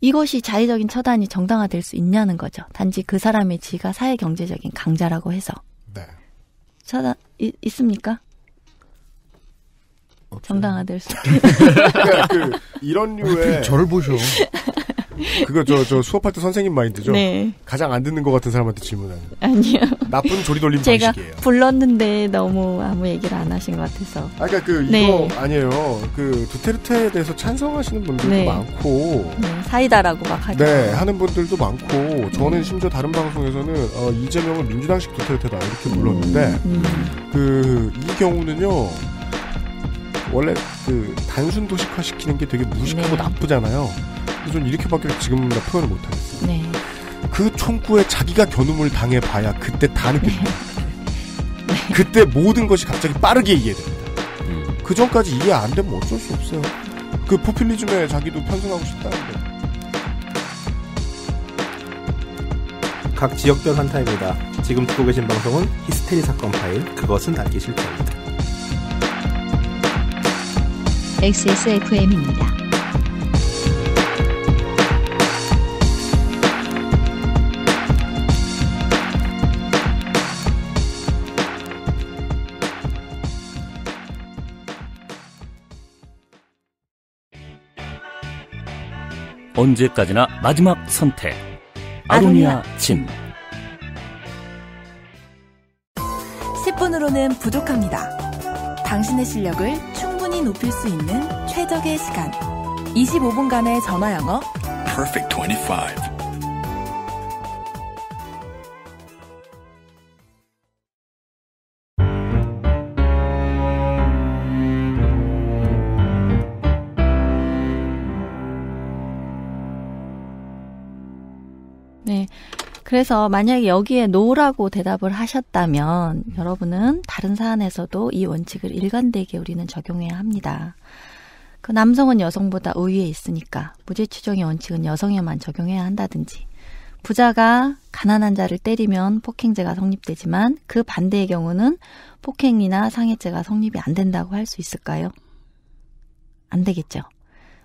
이것이 자의적인 처단이 정당화될 수 있냐는 거죠. 단지 그사람의 지가 사회 경제적인 강자라고 해서. 네. 처단 이, 있습니까? 정당화될 수. 그러니까 그 이런 류의 저를 보셔. 그거 저, 저 수업할 때 선생님 마인드죠? 네. 가장 안 듣는 것 같은 사람한테 질문하는. 아니요. 나쁜 조리돌림 제가 방식이에요. 불렀는데 너무 아무 얘기를 안 하신 것 같아서. 아까 그니까 그, 네. 이거 아니에요. 그, 두테르테에 대해서 찬성하시는 분들도 네. 많고. 네, 사이다라고 막 하죠. 네, 하는 분들도 많고. 저는 심지어 다른 방송에서는, 어, 이재명은 민주당식 두테르테다. 이렇게 불렀는데, 음, 음. 그, 이 경우는요. 원래 그 단순 도식화 시키는 게 되게 무식하고 네. 나쁘잖아요. 전 이렇게밖에 지금 나 표현을 못하겠어. 네. 그 총구에 자기가 겨눈을 당해봐야 그때 다 느껴집니다. 네. 그때 모든 것이 갑자기 빠르게 이해됩니다. 음. 그 전까지 이해 안 되면 어쩔 수 없어요. 그 포퓰리즘에 자기도 편승하고 싶다는데. 각 지역별 한타입니다. 지금 듣고 계신 방송은 히스테리 사건 파일 그것은 알기 싫다입니다. XSFM입니다. 언제까지나 마지막 선택. 아로니아 침. 10분으로는 부족합니다. 당신의 실력을 충분히 높일 수 있는 최적의 시간. 25분간의 전화 영어. Perfect 25. 그래서 만약에 여기에 노라고 대답을 하셨다면 여러분은 다른 사안에서도 이 원칙을 일관되게 우리는 적용해야 합니다. 그 남성은 여성보다 우위에 있으니까 무죄 추정의 원칙은 여성에만 적용해야 한다든지 부자가 가난한 자를 때리면 폭행죄가 성립되지만 그 반대의 경우는 폭행이나 상해죄가 성립이 안 된다고 할 수 있을까요? 안 되겠죠.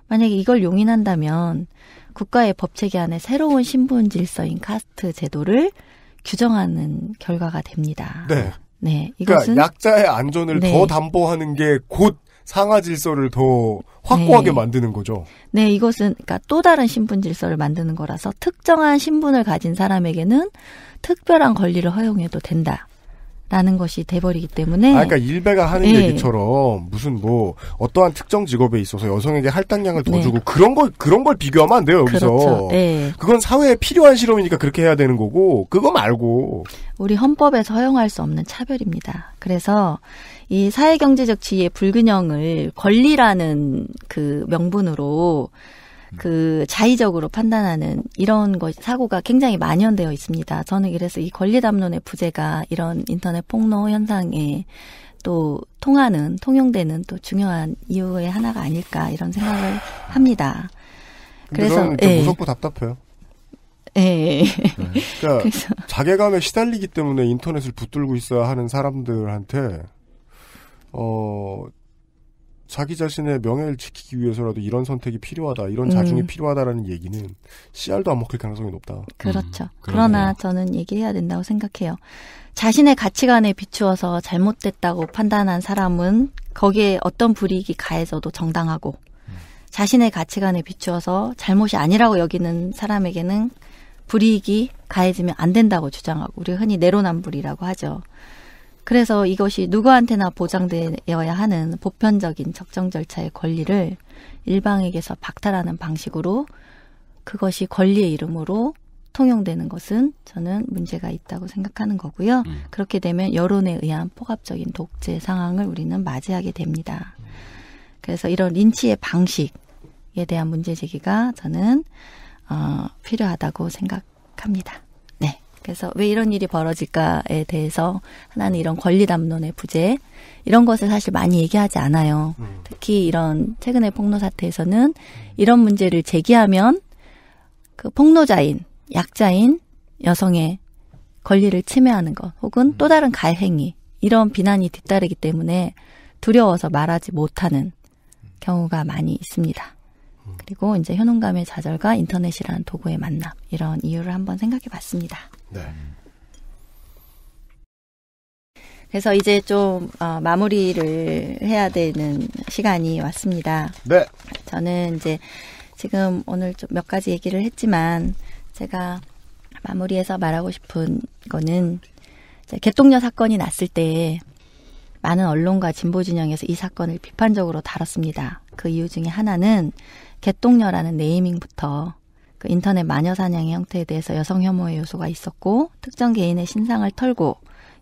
만약에 이걸 용인한다면 국가의 법 체계안에 새로운 신분 질서인 카스트 제도를 규정하는 결과가 됩니다. 네. 네. 그러니까 이것은 그러니까 약자의 안전을 네. 더 담보하는 게 곧 상하 질서를 더 확고하게 네. 만드는 거죠. 네, 이것은 그러니까 또 다른 신분 질서를 만드는 거라서 특정한 신분을 가진 사람에게는 특별한 권리를 허용해도 된다. 라는 것이 돼버리기 때문에. 아, 그러니까 일베가 하는 네. 얘기처럼 무슨 뭐 어떠한 특정 직업에 있어서 여성에게 할당량을 더 네. 주고 그런 걸 그런 걸 비교하면 안 돼요 여기서. 그렇죠. 네. 그건 사회에 필요한 실험이니까 그렇게 해야 되는 거고 그거 말고. 우리 헌법에서 허용할 수 없는 차별입니다. 그래서 이 사회경제적 지위의 불균형을 권리라는 그 명분으로 그 자의적으로 판단하는 이런 것 사고가 굉장히 만연되어 있습니다. 저는 그래서 이 권리담론의 부재가 이런 인터넷 폭로 현상에 또 통하는 통용되는 또 중요한 이유의 하나가 아닐까 이런 생각을 합니다. 그래서 예. 무섭고 답답해요. 예. 네. 그러니까 그래서. 자괴감에 시달리기 때문에 인터넷을 붙들고 있어야 하는 사람들한테 어 자기 자신의 명예를 지키기 위해서라도 이런 선택이 필요하다, 이런 음. 자중이 음. 필요하다라는 얘기는 씨알도 안 먹힐 가능성이 높다. 그렇죠. 음, 그러나 저는 얘기해야 된다고 생각해요. 자신의 가치관에 비추어서 잘못됐다고 판단한 사람은 거기에 어떤 불이익이 가해져도 정당하고 음. 자신의 가치관에 비추어서 잘못이 아니라고 여기는 사람에게는 불이익이 가해지면 안 된다고 주장하고 우리 가 흔히 내로남불이라고 하죠. 그래서 이것이 누구한테나 보장되어야 하는 보편적인 적정 절차의 권리를 일방에게서 박탈하는 방식으로 그것이 권리의 이름으로 통용되는 것은 저는 문제가 있다고 생각하는 거고요. 음. 그렇게 되면 여론에 의한 폭압적인 독재 상황을 우리는 맞이하게 됩니다. 그래서 이런 린치의 방식에 대한 문제 제기가 저는 어, 필요하다고 생각합니다. 그래서 왜 이런 일이 벌어질까에 대해서 하나는 이런 권리 담론의 부재 이런 것을 사실 많이 얘기하지 않아요. 음. 특히 이런 최근의 폭로 사태에서는 이런 문제를 제기하면 그 폭로자인 약자인 여성의 권리를 침해하는 것 혹은 음. 또 다른 가행위 이런 비난이 뒤따르기 때문에 두려워서 말하지 못하는 경우가 많이 있습니다. 그리고 이제 현혼감의 좌절과 인터넷이라는 도구의 만남 이런 이유를 한번 생각해 봤습니다. 네. 그래서 이제 좀 어, 마무리를 해야 되는 시간이 왔습니다. 네. 저는 이제 지금 오늘 좀 몇 가지 얘기를 했지만 제가 마무리해서 말하고 싶은 거는 개똥녀 사건이 났을 때 많은 언론과 진보 진영에서 이 사건을 비판적으로 다뤘습니다. 그 이유 중에 하나는 개똥녀라는 네이밍부터 그 인터넷 마녀 사냥의 형태에 대해서 여성 혐오의 요소가 있었고 특정 개인의 신상을 털고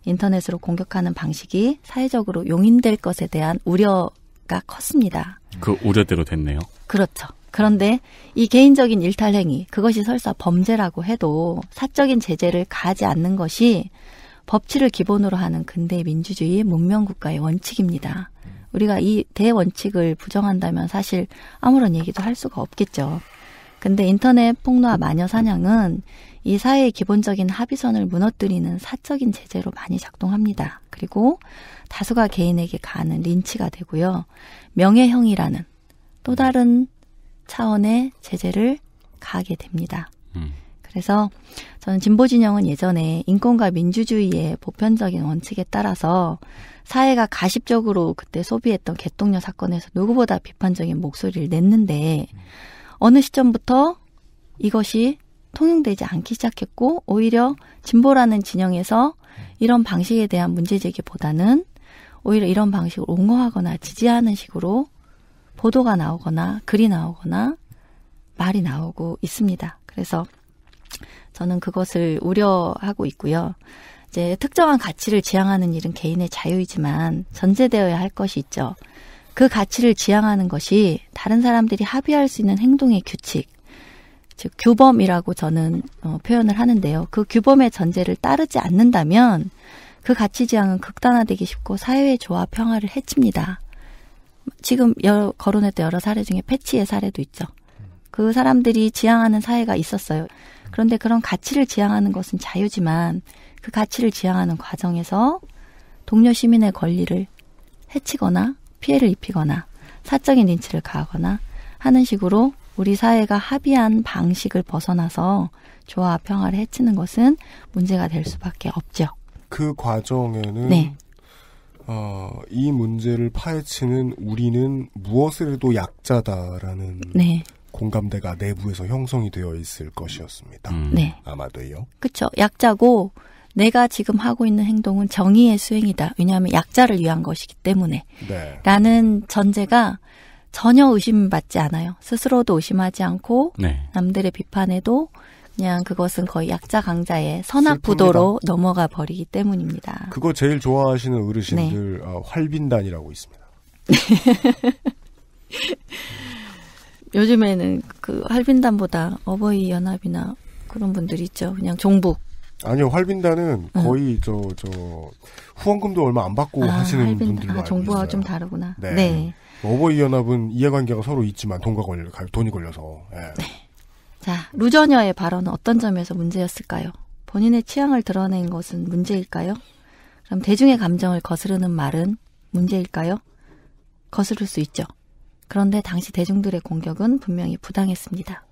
인터넷으로 공격하는 방식이 사회적으로 용인될 것에 대한 우려가 컸습니다. 그 우려대로 됐네요. 그렇죠. 그런데 이 개인적인 일탈 행위 그것이 설사 범죄라고 해도 사적인 제재를 가하지 않는 것이 법치를 기본으로 하는 근대 민주주의의 문명 국가의 원칙입니다. 우리가 이 대원칙을 부정한다면 사실 아무런 얘기도 할 수가 없겠죠. 근데 인터넷 폭로와 마녀 사냥은 이 사회의 기본적인 합의선을 무너뜨리는 사적인 제재로 많이 작동합니다. 그리고 다수가 개인에게 가하는 린치가 되고요. 명예형이라는 또 다른 차원의 제재를 가게 됩니다. 음. 그래서 저는 진보 진영은 예전에 인권과 민주주의의 보편적인 원칙에 따라서 사회가 가십적으로 그때 소비했던 개똥녀 사건에서 누구보다 비판적인 목소리를 냈는데 어느 시점부터 이것이 통용되지 않기 시작했고 오히려 진보라는 진영에서 이런 방식에 대한 문제 제기보다는 오히려 이런 방식을 옹호하거나 지지하는 식으로 보도가 나오거나 글이 나오거나 말이 나오고 있습니다. 그래서 저는 그것을 우려하고 있고요. 이제 특정한 가치를 지향하는 일은 개인의 자유이지만 전제되어야 할 것이 있죠. 그 가치를 지향하는 것이 다른 사람들이 합의할 수 있는 행동의 규칙, 즉 규범이라고 저는 어, 표현을 하는데요. 그 규범의 전제를 따르지 않는다면 그 가치 지향은 극단화되기 쉽고 사회의 조화 평화를 해칩니다. 지금 여러, 거론했던 여러 사례 중에 패치의 사례도 있죠. 그 사람들이 지향하는 사회가 있었어요. 그런데 그런 가치를 지향하는 것은 자유지만 그 가치를 지향하는 과정에서 동료 시민의 권리를 해치거나 피해를 입히거나 사적인 인치를 가하거나 하는 식으로 우리 사회가 합의한 방식을 벗어나서 조화 평화를 해치는 것은 문제가 될 수밖에 없죠. 그 과정에는 네. 어, 이 문제를 파헤치는 우리는 무엇을 해도 약자다라는 네. 공감대가 내부에서 형성이 되어 있을 것이었습니다. 음. 네. 아마도요. 그렇죠. 약자고 내가 지금 하고 있는 행동은 정의의 수행이다. 왜냐하면 약자를 위한 것이기 때문에. 네. 라는 전제가 전혀 의심받지 않아요. 스스로도 의심하지 않고 네. 남들의 비판에도 그냥 그것은 거의 약자 강자의 선악 부도로 넘어가 버리기 때문입니다. 그거 제일 좋아하시는 어르신들 네. 어, 활빈단이라고 있습니다. 요즘에는 그 활빈단보다 어버이 연합이나 그런 분들 있죠. 그냥 종북. 아니요, 활빈단은 거의 저, 저, 후원금도 얼마 안 받고 아, 하시는 활빈단. 분들로 아, 정부와 좀 다르구나. 네. 네. 어버이 연합은 이해관계가 서로 있지만 돈과 걸 돈이 걸려서. 네. 네. 자, 루저녀의 발언은 어떤 점에서 문제였을까요? 본인의 취향을 드러낸 것은 문제일까요? 그럼 대중의 감정을 거스르는 말은 문제일까요? 거스를 수 있죠. 그런데 당시 대중들의 공격은 분명히 부당했습니다.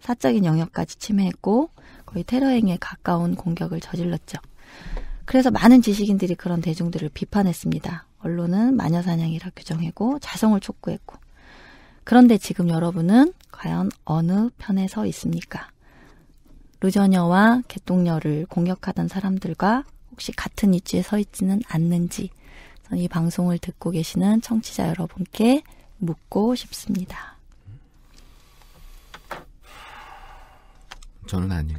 사적인 영역까지 침해했고 거의 테러행에 가까운 공격을 저질렀죠. 그래서 많은 지식인들이 그런 대중들을 비판했습니다. 언론은 마녀사냥이라 규정했고 자성을 촉구했고 그런데 지금 여러분은 과연 어느 편에 서 있습니까? 루저녀와 개똥녀를 공격하던 사람들과 혹시 같은 위치에 서 있지는 않는지 이 방송을 듣고 계시는 청취자 여러분께 묻고 싶습니다. 저는 아니에요.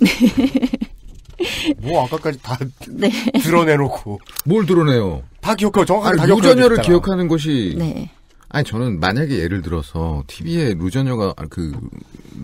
네. 뭐 아까까지 다 네. 드러내놓고 뭘 드러내요? 다 기억하고 정확하게 아니, 루저녀를 기억하는 것이 네. 아니 저는 만약에 예를 들어서 TV에 루저녀가 아, 그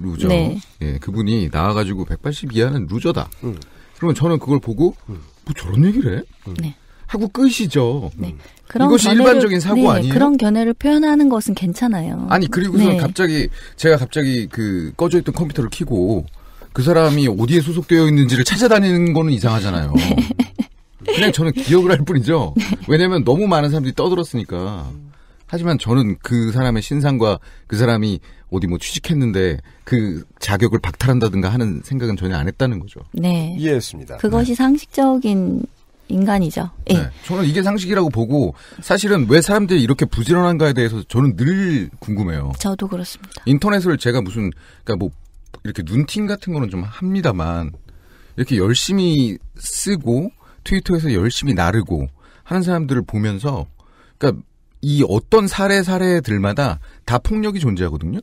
루저 네. 예 그분이 나와가지고 180하는 루저다. 음. 그러면 저는 그걸 보고 음. 뭐 저런 얘기를 해? 음. 하고 끝이죠. 네. 그런 이것이 견해를, 일반적인 사고 네, 아니에요? 그런 견해를 표현하는 것은 괜찮아요. 아니 그리고서 네. 갑자기 제가 갑자기 그 꺼져 있던 컴퓨터를 켜고 그 사람이 어디에 소속되어 있는지를 찾아다니는 거는 이상하잖아요. 네. 그냥 저는 기억을 할 뿐이죠. 네. 왜냐면 하 너무 많은 사람들이 떠들었으니까. 하지만 저는 그 사람의 신상과 그 사람이 어디 뭐 취직했는데 그 자격을 박탈한다든가 하는 생각은 전혀 안 했다는 거죠. 네. 이해했습니다. 그것이 네. 상식적인 인간이죠. 예. 네, 저는 이게 상식이라고 보고 사실은 왜 사람들이 이렇게 부지런한가에 대해서 저는 늘 궁금해요. 저도 그렇습니다. 인터넷을 제가 무슨 그러니까 뭐 이렇게 눈팅 같은 거는 좀 합니다만 이렇게 열심히 쓰고 트위터에서 열심히 나르고 하는 사람들을 보면서 그러니까 이 어떤 사례 사례들마다 다 폭력이 존재하거든요.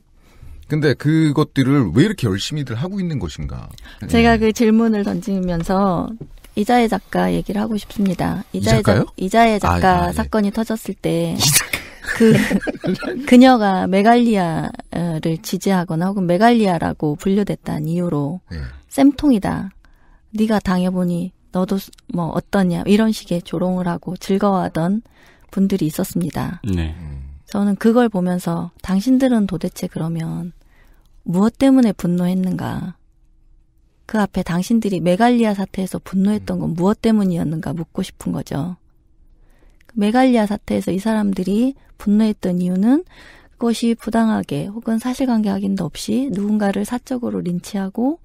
근데 그것들을 왜 이렇게 열심히들 하고 있는 것인가? 제가 예. 그 질문을 던지면서 이자의 작가 얘기를 하고 싶습니다. 이자의 작가요? 자, 이자혜 아, 작가 아, 아, 사건이 터졌을 때. 그 그녀가 메갈리아를 지지하거나 혹은 메갈리아라고 분류됐다는 이유로 예. 쌤통이다. 네가 당해보니 너도 뭐 어떠냐 이런 식의 조롱을 하고 즐거워하던 분들이 있었습니다. 네. 저는 그걸 보면서 당신들은 도대체 그러면 무엇 때문에 분노했는가? 그 앞에 당신들이 메갈리아 사태에서 분노했던 건 무엇 때문이었는가 묻고 싶은 거죠. 그 메갈리아 사태에서 이 사람들이 분노했던 이유는 그것이 부당하게 혹은 사실관계 확인도 없이 누군가를 사적으로 린치하고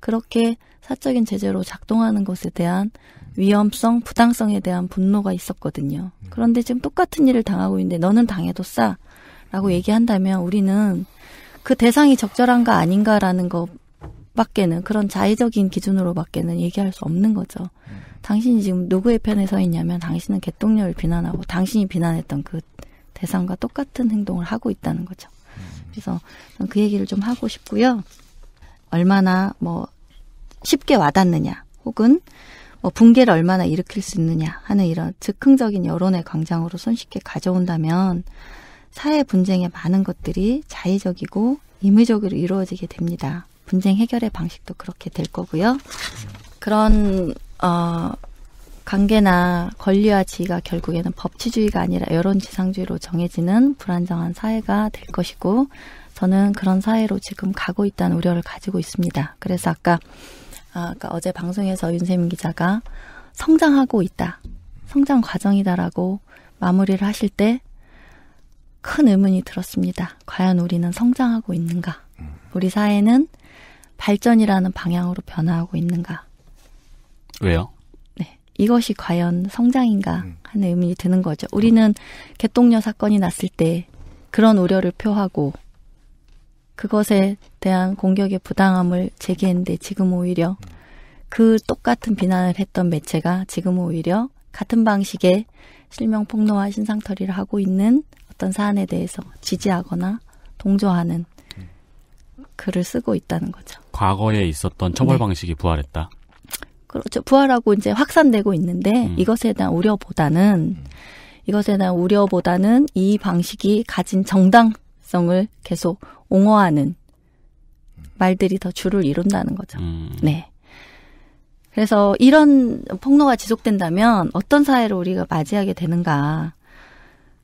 그렇게 사적인 제재로 작동하는 것에 대한 위험성, 부당성에 대한 분노가 있었거든요. 음. 그런데 지금 똑같은 일을 당하고 있는데 너는 당해도 싸. 라고 음. 얘기한다면 우리는 그 대상이 적절한가 아닌가라는 것 밖에는 그런 자의적인 기준으로밖에는 얘기할 수 없는 거죠. 당신이 지금 누구의 편에 서 있냐면 당신은 개똥녀를 비난하고 당신이 비난했던 그 대상과 똑같은 행동을 하고 있다는 거죠. 그래서 그 얘기를 좀 하고 싶고요. 얼마나 뭐 쉽게 와닿느냐 혹은 뭐 붕괴를 얼마나 일으킬 수 있느냐 하는 이런 즉흥적인 여론의 광장으로 손쉽게 가져온다면 사회 분쟁의 많은 것들이 자의적이고 임의적으로 이루어지게 됩니다. 분쟁 해결의 방식도 그렇게 될 거고요. 그런 어 관계나 권리와 지위가 결국에는 법치주의가 아니라 여론지상주의로 정해지는 불안정한 사회가 될 것이고 저는 그런 사회로 지금 가고 있다는 우려를 가지고 있습니다. 그래서 아까 아, 까 어제 방송에서 윤세민 기자가 성장하고 있다. 성장 과정이다라고 마무리를 하실 때 큰 의문이 들었습니다. 과연 우리는 성장하고 있는가? 우리 사회는 발전이라는 방향으로 변화하고 있는가. 왜요? 네. 이것이 과연 성장인가 음. 하는 의문이 드는 거죠. 우리는 개똥녀 사건이 났을 때 그런 우려를 표하고 그것에 대한 공격의 부당함을 제기했는데 지금 오히려 그 똑같은 비난을 했던 매체가 지금 오히려 같은 방식의 실명 폭로와 신상털이를 하고 있는 어떤 사안에 대해서 지지하거나 동조하는 글을 쓰고 있다는 거죠. 과거에 네. 있었던 처벌 네. 방식이 부활했다. 그렇죠. 부활하고 이제 확산되고 있는데 음. 이것에 대한 우려보다는 음. 이것에 대한 우려보다는 이 방식이 가진 정당성을 계속 옹호하는 말들이 더 줄을 이룬다는 거죠. 음. 네. 그래서 이런 폭로가 지속된다면 어떤 사회를 우리가 맞이하게 되는가.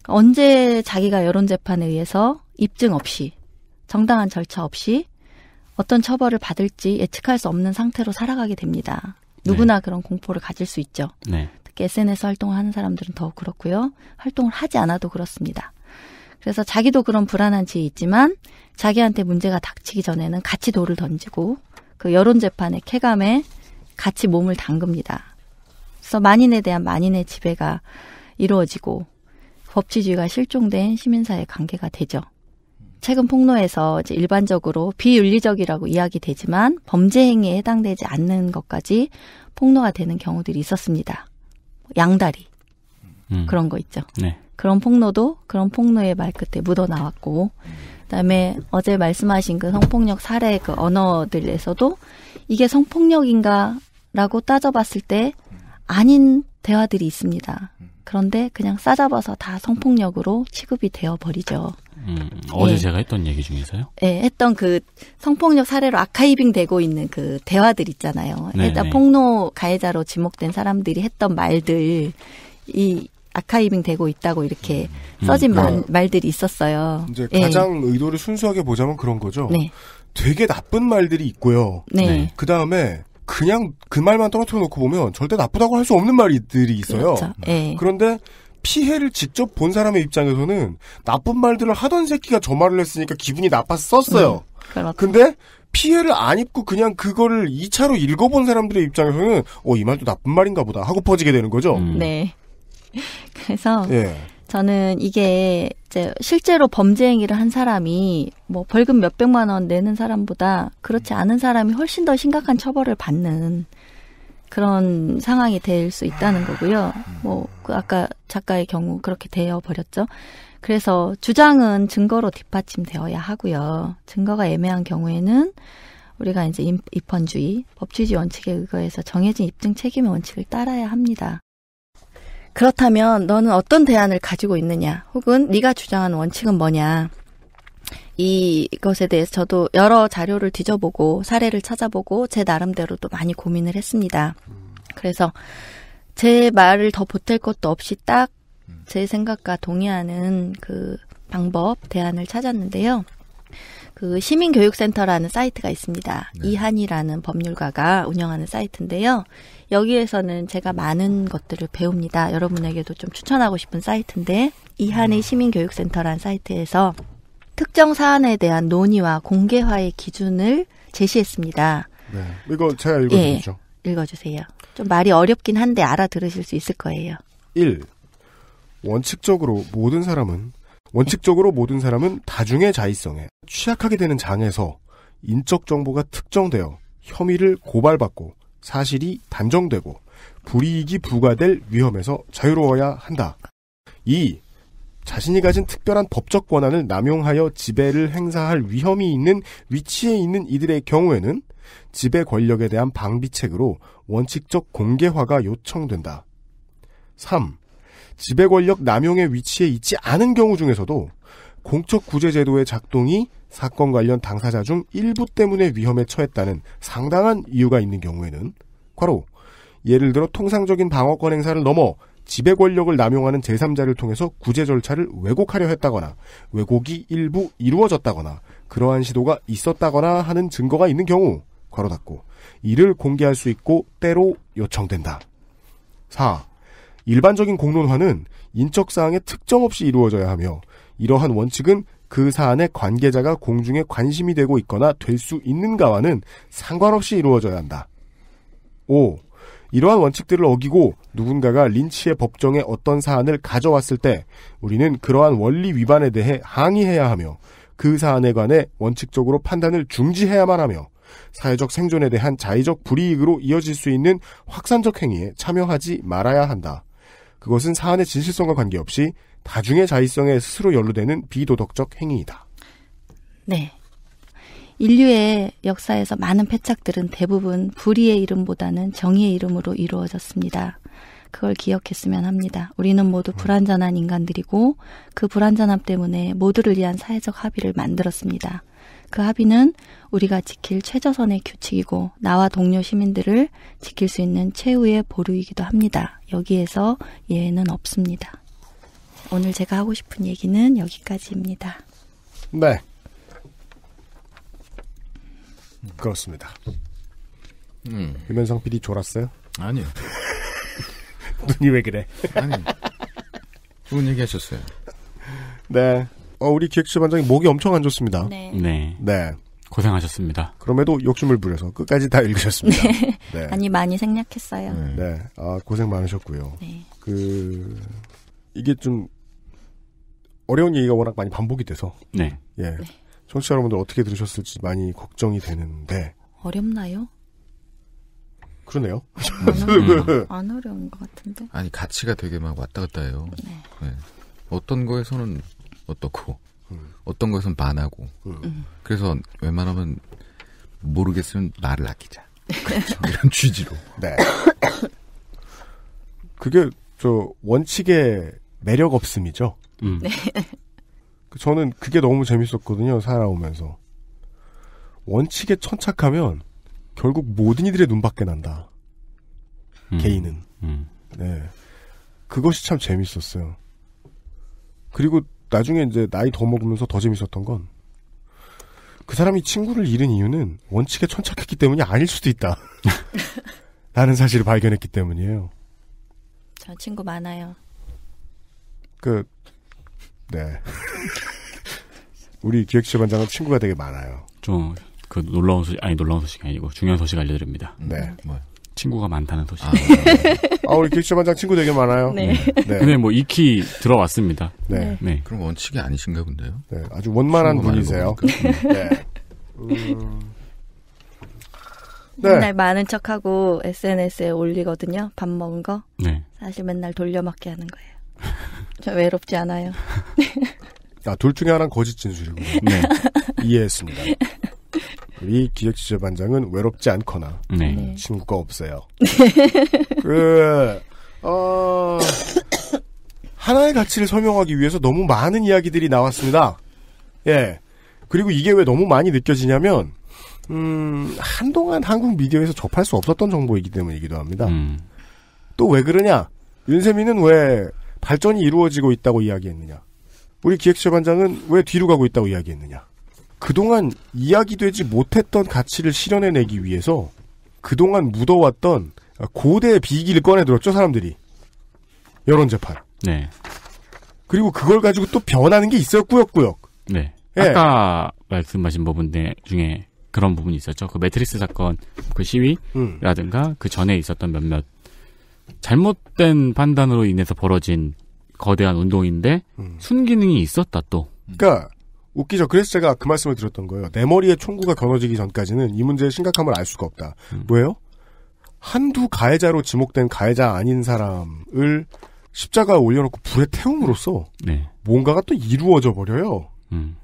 언제 자기가 여론재판에 의해서 입증 없이 정당한 절차 없이 어떤 처벌을 받을지 예측할 수 없는 상태로 살아가게 됩니다. 누구나 네. 그런 공포를 가질 수 있죠. 네. 특히 SNS 활동을 하는 사람들은 더욱 그렇고요. 활동을 하지 않아도 그렇습니다. 그래서 자기도 그런 불안한 지에 있지만 자기한테 문제가 닥치기 전에는 같이 돌을 던지고 그 여론 재판의 쾌감에 같이 몸을 담급니다. 그래서 만인에 대한 만인의 지배가 이루어지고 법치주의가 실종된 시민사회 관계가 되죠. 최근 폭로에서 이제 일반적으로 비윤리적이라고 이야기되지만 범죄 행위에 해당되지 않는 것까지 폭로가 되는 경우들이 있었습니다. 양다리 음. 그런 거 있죠. 네. 그런 폭로도 그런 폭로의 말끝에 묻어 나왔고 그다음에 어제 말씀하신 그 성폭력 사례 그 언어들에서도 이게 성폭력인가라고 따져봤을 때 아닌 대화들이 있습니다. 그런데 그냥 싸잡아서 다 성폭력으로 취급이 되어버리죠. 음, 어제 예. 제가 했던 얘기 중에서요? 예, 했던 그 성폭력 사례로 아카이빙 되고 있는 그 대화들 있잖아요. 네, 일단 네. 폭로 가해자로 지목된 사람들이 했던 말들, 이 아카이빙 되고 있다고 이렇게 음. 음 써진 음. 말, 말들이 있었어요. 이제 예. 가장 의도를 순수하게 보자면 그런 거죠. 네. 되게 나쁜 말들이 있고요. 네. 네. 그 다음에 그냥 그 말만 떨어뜨려 놓고 보면 절대 나쁘다고 할 수 없는 말들이 있어요. 그렇죠. 예. 네. 그런데 피해를 직접 본 사람의 입장에서는 나쁜 말들을 하던 새끼가 저 말을 했으니까 기분이 나빴었어요. 음, 그렇죠. 근데 피해를 안 입고 그냥 그거를 2차로 읽어본 사람들의 입장에서는 어, 이 말도 나쁜 말인가 보다 하고 퍼지게 되는 거죠. 음. 네. 예. 그래서 예. 저는 이게 이제 실제로 범죄 행위를 한 사람이 뭐 벌금 몇 백만 원 내는 사람보다 그렇지 음. 않은 사람이 훨씬 더 심각한 처벌을 받는 그런 상황이 될 수 있다는 아. 거고요. 음. 뭐그 아까 작가의 경우 그렇게 되어 버렸죠. 그래서 주장은 증거로 뒷받침되어야 하고요. 증거가 애매한 경우에는 우리가 이제 입헌주의, 법치주의 원칙에 의거해서 정해진 입증 책임의 원칙을 따라야 합니다. 그렇다면 너는 어떤 대안을 가지고 있느냐 혹은 네가 주장하는 원칙은 뭐냐 이것에 대해서 저도 여러 자료를 뒤져보고 사례를 찾아보고 제 나름대로도 많이 고민을 했습니다. 그래서 제 말을 더 보탤 것도 없이 딱 제 생각과 동의하는 그 방법, 대안을 찾았는데요. 그 시민교육센터라는 사이트가 있습니다. 네. 이한이라는 법률가가 운영하는 사이트인데요. 여기에서는 제가 많은 것들을 배웁니다. 여러분에게도 좀 추천하고 싶은 사이트인데 이한의 음. 시민교육센터라는 사이트에서 특정 사안에 대한 논의와 공개화의 기준을 제시했습니다. 네. 이거 제가 읽어주죠. 예, 읽어주세요. 좀 말이 어렵긴 한데 알아들으실 수 있을 거예요. 1. 원칙적으로 모든 사람은 원칙적으로 모든 사람은 다중의 자의성에 취약하게 되는 장에서 인적 정보가 특정되어 혐의를 고발받고 사실이 단정되고 불이익이 부과될 위험에서 자유로워야 한다. 2. 자신이 가진 특별한 법적 권한을 남용하여 지배를 행사할 위험이 있는 위치에 있는 이들의 경우에는 지배 권력에 대한 방비책으로 원칙적 공개화가 요청된다. 3. 지배 권력 남용의 위치에 있지 않은 경우 중에서도 공적 구제 제도의 작동이 사건 관련 당사자 중 일부 때문에 위험에 처했다는 상당한 이유가 있는 경우에는 과로 예를 들어 통상적인 방어권 행사를 넘어 지배 권력을 남용하는 제3자를 통해서 구제 절차를 왜곡하려 했다거나 왜곡이 일부 이루어졌다거나 그러한 시도가 있었다거나 하는 증거가 있는 경우 괄호 닫고 이를 공개할 수 있고 때로 요청된다. 4. 일반적인 공론화는 인적 사항의 특정 없이 이루어져야 하며 이러한 원칙은 그 사안의 관계자가 공중에 관심이 되고 있거나 될 수 있는가와는 상관없이 이루어져야 한다. 5. 이러한 원칙들을 어기고 누군가가 린치의 법정에 어떤 사안을 가져왔을 때 우리는 그러한 원리 위반에 대해 항의해야 하며 그 사안에 관해 원칙적으로 판단을 중지해야만 하며 사회적 생존에 대한 자의적 불이익으로 이어질 수 있는 확산적 행위에 참여하지 말아야 한다. 그것은 사안의 진실성과 관계없이 다중의 자의성에 스스로 연루되는 비도덕적 행위이다. 네. 인류의 역사에서 많은 패착들은 대부분 불의의 이름보다는 정의의 이름으로 이루어졌습니다. 그걸 기억했으면 합니다. 우리는 모두 음. 불완전한 인간들이고 그 불완전함 때문에 모두를 위한 사회적 합의를 만들었습니다. 그 합의는 우리가 지킬 최저선의 규칙이고 나와 동료 시민들을 지킬 수 있는 최후의 보루이기도 합니다. 여기에서 예외는 없습니다. 오늘 제가 하고 싶은 얘기는 여기까지입니다. 네. 그렇습니다. 음. 유면상 PD 졸았어요? 아니요. 눈이 왜 그래? 아니. 좋은 얘기 하셨어요. 네. 어, 우리 기획실 반장이 목이 엄청 안 좋습니다. 네. 네. 네. 고생하셨습니다. 그럼에도 욕심을 부려서 끝까지 다 읽으셨습니다. 네. 네. 아니 많이 생략했어요. 네. 네. 아, 고생 많으셨고요. 네. 그 이게 좀 어려운 얘기가 워낙 많이 반복이 돼서 네. 예. 네. 청취자 여러분들 어떻게 들으셨을지 많이 걱정이 되는데 어렵나요? 그러네요. 안, 안 어려운 것 같은데. 아니 가치가 되게 막 왔다 갔다 해요. 네. 네. 어떤 거에서는 어떻고 음. 어떤 것은 반하고 음. 그래서 웬만하면 모르겠으면 말을 아끼자 그렇죠. 이런 취지로 네 그게 저 원칙의 매력 없음이죠. 음. 네. 그 저는 그게 너무 재밌었거든요 살아오면서 원칙에 천착하면 결국 모든 이들의 눈밖에 난다. 음. 개인은 음. 네 그것이 참 재밌었어요. 그리고 나중에 이제 나이 더 먹으면서 더 재밌었던 건 그 사람이 친구를 잃은 이유는 원칙에 천착했기 때문이 아닐 수도 있다. 라는 사실을 발견했기 때문이에요. 저 친구 많아요. 그, 네. 우리 기획실반장은 친구가 되게 많아요. 좀, 그 놀라운 소식, 아니 놀라운 소식 이 아니고 중요한 소식 알려드립니다. 네. 뭐. 친구가 많다는 소식. 아, 네. 아 우리 기술반장 친구 되게 많아요. 네. 네. 근뭐 익히 들어왔습니다. 네. 네. 그럼 원칙이 아니신가 본데요. 네. 아주 원만한 분이세요. 네. 네. 음... 네. 맨날 많은 척하고 SNS에 올리거든요. 밥 먹은 거. 네. 사실 맨날 돌려막기 하는 거예요. 저 외롭지 않아요. 아, 둘 중에 하나는 거짓 진술이고. 네. 이해했습니다. 우리 기획취재반장은 외롭지 않거나 네. 네. 친구가 없어요. 네. 그 어, 하나의 가치를 설명하기 위해서 너무 많은 이야기들이 나왔습니다. 예. 그리고 이게 왜 너무 많이 느껴지냐면 음, 한동안 한국 미디어에서 접할 수 없었던 정보이기 때문이기도 합니다. 음. 또왜 그러냐? 윤세민은 왜 발전이 이루어지고 있다고 이야기했느냐? 우리 기획재반장은 왜 뒤로 가고 있다고 이야기했느냐? 그동안 이야기되지 못했던 가치를 실현해내기 위해서 그동안 묻어왔던 고대 비기를 꺼내들었죠 사람들이 여론 재판. 네. 그리고 그걸 가지고 또 변하는 게 있어요 꾸역꾸역. 네. 예. 아까 말씀하신 부분 중에 그런 부분이 있었죠. 그매트리스 사건 그 시위라든가 음. 그 전에 있었던 몇몇 잘못된 판단으로 인해서 벌어진 거대한 운동인데 음. 순기능이 있었다 또. 그러니까 웃기죠. 그래서 제가 그 말씀을 드렸던 거예요. 내 머리에 총구가 겨눠지기 전까지는 이 문제의 심각함을 알 수가 없다. 음. 왜요? 한두 가해자로 지목된 가해자 아닌 사람을 십자가 에 올려놓고 불에 태움으로써 네. 뭔가가 또 이루어져 버려요. 음.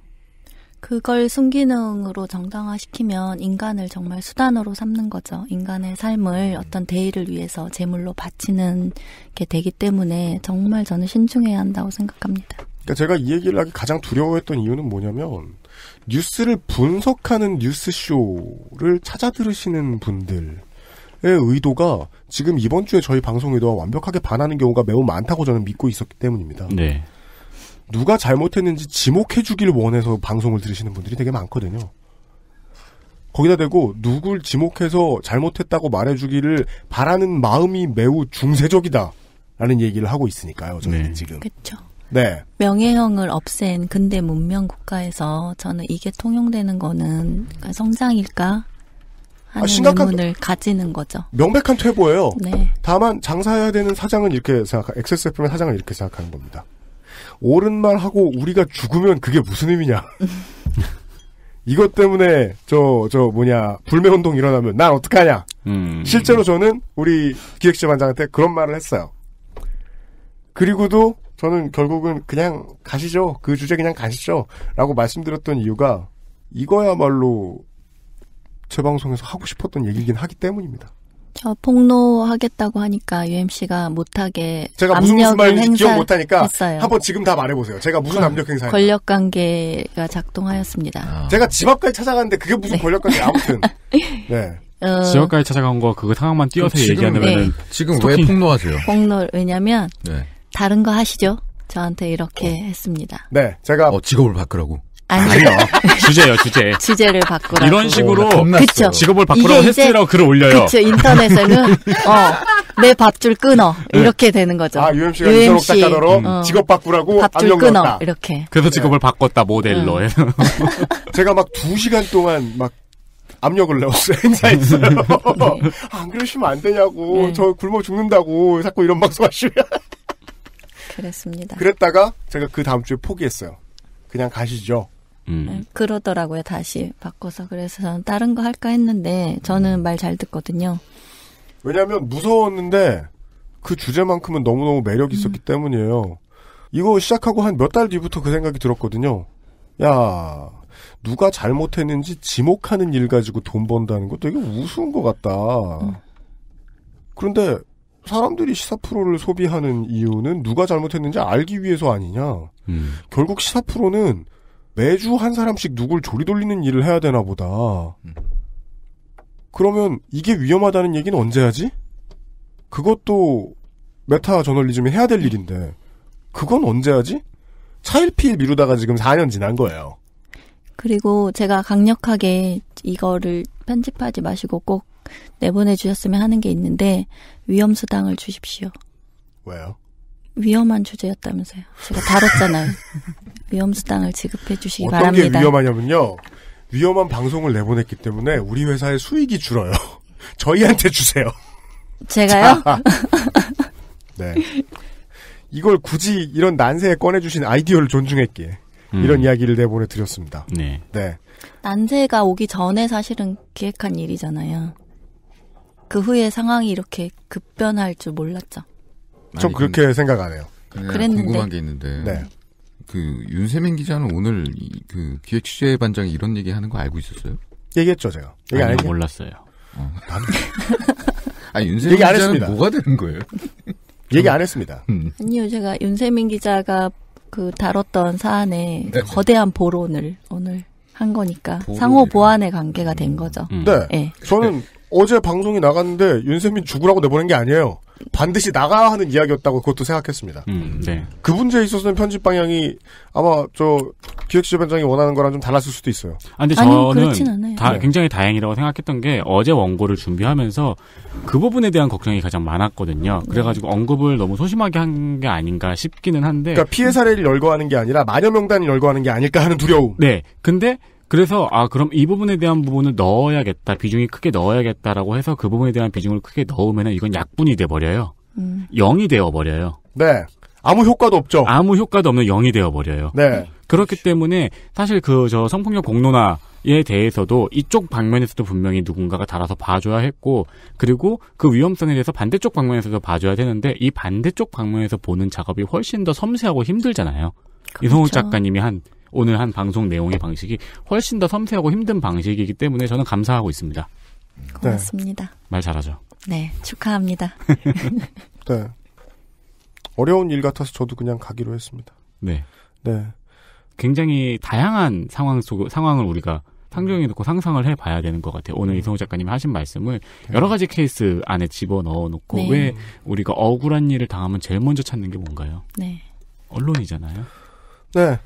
그걸 순기능으로 정당화시키면 인간을 정말 수단으로 삼는 거죠. 인간의 삶을 음. 어떤 대의를 위해서 제물로 바치는 게 되기 때문에 정말 저는 신중해야 한다고 생각합니다. 그러니까 제가 이 얘기를 하기 가장 두려워했던 이유는 뭐냐면 뉴스를 분석하는 뉴스쇼를 찾아 들으시는 분들의 의도가 지금 이번 주에 저희 방송 의도와 완벽하게 반하는 경우가 매우 많다고 저는 믿고 있었기 때문입니다. 네. 누가 잘못했는지 지목해주길 원해서 방송을 들으시는 분들이 되게 많거든요. 거기다 대고 누굴 지목해서 잘못했다고 말해주기를 바라는 마음이 매우 중세적이다라는 얘기를 하고 있으니까요. 저는 네. 지금. 그렇죠. 네. 명예형을 없앤 근대 문명 국가에서 저는 이게 통용되는 거는 성장일까 하는 아, 심각한, 의문을 가지는 거죠. 명백한 퇴보예요. 네. 다만 장사해야 되는 사장은 이렇게 생각, XSFM의 사장은 이렇게 생각하는 겁니다. 옳은 말 하고 우리가 죽으면 그게 무슨 의미냐. 이것 때문에 저저 저 뭐냐 불매 운동 일어나면 난 어떡하냐. 음. 실제로 저는 우리 기획실반장한테 그런 말을 했어요. 그리고도 저는 결국은 그냥 가시죠. 그 주제 그냥 가시죠. 라고 말씀드렸던 이유가 이거야말로 제 방송에서 하고 싶었던 얘기긴 하기 때문입니다. 저 폭로하겠다고 하니까 UMC가 못하게 제가 무슨 무슨 말인지 기억 못하니까 했어요. 한번 지금 다 말해보세요. 제가 무슨 권, 압력 행사 권력 관계가 작동하였습니다. 아. 제가 집 앞까지 찾아갔는데 그게 무슨 네. 권력 관계 아무튼 네. 어... 지역까지 찾아간 거그거 상황만 띄어서 얘기하면 네. 지금 왜 폭로하세요? 폭로 왜냐면 네. 다른 거 하시죠. 저한테 이렇게 어. 했습니다. 네, 제가 어, 직업을 바꾸라고. 아니요. 주제요, 주제. 주제를 바꾸라고. 이런 식으로 어, 그쵸. 직업을 바꾸라고 했으라고 글을 올려요. 그쵸. 인터넷에는 어, 내 밥줄 끊어. 네. 이렇게 되는 거죠. 아, UMC가 UMC, 이소록 작가로 음. 직업 바꾸라고 밥줄 끊어. 넣었다. 이렇게. 그래서 네. 직업을 네. 바꿨다, 모델로. 음. 제가 막 두시간 동안 막 압력을 넣었어요. 행사했어요. 아, 안 그러시면 안 되냐고. 네. 저 굶어 죽는다고. 자꾸 이런 방송 하시면. 그랬습니다. 그랬다가 제가 그 다음 주에 포기했어요. 그냥 가시죠. 음. 네, 그러더라고요. 다시 바꿔서 그래서 저는 다른 거 할까 했는데 저는 음. 말잘 듣거든요. 왜냐하면 무서웠는데 그 주제만큼은 너무너무 매력이 있었기 음. 때문이에요. 이거 시작하고 한 몇 달 뒤부터 그 생각이 들었거든요. 야, 누가 잘못했는지 지목하는 일 가지고 돈 번다는 것도 이게 우스운 것 같다. 음. 그런데 사람들이 시사 프로를 소비하는 이유는 누가 잘못했는지 알기 위해서 아니냐. 음. 결국 시사 프로는 매주 한 사람씩 누굴 조리돌리는 일을 해야 되나 보다. 음. 그러면 이게 위험하다는 얘기는 언제 하지? 그것도 메타 저널리즘이 해야 될 일인데 그건 언제 하지? 차일피일 미루다가 지금 4년 지난 거예요. 그리고 제가 강력하게 이거를 편집하지 마시고 꼭 내보내 주셨으면 하는 게 있는데 위험 수당을 주십시오. 왜요? 위험한 주제였다면서요. 제가 다뤘잖아요. 위험 수당을 지급해 주시기 어떤 바랍니다. 어떤 게 위험하냐면요. 위험한 방송을 내보냈기 때문에 우리 회사의 수익이 줄어요. 저희한테 주세요. 제가요? 네. 이걸 굳이 이런 난세에 꺼내주신 아이디어를 존중했기에 음. 이런 이야기를 내보내드렸습니다. 네. 네. 난세가 오기 전에 사실은 기획한 일이잖아요. 그 후에 상황이 이렇게 급변할 줄 몰랐죠. 좀 그렇게 생각 안 해요. 그랬는데. 궁금한 게 있는데. 네. 그 윤세민 기자는 오늘 그 기획 취재 반장이 이런 얘기 하는 거 알고 있었어요? 얘기했죠, 제가. 얘기 아니, 안 몰랐어요. 어. 아니, 윤세민 얘기 안 기자는 했습니 뭐가 되는 거예요? 얘기 안 했습니다. 음. 아니요, 제가 윤세민 기자가 그 다뤘던 사안에 네. 그 거대한 보론을 오늘 한 거니까 보론이라. 상호 보완의 관계가 된 거죠. 음. 네. 예. 네. 저는 어제 방송이 나갔는데 윤세민 죽으라고 내보낸 게 아니에요. 반드시 나가야 하는 이야기였다고 그것도 생각했습니다. 음, 네. 그 문제에 있어서는 편집 방향이 아마 저 기획실반장이 원하는 거랑 좀 달랐을 수도 있어요. 아, 근데 저는 다, 네. 굉장히 다행이라고 생각했던 게 어제 원고를 준비하면서 그 부분에 대한 걱정이 가장 많았거든요. 그래가지고 언급을 너무 소심하게 한 게 아닌가 싶기는 한데. 그러니까 피해 사례를 열거하는 게 아니라 마녀 명단을 열거하는 게 아닐까 하는 두려움. 네. 근데 그래서 아 그럼 이 부분에 대한 부분을 넣어야겠다 비중이 크게 넣어야겠다라고 해서 그 부분에 대한 비중을 크게 넣으면 이건 약분이 돼 버려요. 음. 0이 되어 버려요. 네. 아무 효과도 없죠. 아무 효과도 없는 0이 되어 버려요. 네. 그렇기 때문에 사실 그 저 성폭력 공론화 에 대해서도 이쪽 방면에서도 분명히 누군가가 달아서 봐줘야 했고 그리고 그 위험성에 대해서 반대쪽 방면에서도 봐줘야 되는데 이 반대쪽 방면에서 보는 작업이 훨씬 더 섬세하고 힘들잖아요. 그렇죠. 이성욱 작가님이 한 오늘 한 방송 내용의 방식이 훨씬 더 섬세하고 힘든 방식이기 때문에 저는 감사하고 있습니다. 고맙습니다. 네. 말 잘하죠. 네, 축하합니다. 네. 어려운 일 같아서 저도 그냥 가기로 했습니다. 네. 네. 굉장히 다양한 상황 속, 상황을 우리가 상정해 놓고 상상을 해 봐야 되는 것 같아요. 오늘 음. 이성우 작가님이 하신 말씀을 네. 여러 가지 케이스 안에 집어 넣어 놓고 네. 왜 우리가 억울한 일을 당하면 제일 먼저 찾는 게 뭔가요? 네. 언론이잖아요. 네.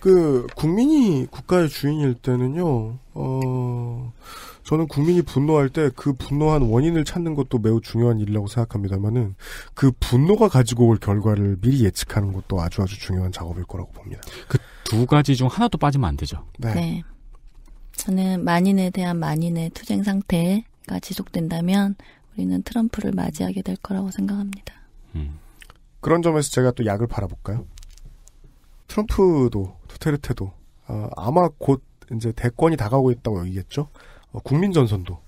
그 국민이 국가의 주인일 때는요. 어 저는 국민이 분노할 때 그 분노한 원인을 찾는 것도 매우 중요한 일이라고 생각합니다만은 그 분노가 가지고 올 결과를 미리 예측하는 것도 아주 아주 중요한 작업일 거라고 봅니다. 그 두 가지 중 하나도 빠지면 안 되죠. 네. 네. 저는 만인에 대한 만인의 투쟁 상태가 지속된다면 우리는 트럼프를 맞이하게 될 거라고 생각합니다. 음. 그런 점에서 제가 또 약을 팔아볼까요? 트럼프도 두테르테도 어, 아, 아마 곧 이제 대권이 다가오고 있다고 얘기했죠 어, 국민 전선도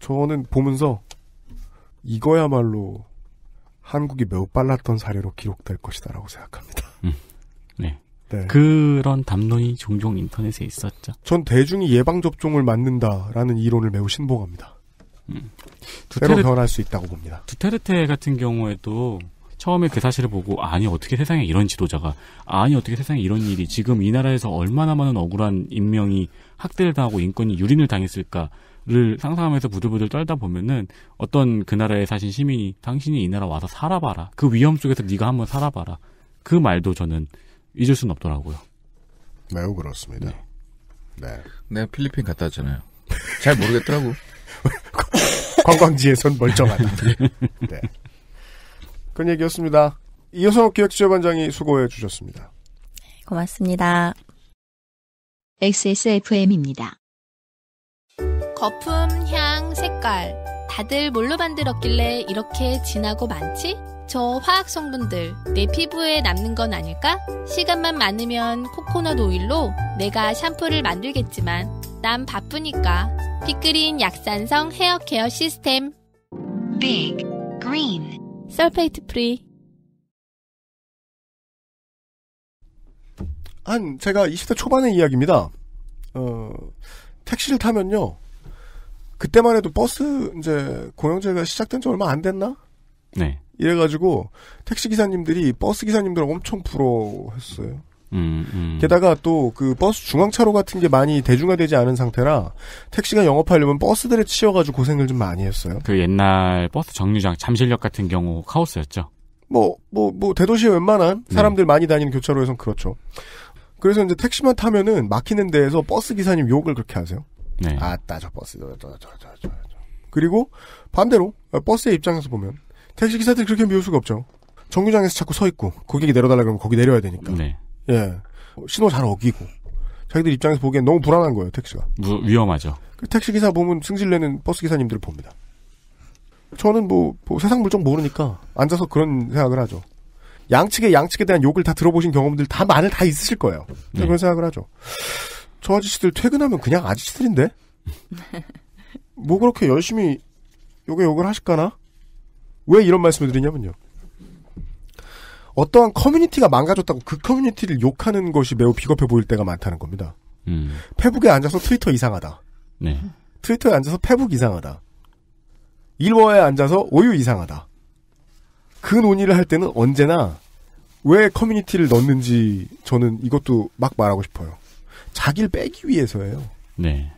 저는 보면서 이거야말로 한국이 매우 빨랐던 사례로 기록될 것이다라고 생각합니다. 음, 네. 네. 그런 담론이 종종 인터넷에 있었죠. 전 대중이 예방 접종을 맞는다라는 이론을 매우 신봉합니다. 음. 두테르... 변할 수 있다고 봅니다. 두테르테 같은 경우에도 처음에 그 사실을 보고 아니 어떻게 세상에 이런 지도자가 아니 어떻게 세상에 이런 일이 지금 이 나라에서 얼마나 많은 억울한 인명이 학대를 당하고 인권이 유린을 당했을까 를 상상하면서 부들부들 떨다 보면은 어떤 그 나라에 사신 시민이 당신이 이 나라 와서 살아봐라 그 위험 속에서 네가 한번 살아봐라 그 말도 저는 잊을 수는 없더라고요. 매우 그렇습니다. 네. 네. 내가 필리핀 갔다 왔잖아요. 잘 모르겠더라고. 관광지에선 멀쩡하다. 네. 그런 얘기였습니다. 이효석 기획지재반장이 수고해 주셨습니다. 네, 고맙습니다. XSFM입니다. 거품, 향, 색깔. 다들 뭘로 만들었길래 이렇게 진하고 많지? 저 화학 성분들 내 피부에 남는 건 아닐까? 시간만 많으면 코코넛 오일로 내가 샴푸를 만들겠지만 난 바쁘니까 빅그린 약산성 헤어 케어 시스템 빅 그린 설페이트 프리. 한 제가 20대 초반의 이야기입니다. 어, 택시를 타면요. 그때만 해도 버스 이제 공영제가 시작된 지 얼마 안 됐나? 네. 이래가지고 택시 기사님들이 버스 기사님들 엄청 부러워했어요. 음, 음. 게다가 또 그 버스 중앙차로 같은 게 많이 대중화되지 않은 상태라 택시가 영업하려면 버스들을 치여가지고 고생을 좀 많이 했어요. 그 옛날 버스 정류장 잠실역 같은 경우 카오스였죠. 뭐, 뭐, 뭐, 대도시에 웬만한 네. 사람들 네. 많이 다니는 교차로에선 그렇죠. 그래서 이제 택시만 타면은 막히는 데에서 버스 기사님 욕을 그렇게 하세요. 네. 아따, 저 버스, 저, 저, 저, 저, 저. 그리고 반대로 버스의 입장에서 보면 택시 기사들이 그렇게 미울 수가 없죠. 정류장에서 자꾸 서 있고 고객이 내려달라 그러면 거기 내려야 되니까. 네. 예. 신호 잘 어기고. 자기들 입장에서 보기엔 너무 불안한 거예요, 택시가. 무, 위험하죠. 그 택시 기사 보면 승질내는 버스 기사님들을 봅니다. 저는 뭐, 뭐, 세상 물정 모르니까 앉아서 그런 생각을 하죠. 양측의 양측에 대한 욕을 다 들어보신 경험들 다 많을 다 있으실 거예요. 네. 그런 생각을 하죠. 저 아저씨들 퇴근하면 그냥 아저씨들인데? 뭐 그렇게 열심히 욕에 욕을 하실까나? 왜 이런 말씀을 드리냐면요. 어떠한 커뮤니티가 망가졌다고 그 커뮤니티를 욕하는 것이 매우 비겁해 보일 때가 많다는 겁니다. 음. 페북에 앉아서 트위터 이상하다. 네. 트위터에 앉아서 페북 이상하다. 일워에 앉아서 오유 이상하다. 그 논의를 할 때는 언제나 왜 커뮤니티를 넣는지 저는 이것도 막 말하고 싶어요. 자기를 빼기 위해서예요. 네.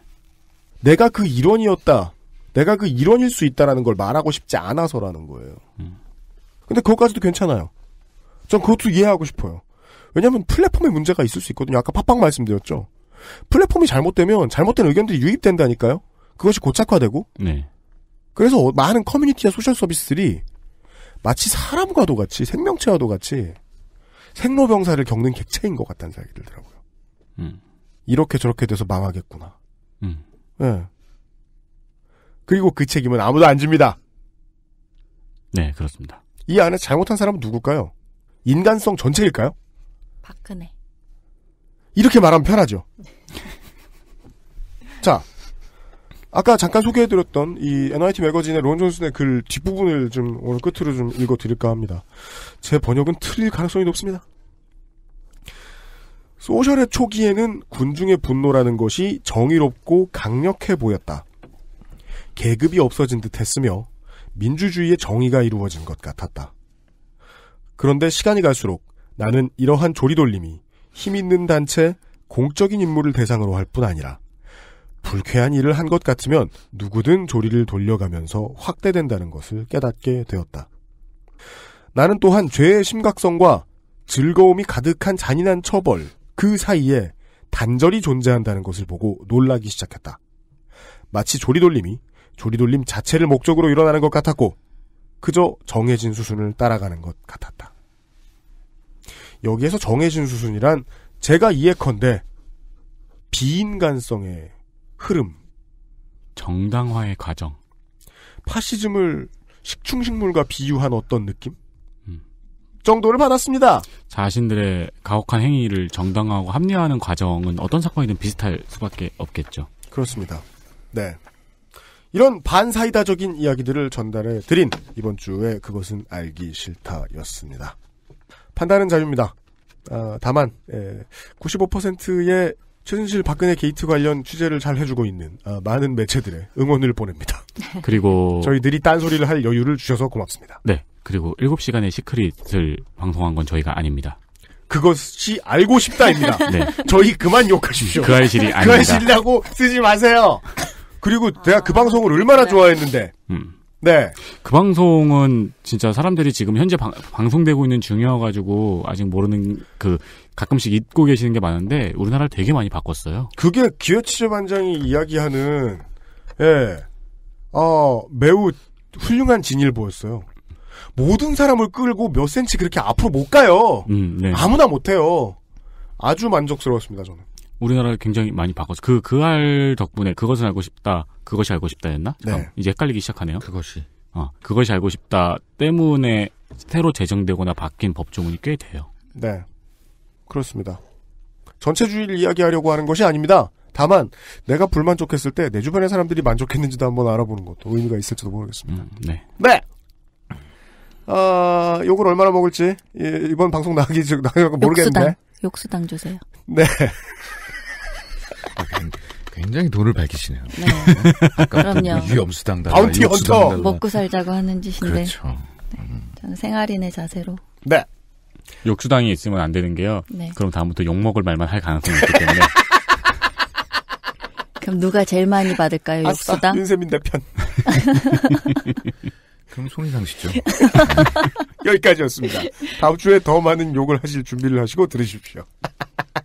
내가 그 일원이었다. 내가 그 일원일 수 있다라는 걸 말하고 싶지 않아서라는 거예요. 음. 근데 그것까지도 괜찮아요. 전 그것도 이해하고 싶어요. 왜냐하면 플랫폼에 문제가 있을 수 있거든요. 아까 팟빵 말씀드렸죠. 플랫폼이 잘못되면 잘못된 의견들이 유입된다니까요. 그것이 고착화되고. 네. 그래서 많은 커뮤니티나 소셜 서비스들이 마치 사람과도 같이 생명체와도 같이 생로병사를 겪는 객체인 것 같다는 생각이 들더라고요. 음. 이렇게 저렇게 돼서 망하겠구나. 음. 네. 그리고 그 책임은 아무도 안 집니다. 네, 그렇습니다. 이 안에 잘못한 사람은 누굴까요? 인간성 전체일까요? 박근혜. 이렇게 말하면 편하죠. 자, 아까 잠깐 소개해드렸던 이 NIT 매거진의 론 존슨의 글 뒷부분을 좀 오늘 끝으로 좀 읽어드릴까 합니다. 제 번역은 틀릴 가능성이 높습니다. 소셜의 초기에는 군중의 분노라는 것이 정의롭고 강력해 보였다. 계급이 없어진 듯 했으며 민주주의의 정의가 이루어진 것 같았다. 그런데 시간이 갈수록 나는 이러한 조리돌림이 힘있는 단체, 공적인 인물을 대상으로 할 뿐 아니라 불쾌한 일을 한 것 같으면 누구든 조리를 돌려가면서 확대된다는 것을 깨닫게 되었다. 나는 또한 죄의 심각성과 즐거움이 가득한 잔인한 처벌 그 사이에 단절이 존재한다는 것을 보고 놀라기 시작했다. 마치 조리돌림이 조리돌림 자체를 목적으로 일어나는 것 같았고 그저 정해진 수순을 따라가는 것 같았다. 여기에서 정해진 수순이란 제가 이해컨대 비인간성의 흐름. 정당화의 과정. 파시즘을 식충식물과 비유한 어떤 느낌? 음. 정도를 받았습니다. 자신들의 가혹한 행위를 정당화하고 합리화하는 과정은 어떤 사건이든 비슷할 수밖에 없겠죠. 그렇습니다. 네. 이런 반사이다적인 이야기들을 전달해 드린 이번 주에 그것은 알기 싫다였습니다. 판단은 자유입니다. 아, 다만 95%의 예, 최순실 박근혜 게이트 관련 취재를 잘 해주고 있는 아, 많은 매체들의 응원을 보냅니다. 그리고 저희들이 딴소리를 할 여유를 주셔서 고맙습니다. 네. 그리고 7시간의 시크릿을 방송한 건 저희가 아닙니다. 그것이 알고 싶다입니다. 네. 저희 그만 욕하십시오. 그 알실이 그 아닙니다. 그 알실이라고 쓰지 마세요. 그리고 내가 그 방송을 얼마나 네. 좋아했는데. 음. 네. 그 방송은 진짜 사람들이 지금 현재 방, 송되고 있는 중이어가지고 아직 모르는 그 가끔씩 잊고 계시는 게 많은데 우리나라를 되게 많이 바꿨어요. 그게 기어치즈반장이 이야기하는 예, 어, 매우 훌륭한 진일보였어요. 모든 사람을 끌고 몇 센치 그렇게 앞으로 못 가요. 음, 네. 아무나 못해요. 아주 만족스러웠습니다 저는. 우리나라를 굉장히 많이 바꿔서 그그알 덕분에 그것을 알고 싶다 그것이 알고 싶다였나? 네. 어, 이제 헷갈리기 시작하네요. 그것이 어 그것이 알고 싶다 때문에 새로 제정되거나 바뀐 법조문이 꽤 돼요. 네 그렇습니다. 전체주의를 이야기하려고 하는 것이 아닙니다. 다만 내가 불만족했을 때 내 주변의 사람들이 만족했는지도 한번 알아보는 것도 의미가 있을지도 모르겠습니다. 음, 네. 네. 아, 욕을 얼마나 먹을지 예, 이번 방송 나기 가즉 나가고 모르겠는데. 욕수당 주세요. 네. 아, 굉장히 돈을 밝히시네요. 네. 그럼요. 위험수당 뭐 달 바운티 헌터 먹고 살자고 하는 짓인데. 그렇죠. 네. 음. 저는 생활인의 자세로. 네. 욕수당이 있으면 안 되는 게요. 네. 그럼 다음부터 욕 먹을 말만 할 가능성이 있기 때문에. 그럼 누가 제일 많이 받을까요? 욕수당? 윤세민 대편. 그럼 손이 상시죠. 여기까지였습니다. 다음 주에 더 많은 욕을 하실 준비를 하시고 들으십시오.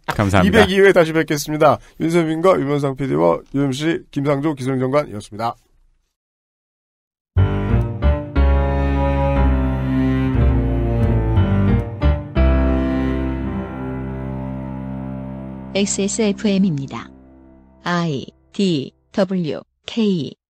감사합니다. 202회 다시 뵙겠습니다. 윤세민과 유명상 PD와 유영씨 김상조 기술정관이었습니다. XSFM입니다. I D W K